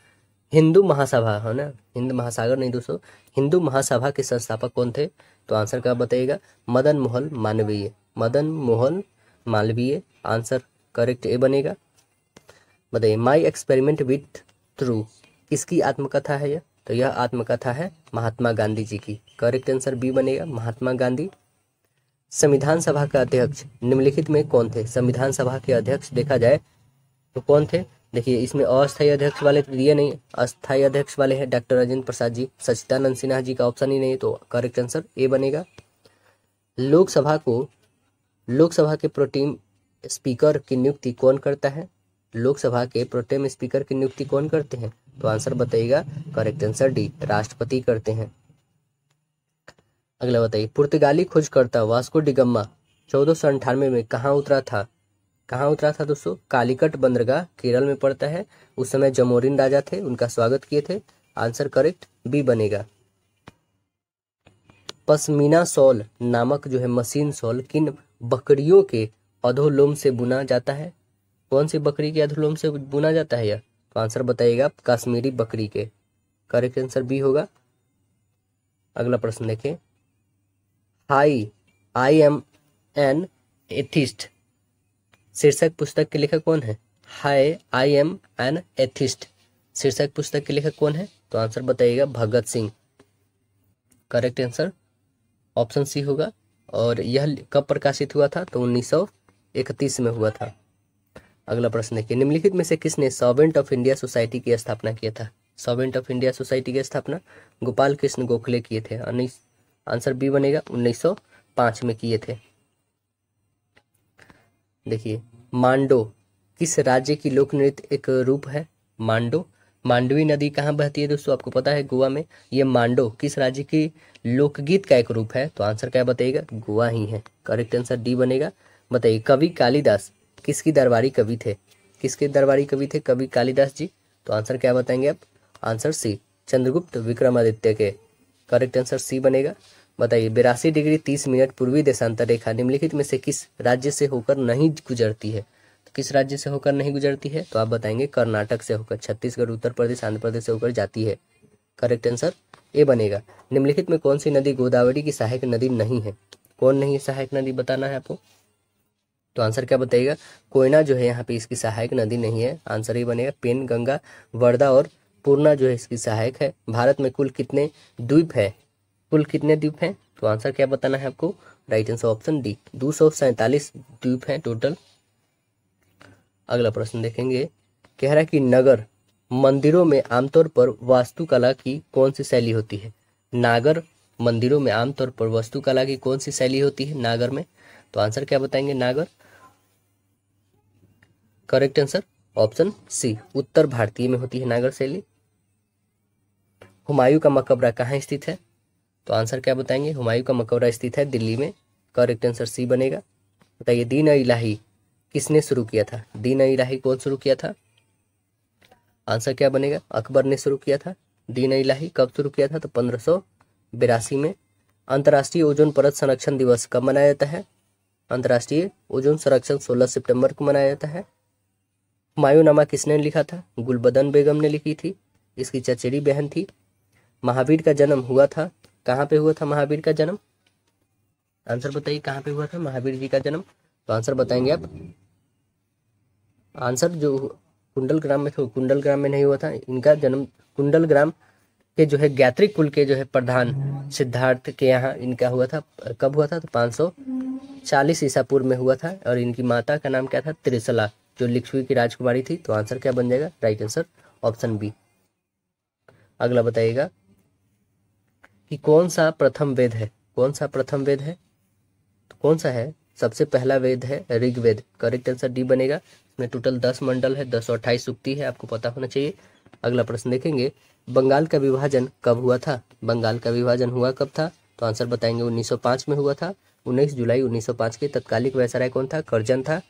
हिंदू महासभा है ना हिंद महासागर नहीं दोस्तों हिंदू महासभा के संस्थापक कौन थे तो आंसर क्या बताइएगा मदन मोहन मानवीय Madan Mohan Malaviya answer correct A बनेगा बताइए माई एक्सपेरिमेंट विथ थ्रू किसकी आत्मकथा है यह तो यह आत्मकथा है महात्मा गांधी जी की करेक्ट आंसर बी बनेगा महात्मा गांधी संविधान सभा का अध्यक्ष निम्नलिखित में कौन थे संविधान सभा के अध्यक्ष देखा जाए तो कौन थे देखिए इसमें अस्थायी अध्यक्ष वाले तो दिए नहीं अस्थायी अध्यक्ष वाले हैं डॉक्टर राजेंद्र प्रसाद जी सचिदानंद सिन्हा जी का ऑप्शन ही नहीं तो करेक्ट आंसर ए बनेगा लोकसभा को लोकसभा के प्रोटीम स्पीकर की नियुक्ति कौन करता है लोकसभा के प्रोटेम स्पीकर की नियुक्ति कौन करते हैं तो आंसर बताइएगा करेक्ट आंसर डी राष्ट्रपति करते हैं अगला बताइए पुर्तगाली खोजकर्ता वास्को डिगम्मा चौदह सौ अंठानवे में कहाँ उतरा था कहाँ उतरा था दोस्तों कालीकट बंदरगाह केरल में पड़ता है उस समय जमोरिन राजा थे उनका स्वागत किए थे आंसर करेक्ट बी बनेगा पश्मीना सॉल नामक जो है मशीन सॉल किन बकरियों के अधोलोम से बुना जाता है कौन सी बकरी के अधोलोम से बुना जाता है यह तो आंसर बताइएगा कश्मीरी बकरी के करेक्ट आंसर बी होगा अगला प्रश्न देखें why I am an atheist शीर्षक पुस्तक के लेखक कौन है why I am an atheist शीर्षक पुस्तक के लेखक कौन है तो आंसर बताइएगा Bhagat Singh correct answer option C होगा और यह कब प्रकाशित हुआ था तो उन्नीस में हुआ था अगला प्रश्न देखिए निम्नलिखित में से किसने सॉवेंट ऑफ इंडिया सोसाइटी की स्थापना किया था सॉवेंट ऑफ इंडिया सोसाइटी की स्थापना गोपाल कृष्ण गोखले किए थे उन्नीस आंसर बी बनेगा 1905 में किए थे देखिए मांडो किस राज्य की लोक नृत्य एक रूप है मांडो मांडवी नदी कहाँ बहती है दोस्तों आपको पता है गोवा में ये मांडो किस राज्य की लोकगीत का एक रूप है तो आंसर क्या बताइएगा गोवा ही है करेक्ट आंसर डी बनेगा बताइए कवि कालिदास किसकी दरबारी कवि थे किसके दरबारी कवि थे कवि कालिदास जी तो आंसर क्या बताएंगे आप आंसर सी चंद्रगुप्त विक्रमादित्य के करेक्ट आंसर सी बनेगा बताइए बिरासी डिग्री तीस मिनट पूर्वी देशांतर रेखा निम्नलिखित में से किस राज्य से होकर नहीं गुजरती है तो किस राज्य से होकर नहीं गुजरती है तो आप बताएंगे कर्नाटक से होकर छत्तीसगढ़ उत्तर प्रदेश आंध्र प्रदेश से होकर जाती है करेक्ट आंसर ए बनेगा निम्नलिखित में कौन सी नदी गोदावरी की सहायक नदी नहीं है कौन नहीं है सहायक नदी बताना है आपको तो आंसर क्या बताइएगा कोयना जो है यहाँ पे इसकी सहायक नदी नहीं है आंसर ये बनेगा पेन गंगा वर्धा और पूर्णा जो है इसकी सहायक है भारत में कुल कितने द्वीप है कुल कितने द्वीप हैं तो आंसर क्या बताना है आपको राइट आंसर ऑप्शन डी दो सौ द्वीप हैं टोटल अगला प्रश्न देखेंगे कह रहा है कि नगर मंदिरों में आमतौर पर वास्तुकला की कौन सी शैली होती है नागर मंदिरों में आमतौर पर वास्तुकला की कौन सी शैली होती है नागर में तो आंसर क्या बताएंगे नागर करेक्ट आंसर ऑप्शन सी उत्तर भारतीय में होती है नागर शैली हुमायूं का मकबरा कहाँ स्थित है तो आंसर क्या बताएंगे हुमायूं का मकबरा स्थित है दिल्ली में करेक्ट आंसर सी बनेगा बताइए दीन इलाही किसने शुरू किया था दीन इलाही कौन शुरू किया था आंसर क्या बनेगा अकबर ने शुरू किया था दीन इलाही कब शुरू किया था तो पंद्रह में अंतर्राष्ट्रीय ओजोन परत संरक्षण दिवस कब मनाया जाता है अंतर्राष्ट्रीय ओजोन संरक्षण 16 सितंबर को मनाया जाता है हुमायूनामा किसने लिखा था गुलबदन बेगम ने लिखी थी इसकी चचेरी बहन थी महावीर का जन्म हुआ था कहाँ पे हुआ था महावीर का जन्म आंसर बताइए कहाँ पे हुआ था महावीर जी का जन्म तो आंसर बताएंगे आप आंसर जो कुंडल ग्राम में था कुंडल ग्राम में नहीं हुआ था इनका जन्म कुंडल ग्राम के जो है गैत्रिक कुल के जो है प्रधान सिद्धार्थ के यहाँ इनका हुआ था कब हुआ था तो पाँच सौ ईसा पूर्व में हुआ था और इनकी माता का नाम क्या था त्रिशला जो हुई की राजकुमारी थी तो आंसर क्या बन जाएगा राइट आंसर ऑप्शन बी अगला बताइएगा कि कौन सा प्रथम वेद है कौन सा प्रथम वेद है तो कौन सा है सबसे पहला वेद है ऋग्वेद करेक्ट आंसर डी बनेगा इसमें टोटल दस मंडल है दस और अट्ठाईस उक्ति है आपको पता होना चाहिए अगला प्रश्न देखेंगे बंगाल का विभाजन कब हुआ था बंगाल का विभाजन हुआ कब था तो आंसर बताएंगे 1905 में हुआ था 19 जुलाई 1905 के तत्कालिक वैसराय कौन था करजन था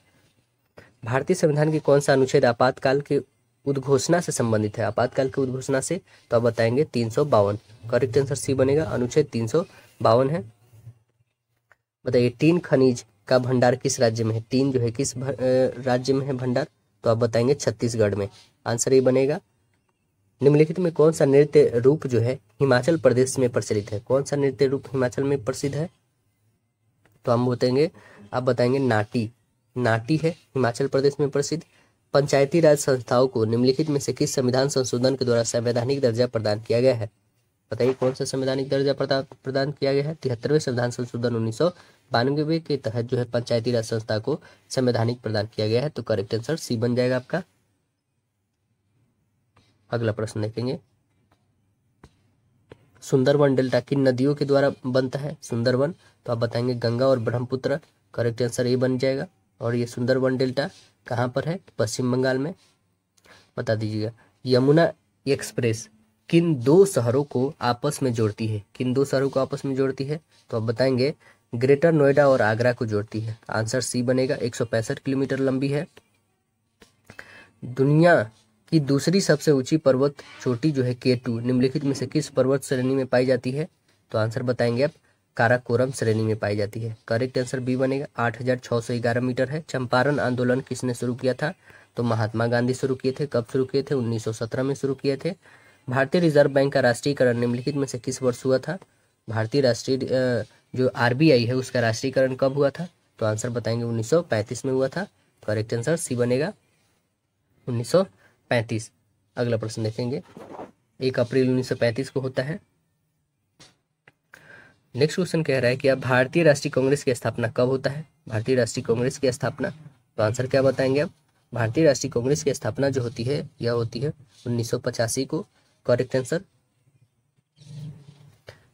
भारतीय संविधान की कौन सा अनुच्छेद आपातकाल के उद्घोषणा से संबंधित है आपातकाल की उद्घोषणा से तो आप बताएंगे तीन सौ बावन करेक्ट आंसर सी बनेगा अनुच्छेद तीन सौ बावन है बताइए तीन खनिज का भंडार किस राज्य में है तीन जो है किस राज्य में है भंडार तो आप बताएंगे छत्तीसगढ़ में आंसर ये बनेगा निम्नलिखित में कौन सा नृत्य रूप जो है हिमाचल प्रदेश में प्रचलित है कौन सा नृत्य रूप हिमाचल में प्रसिद्ध है तो हम बताएंगे आप बताएंगे नाटी नाटी है हिमाचल प्रदेश में प्रसिद्ध पंचायती राज संस्थाओं को निम्नलिखित में से किस संविधान संशोधन के द्वारा संवैधानिक दर्जा प्रदान किया गया है बताइए कौन सा संवैधानिक दर्जा प्रदान किया गया है तिहत्तरवें संविधान संशोधन उन्नीस सौ बानवे के तहत जो है पंचायती राज संस्था को संवैधानिक प्रदान किया गया है तो करेक्ट आंसर सी बन जाएगा आपका अगला प्रश्न देखेंगे सुंदरवन डेल्टा किन नदियों के द्वारा बनता है सुंदरवन तो आप बताएंगे गंगा और ब्रह्मपुत्र करेक्ट आंसर ए बन जाएगा और ये सुंदरवन डेल्टा कहाँ पर है पश्चिम बंगाल में बता दीजिएगा यमुना एक्सप्रेस किन दो शहरों को आपस में जोड़ती है किन दो शहरों को आपस में जोड़ती है तो आप बताएंगे ग्रेटर नोएडा और आगरा को जोड़ती है आंसर सी बनेगा एक किलोमीटर लंबी है दुनिया की दूसरी सबसे ऊंची पर्वत चोटी जो है के टू निम्नलिखित में से किस पर्वत श्रेणी में पाई जाती है तो आंसर बताएंगे आप काराकोरम श्रेणी में पाई जाती है करेक्ट आंसर बी बनेगा आठ हजार छः सौ ग्यारह मीटर है चंपारण आंदोलन किसने शुरू किया था तो महात्मा गांधी शुरू किए थे कब शुरू किए थे 1917 में शुरू किए थे भारतीय रिजर्व बैंक का राष्ट्रीयकरण निम्नलिखित में से किस वर्ष हुआ था भारतीय राष्ट्रीय जो आई है उसका राष्ट्रीयकरण कब हुआ था तो आंसर बताएंगे पैंतीस में हुआ था करेक्ट आंसर सी बनेगा पैंतीस अगला प्रश्न देखेंगे एक अप्रैल पैंतीस को होता है नेक्स्ट क्वेश्चन कह रहा है कि अब भारतीय राष्ट्रीय कांग्रेस की स्थापना कब होता है भारतीय राष्ट्रीय कांग्रेस की स्थापना तो आंसर क्या बताएंगे आप भारतीय राष्ट्रीय कांग्रेस की स्थापना जो होती है यह होती है उन्नीस को करेक्ट आंसर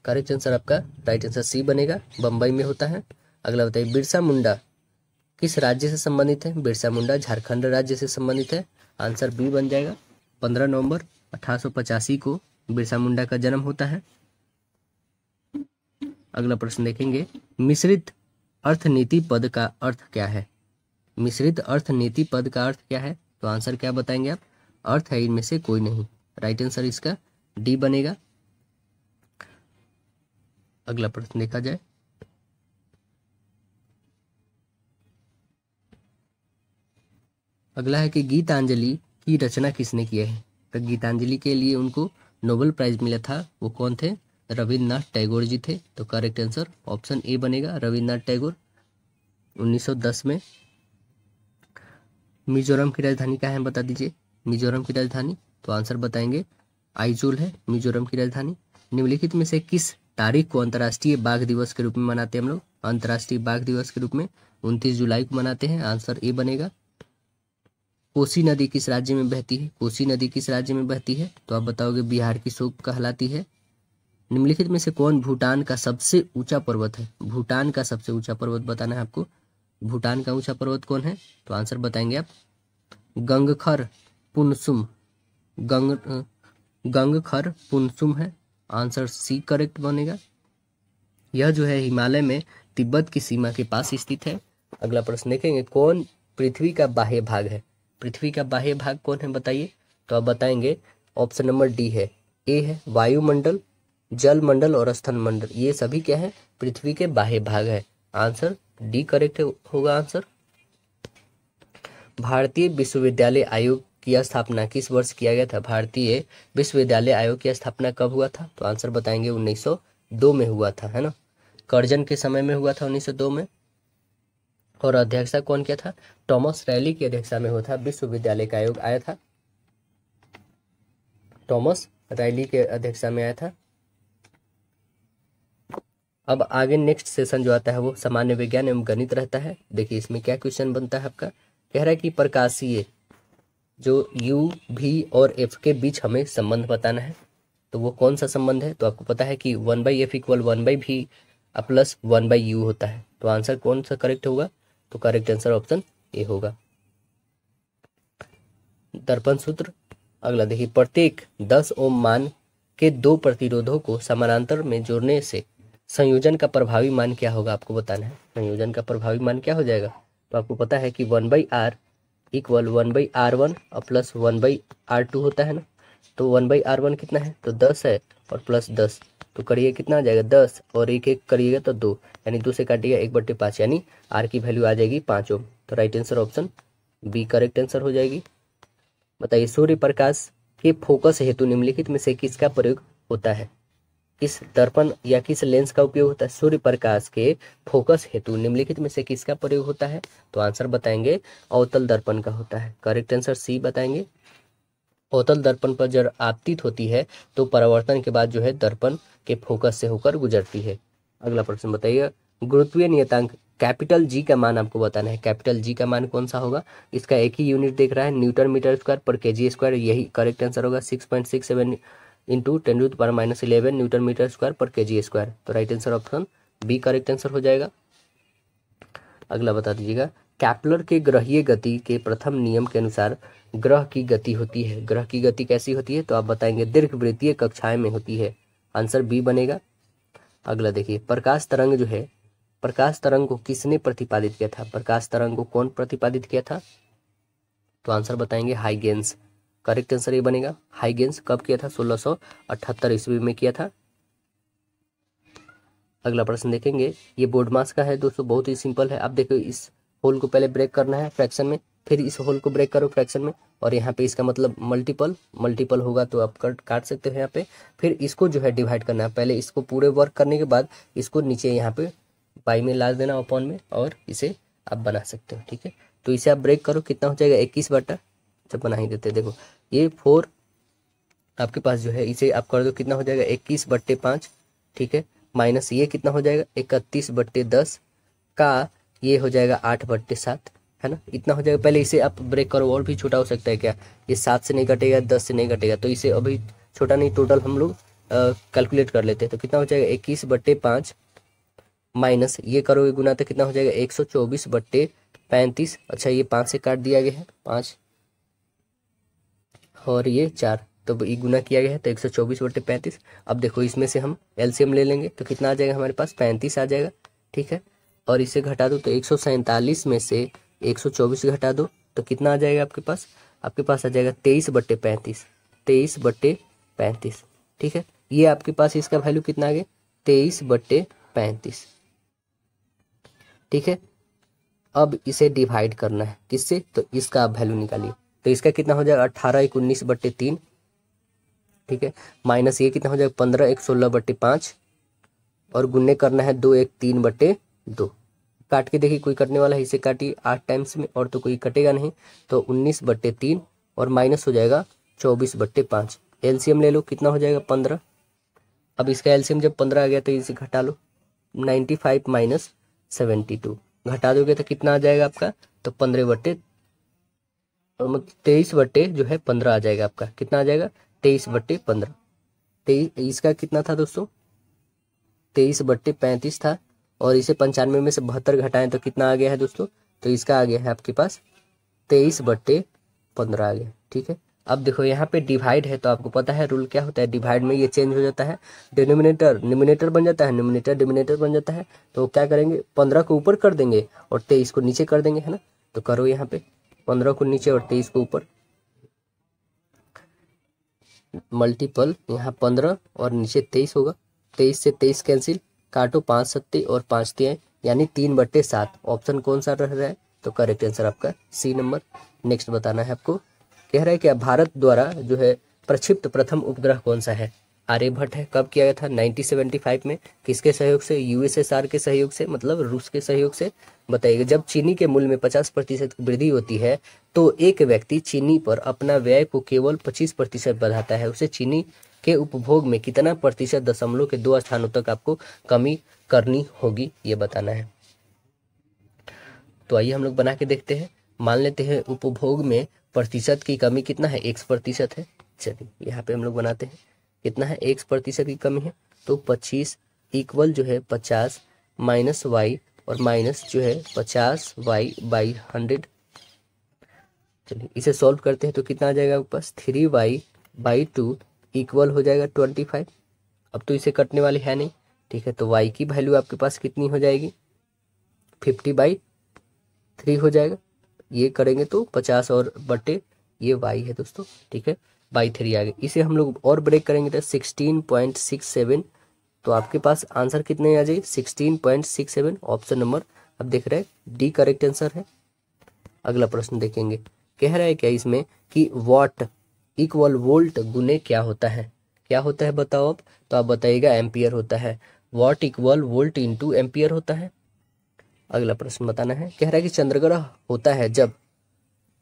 करेक्ट आंसर आपका राइट आंसर सी बनेगा बम्बई में होता है अगला बताइए बिरसा मुंडा किस राज्य से संबंधित है बिरसा मुंडा झारखंड राज्य से संबंधित है आंसर बी बन जाएगा पंद्रह नवंबर अठारह को बिरसा मुंडा का जन्म होता है अगला प्रश्न देखेंगे मिश्रित अर्थनीति पद का अर्थ क्या है मिश्रित अर्थनीति पद का अर्थ क्या है तो आंसर क्या बताएंगे आप अर्थ है इनमें से कोई नहीं राइट आंसर इसका डी बनेगा अगला प्रश्न देखा जाए अगला है कि गीतांजलि की रचना किसने किया है तो गीतांजलि के लिए उनको नोबेल प्राइज मिला था वो कौन थे रविन्द्रनाथ टैगोर जी थे तो करेक्ट आंसर ऑप्शन ए बनेगा रविन्द्रनाथ टैगोर 1910 में मिजोरम की राजधानी क्या है बता दीजिए मिजोरम की राजधानी तो आंसर बताएंगे आइजोल है मिजोरम की राजधानी निम्नलिखित में से किस तारीख को अंतर्राष्ट्रीय बाघ दिवस के रूप में मनाते हैं हम लोग अंतर्राष्ट्रीय बाघ दिवस के रूप में उनतीस जुलाई को मनाते हैं आंसर ए बनेगा कोसी नदी किस राज्य में बहती है कोसी नदी किस राज्य में बहती है तो आप बताओगे बिहार की शोक कहलाती है निम्नलिखित में से कौन भूटान का सबसे ऊंचा पर्वत है भूटान का सबसे ऊंचा पर्वत बताना है आपको भूटान का ऊंचा पर्वत कौन है तो आंसर बताएंगे आप गंगखर पुनसुम गंग गंगखर पुनसुम है आंसर सी करेक्ट बनेगा यह जो है हिमालय में तिब्बत की सीमा के पास स्थित है अगला प्रश्न देखेंगे कौन पृथ्वी का बाह्य भाग है पृथ्वी का बाह्य भाग कौन है बताइए तो आप बताएंगे ऑप्शन नंबर डी है ए है वायुमंडल जल मंडल और स्थल मंडल ये सभी क्या है पृथ्वी के बाह्य भाग है आंसर डी करेक्ट होगा आंसर भारतीय विश्वविद्यालय आयोग की स्थापना किस वर्ष किया गया था भारतीय विश्वविद्यालय आयोग की स्थापना कब हुआ था तो आंसर बताएंगे 1902 में हुआ था है ना कर्जन के समय में हुआ था 1902 में और अध्यक्षता कौन किया था टॉमस रैली की अध्यक्षता में हुआ था विश्वविद्यालय का आयोग आया था टॉमस रैली के अध्यक्षता में आया था अब आगे नेक्स्ट सेशन जो आता है वो सामान्य विज्ञान एवं गणित रहता है देखिए इसमें क्या क्वेश्चन बनता है आपका कह रहा है कि प्रकाशीय जो यू भी और एफ के बीच हमें संबंध बताना है तो वो कौन सा संबंध है तो आपको पता है कि one by F equal one by v plus one by U होता है तो आंसर कौन सा करेक्ट होगा तो करेक्ट आंसर ऑप्शन ए होगा दर्पण सूत्र अगला देखिए प्रत्येक दस ओम मान के दो प्रतिरोधों को समानांतर में जोड़ने से संयोजन का प्रभावी मान क्या होगा आपको बताना है संयोजन का प्रभावी मान क्या हो जाएगा तो आपको पता है कि one by R equal one by R one और plus one by R two होता है ना तो वन बाई आर वन कितना है तो दस है और प्लस दस तो करिए कितना आ जाएगा दस और एक एक करिएगा तो दो यानी दो से काटिएगा एक बट्टे पाँच यानी आर की वैल्यू आ जाएगी पाँच ओम तो right answer option B correct answer हो जाएगी बताइए सूर्य प्रकाश के फोकस हेतु निम्नलिखित में से किसका प्रयोग होता है इस दर्पण या किस लेंस का उपयोग होता है सूर्य प्रकाश के फोकस हेतु निम्नलिखित में से किसका प्रयोग होता है तो आंसर बताएंगे अवतल दर्पण का होता है करेक्ट आंसर सी बताएंगे अवतल दर्पण पर जब आपतित होती है तो परावर्तन के बाद जो है दर्पण के फोकस से होकर गुजरती है अगला प्रश्न बताइए गुरुत्वीय नियतांक कैपिटल जी का मान आपको बताना है कैपिटल जी का मान कौन सा होगा इसका एक ही यूनिट देख रहा है Newton metre square per K G square यही करेक्ट आंसर होगा six point six seven into ten to the minus eleven newton metre square per K G square तो right answer option B correct answer हो जाएगा अगला बता दीजिएगा कैपलर के ग्रहीय गति के प्रथम नियम के अनुसार ग्रह की गति होती है ग्रह की गति कैसी होती है तो आप बताएंगे दीर्घ वृत्तीय कक्षाएं में होती है आंसर बी बनेगा अगला देखिए प्रकाश तरंग जो है प्रकाश तरंग को किसने प्रतिपादित किया था प्रकाश तरंग को कौन प्रतिपादित किया था तो आंसर बताएंगे हाइगेंस करेक्ट आंसर ये बनेगा हाइगेंस कब किया था सोलह सौ अठहत्तर ईस्वी में किया था अगला प्रश्न देखेंगे ये बोर्ड मास का है दोस्तों बहुत ही सिंपल है आप देखो इस होल को पहले ब्रेक करना है फ्रैक्शन में फिर इस होल को ब्रेक करो फ्रैक्शन में और यहाँ पे इसका मतलब मल्टीपल मल्टीपल होगा तो आप कट काट सकते हो यहाँ पे फिर इसको जो है डिवाइड करना है पहले इसको पूरे वर्क करने के बाद इसको नीचे यहाँ पे बाई में ला देना ओपन में और इसे आप बना सकते हो ठीक है तो इसे आप ब्रेक करो कितना हो जाएगा इक्कीस बटा जब बना ही देते देखो ये फोर आपके पास जो है इसे आप कर दो कितना हो जाएगा इक्कीस बट्टे पाँच ठीक है माइनस ये कितना हो जाएगा इकतीस बट्टे दस का ये हो जाएगा आठ बट्टे सात है ना इतना हो जाएगा पहले इसे आप ब्रेक करो और भी छोटा हो सकता है क्या ये सात से नहीं कटेगा दस से नहीं कटेगा तो इसे अभी छोटा नहीं टोटल हम लोग कैलकुलेट कर लेते हैं तो कितना हो जाएगा इक्कीस बट्टे पाँच माइनस ये करोगे गुना तो कितना हो जाएगा एक सौ चौबीस बट्टे पैंतीस अच्छा ये पाँच से काट दिया गया है पाँच और ये चार तो ये गुना किया गया है तो एक सौ चौबीस बटे पैंतीस अब देखो इसमें से हम एलसीएम ले लेंगे तो कितना आ जाएगा हमारे पास पैंतीस आ जाएगा ठीक है और इसे घटा दो तो एक सौ सैंतालीस में से एक सौ चौबीस घटा दो तो कितना आ जाएगा आपके पास आपके पास आ जाएगा तेईस बट्टे पैंतीस तेईस बट्टे पैंतीस ठीक है ये आपके पास इसका वैल्यू कितना आ गया तेईस बट्टे पैंतीस ठीक है अब इसे डिवाइड करना है किससे तो इसका आप वैल्यू निकालिए तो इसका कितना हो जाएगा अट्ठारह एक उन्नीस बट्टे तीन ठीक है माइनस ये कितना हो जाएगा पंद्रह एक सोलह बट्टे पाँच और गुन्ने करना है दो एक तीन बट्टे दो काट के देखिए कोई कटने वाला है इसे काटिए आठ टाइम्स में और तो कोई कटेगा नहीं तो उन्नीस बट्टे तीन और माइनस हो जाएगा चौबीस बट्टे पाँच एलसीएम ले लो कितना हो जाएगा पंद्रह अब इसका एलसीएम जब पंद्रह आ गया तो इसे घटा लो ninety five minus seventy two घटा दोगे तो कितना आ जाएगा आपका तो पंद्रह बट्टे मतलब तेईस बट्टे जो है पंद्रह आ जाएगा आपका कितना आ जाएगा तेईस बट्टे पंद्रह तेईस इसका कितना था दोस्तों तेईस बट्टे पैंतीस था और इसे पंचानवे में से बहत्तर घटाएं तो कितना आ गया है दोस्तों तो इसका आ गया है आपके पास तेईस बट्टे पंद्रह आ गया ठीक है अब देखो यहाँ पे डिवाइड है तो आपको पता है रूल क्या होता है डिवाइड में ये चेंज हो जाता है डिनोमिनेटर निमिनेटर बन जाता है निमिनेटर डिमिनेटर बन जाता है तो क्या करेंगे पंद्रह को ऊपर कर देंगे और तेईस को नीचे कर देंगे है ना तो करो यहाँ पे पंद्रह को नीचे और तेईस को ऊपर मल्टीपल यहाँ पंद्रह और नीचे तेईस होगा तेईस से तेईस कैंसिल काटो पांच सत्ती और पांच तिहाई यानी तीन बट्टे सात ऑप्शन कौन सा रह रहा है तो करेक्ट आंसर आपका सी नंबर नेक्स्ट बताना है आपको कह रहा है कि भारत द्वारा जो है प्रक्षिप्त प्रथम उपग्रह कौन सा है आर्यभट्ट है कब किया गया था 1975 में किसके सहयोग से यूएसएसआर के सहयोग से मतलब रूस के सहयोग से बताइएगा जब चीनी के मूल्य में 50 प्रतिशत वृद्धि होती है तो एक व्यक्ति चीनी पर अपना व्यय को केवल 25 प्रतिशत बढ़ाता है उसे चीनी के उपभोग में कितना प्रतिशत दशमलव के दो स्थानों तक आपको कमी करनी होगी ये बताना है तो आइए हम लोग बना के देखते हैं मान लेते हैं उपभोग में प्रतिशत की कमी कितना है एक प्रतिशत है चलिए यहाँ पे हम लोग बनाते हैं कितना है एक प्रतिशत की कमी है तो पच्चीस इक्वल जो है पचास माइनस वाई और माइनस जो है पचास वाई बाई हंड्रेड चलिए इसे सॉल्व करते हैं तो कितना आ जाएगा आपके पास three Y by two equal हो जाएगा ट्वेंटी फाइव अब तो इसे कटने वाली है नहीं ठीक है तो वाई की वैल्यू आपके पास कितनी हो जाएगी फिफ्टी बाई थ्री हो जाएगा ये करेंगे तो पचास और बटे ये वाई है दोस्तों ठीक है बाई थ्री आ गए इसे हम लोग और ब्रेक करेंगे तो सिक्सटीन पॉइंट सिक्स सेवन तो आपके पास आंसर कितने आ जाए sixteen point six seven option number अब देख रहे हैं डी करेक्ट आंसर है अगला प्रश्न देखेंगे कह रहा है क्या इसमें कि वॉट इक्वल वोल्ट गुने क्या होता है क्या होता है बताओ आप तो आप बताइएगा एम्पियर होता है watt equal volt into ampere होता है अगला प्रश्न बताना है कह रहा है कि चंद्रग्रह होता है जब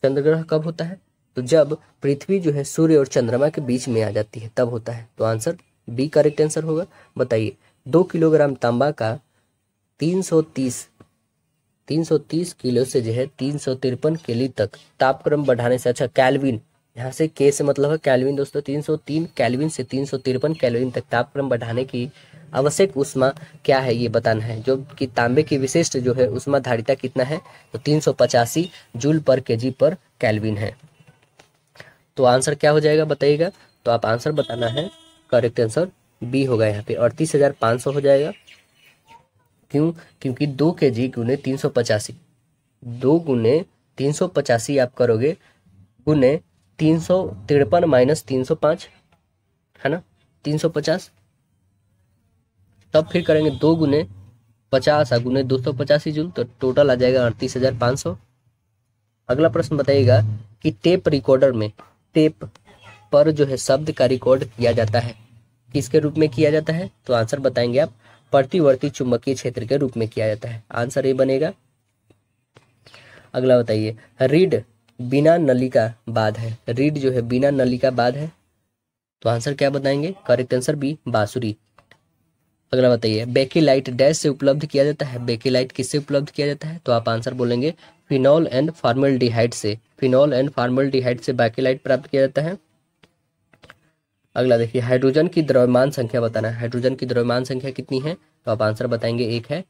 चंद्रग्रह कब होता है तो जब पृथ्वी जो है सूर्य और चंद्रमा के बीच में आ जाती है तब होता है तो आंसर बी करेक्ट आंसर होगा बताइए दो किलोग्राम तांबा का तीन सौ तीस तीन सौ तीस किलो से जो है तीन सौ तिरपन केली तक तापक्रम बढ़ाने से अच्छा कैलविन यहाँ से के से मतलब है कैलविन दोस्तों तीन सौ तीन कैलविन से तीन सौ तिरपन कैलविन तक तापक्रम बढ़ाने की आवश्यक उष्मा क्या है ये बताना है जो कि तांबे की विशिष्ट जो है उष्मा धारिता कितना है तो तीन सौ पचासी जूल पर के जी पर कैलविन है तो आंसर क्या हो जाएगा बताइएगा तो आप आंसर बताना है करेक्ट आंसर बी होगा यहाँ पे अड़तीस हज़ार पाँच सौ हो जाएगा क्यों क्योंकि दो के जी गुने तीन सौ पचासी दो गुने तीन सौ पचासी आप करोगे गुने तीन सौ तिरपन माइनस तीन सौ पाँच है ना तीन सौ पचास तब फिर करेंगे दो गुने पचास गुने दो सौ पचासी जूल तो टोटल आ जाएगा अड़तीस हजार पाँच सौ अगला प्रश्न बताइएगा कि टेप रिकॉर्डर में टेप पर जो है शब्द का रिकॉर्ड किया जाता है किसके रूप में किया जाता है तो आंसर बताएंगे आप प्रतिवर्ती चुंबकीय क्षेत्र के रूप में किया जाता है आंसर ये बनेगा अगला बताइए रीड बिना नलिका बाद है रीड जो है बिना नलिका बाद है तो आंसर क्या बताएंगे करेक्ट आंसर बी बांसुरी अगला बताइए बेकी लाइट डैश से उपलब्ध किया जाता है बेकी लाइट किससे उपलब्ध किया जाता है तो आप आंसर बोलेंगे फिनॉल एंड फॉर्मल से फिनॉल एंड डिहाइड से बाकेलाइट प्राप्त किया जाता है अगला देखिए हाइड्रोजन की द्रव्यमान संख्या बताना है हाइड्रोजन की द्रव्यमान संख्या कितनी है तो आप आंसर बताएंगे एक है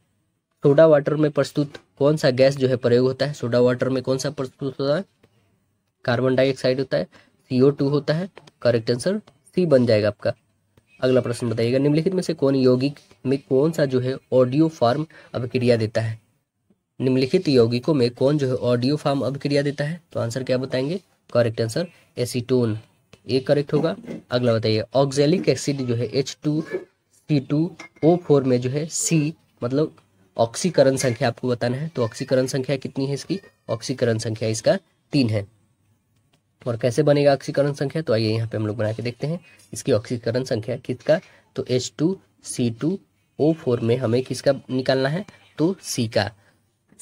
सोडा वाटर में प्रस्तुत कौन सा गैस जो है प्रयोग होता है सोडा वाटर में कौन सा प्रस्तुत होता है कार्बन डाइऑक्साइड होता है सीओ टू होता है करेक्ट आंसर सी बन जाएगा आपका अगला प्रश्न बताइएगा निम्नलिखित में से कौन यौगिक में कौन सा जो है ऑडियो फॉर्म अभिक्रिया देता है निम्नलिखित यौगिकों में कौन जो है ऑडियो फार्म अभिक्रिया देता है तो आंसर क्या बताएंगे करेक्ट आंसर एसीटोन ये करेक्ट होगा अगला बताइए ऑक्जेलिक एसिड जो है H two C two O four में जो है सी मतलब ऑक्सीकरण संख्या आपको बताना है तो ऑक्सीकरण संख्या कितनी है इसकी ऑक्सीकरण संख्या इसका तीन है और कैसे बनेगा ऑक्सीकरण संख्या तो आइए यहाँ पे हम लोग बना के देखते हैं इसकी ऑक्सीकरण संख्या किसका तो H two C two O four में हमें किसका निकालना है तो सी का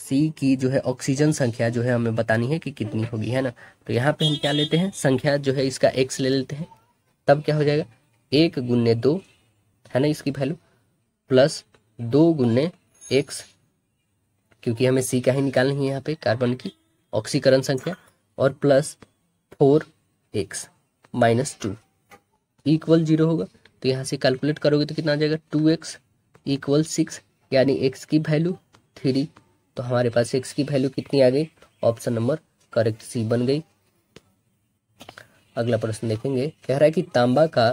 सी की जो है ऑक्सीजन संख्या जो है हमें बतानी है कि कितनी होगी है ना तो यहाँ पे हम क्या लेते हैं संख्या जो है इसका एक्स ले लेते हैं तब क्या हो जाएगा एक गुन्ने दो है ना इसकी वैल्यू प्लस दो गुन्ने एक्स क्योंकि हमें सी का ही निकालनी है यहाँ पे कार्बन की ऑक्सीकरण संख्या और plus four X minus two equal zero होगा तो यहाँ से कैलकुलेट करोगे तो कितना आ जाएगा टू एक्स इक्वल सिक्स यानी एक्स की वैल्यू थ्री तो हमारे पास एक्स की वैल्यू कितनी आ गई ऑप्शन नंबर करेक्ट सी बन गई अगला प्रश्न देखेंगे कह रहा है कि तांबा का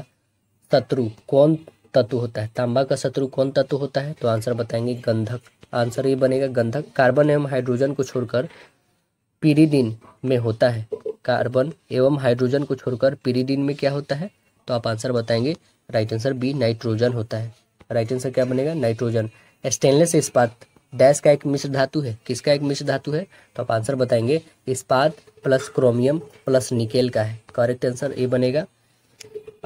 शत्रु कौन तत्व होता है तांबा का शत्रु कौन तत्व होता है तो आंसर बताएंगे गंधक आंसर ये बनेगा गंधक कार्बन एवं हाइड्रोजन को छोड़कर पीरीडीन में होता है कार्बन एवं हाइड्रोजन को छोड़कर पीरीडीन में क्या होता है तो आप आंसर बताएंगे राइट आंसर बी नाइट्रोजन होता है राइट आंसर क्या बनेगा नाइट्रोजन स्टेनलेस इस्पात डैश का एक मिश्र धातु है किसका एक मिश्र धातु है तो आप आंसर बताएंगे इस्पात प्लस क्रोमियम प्लस निकेल का है करेक्ट आंसर ए बनेगा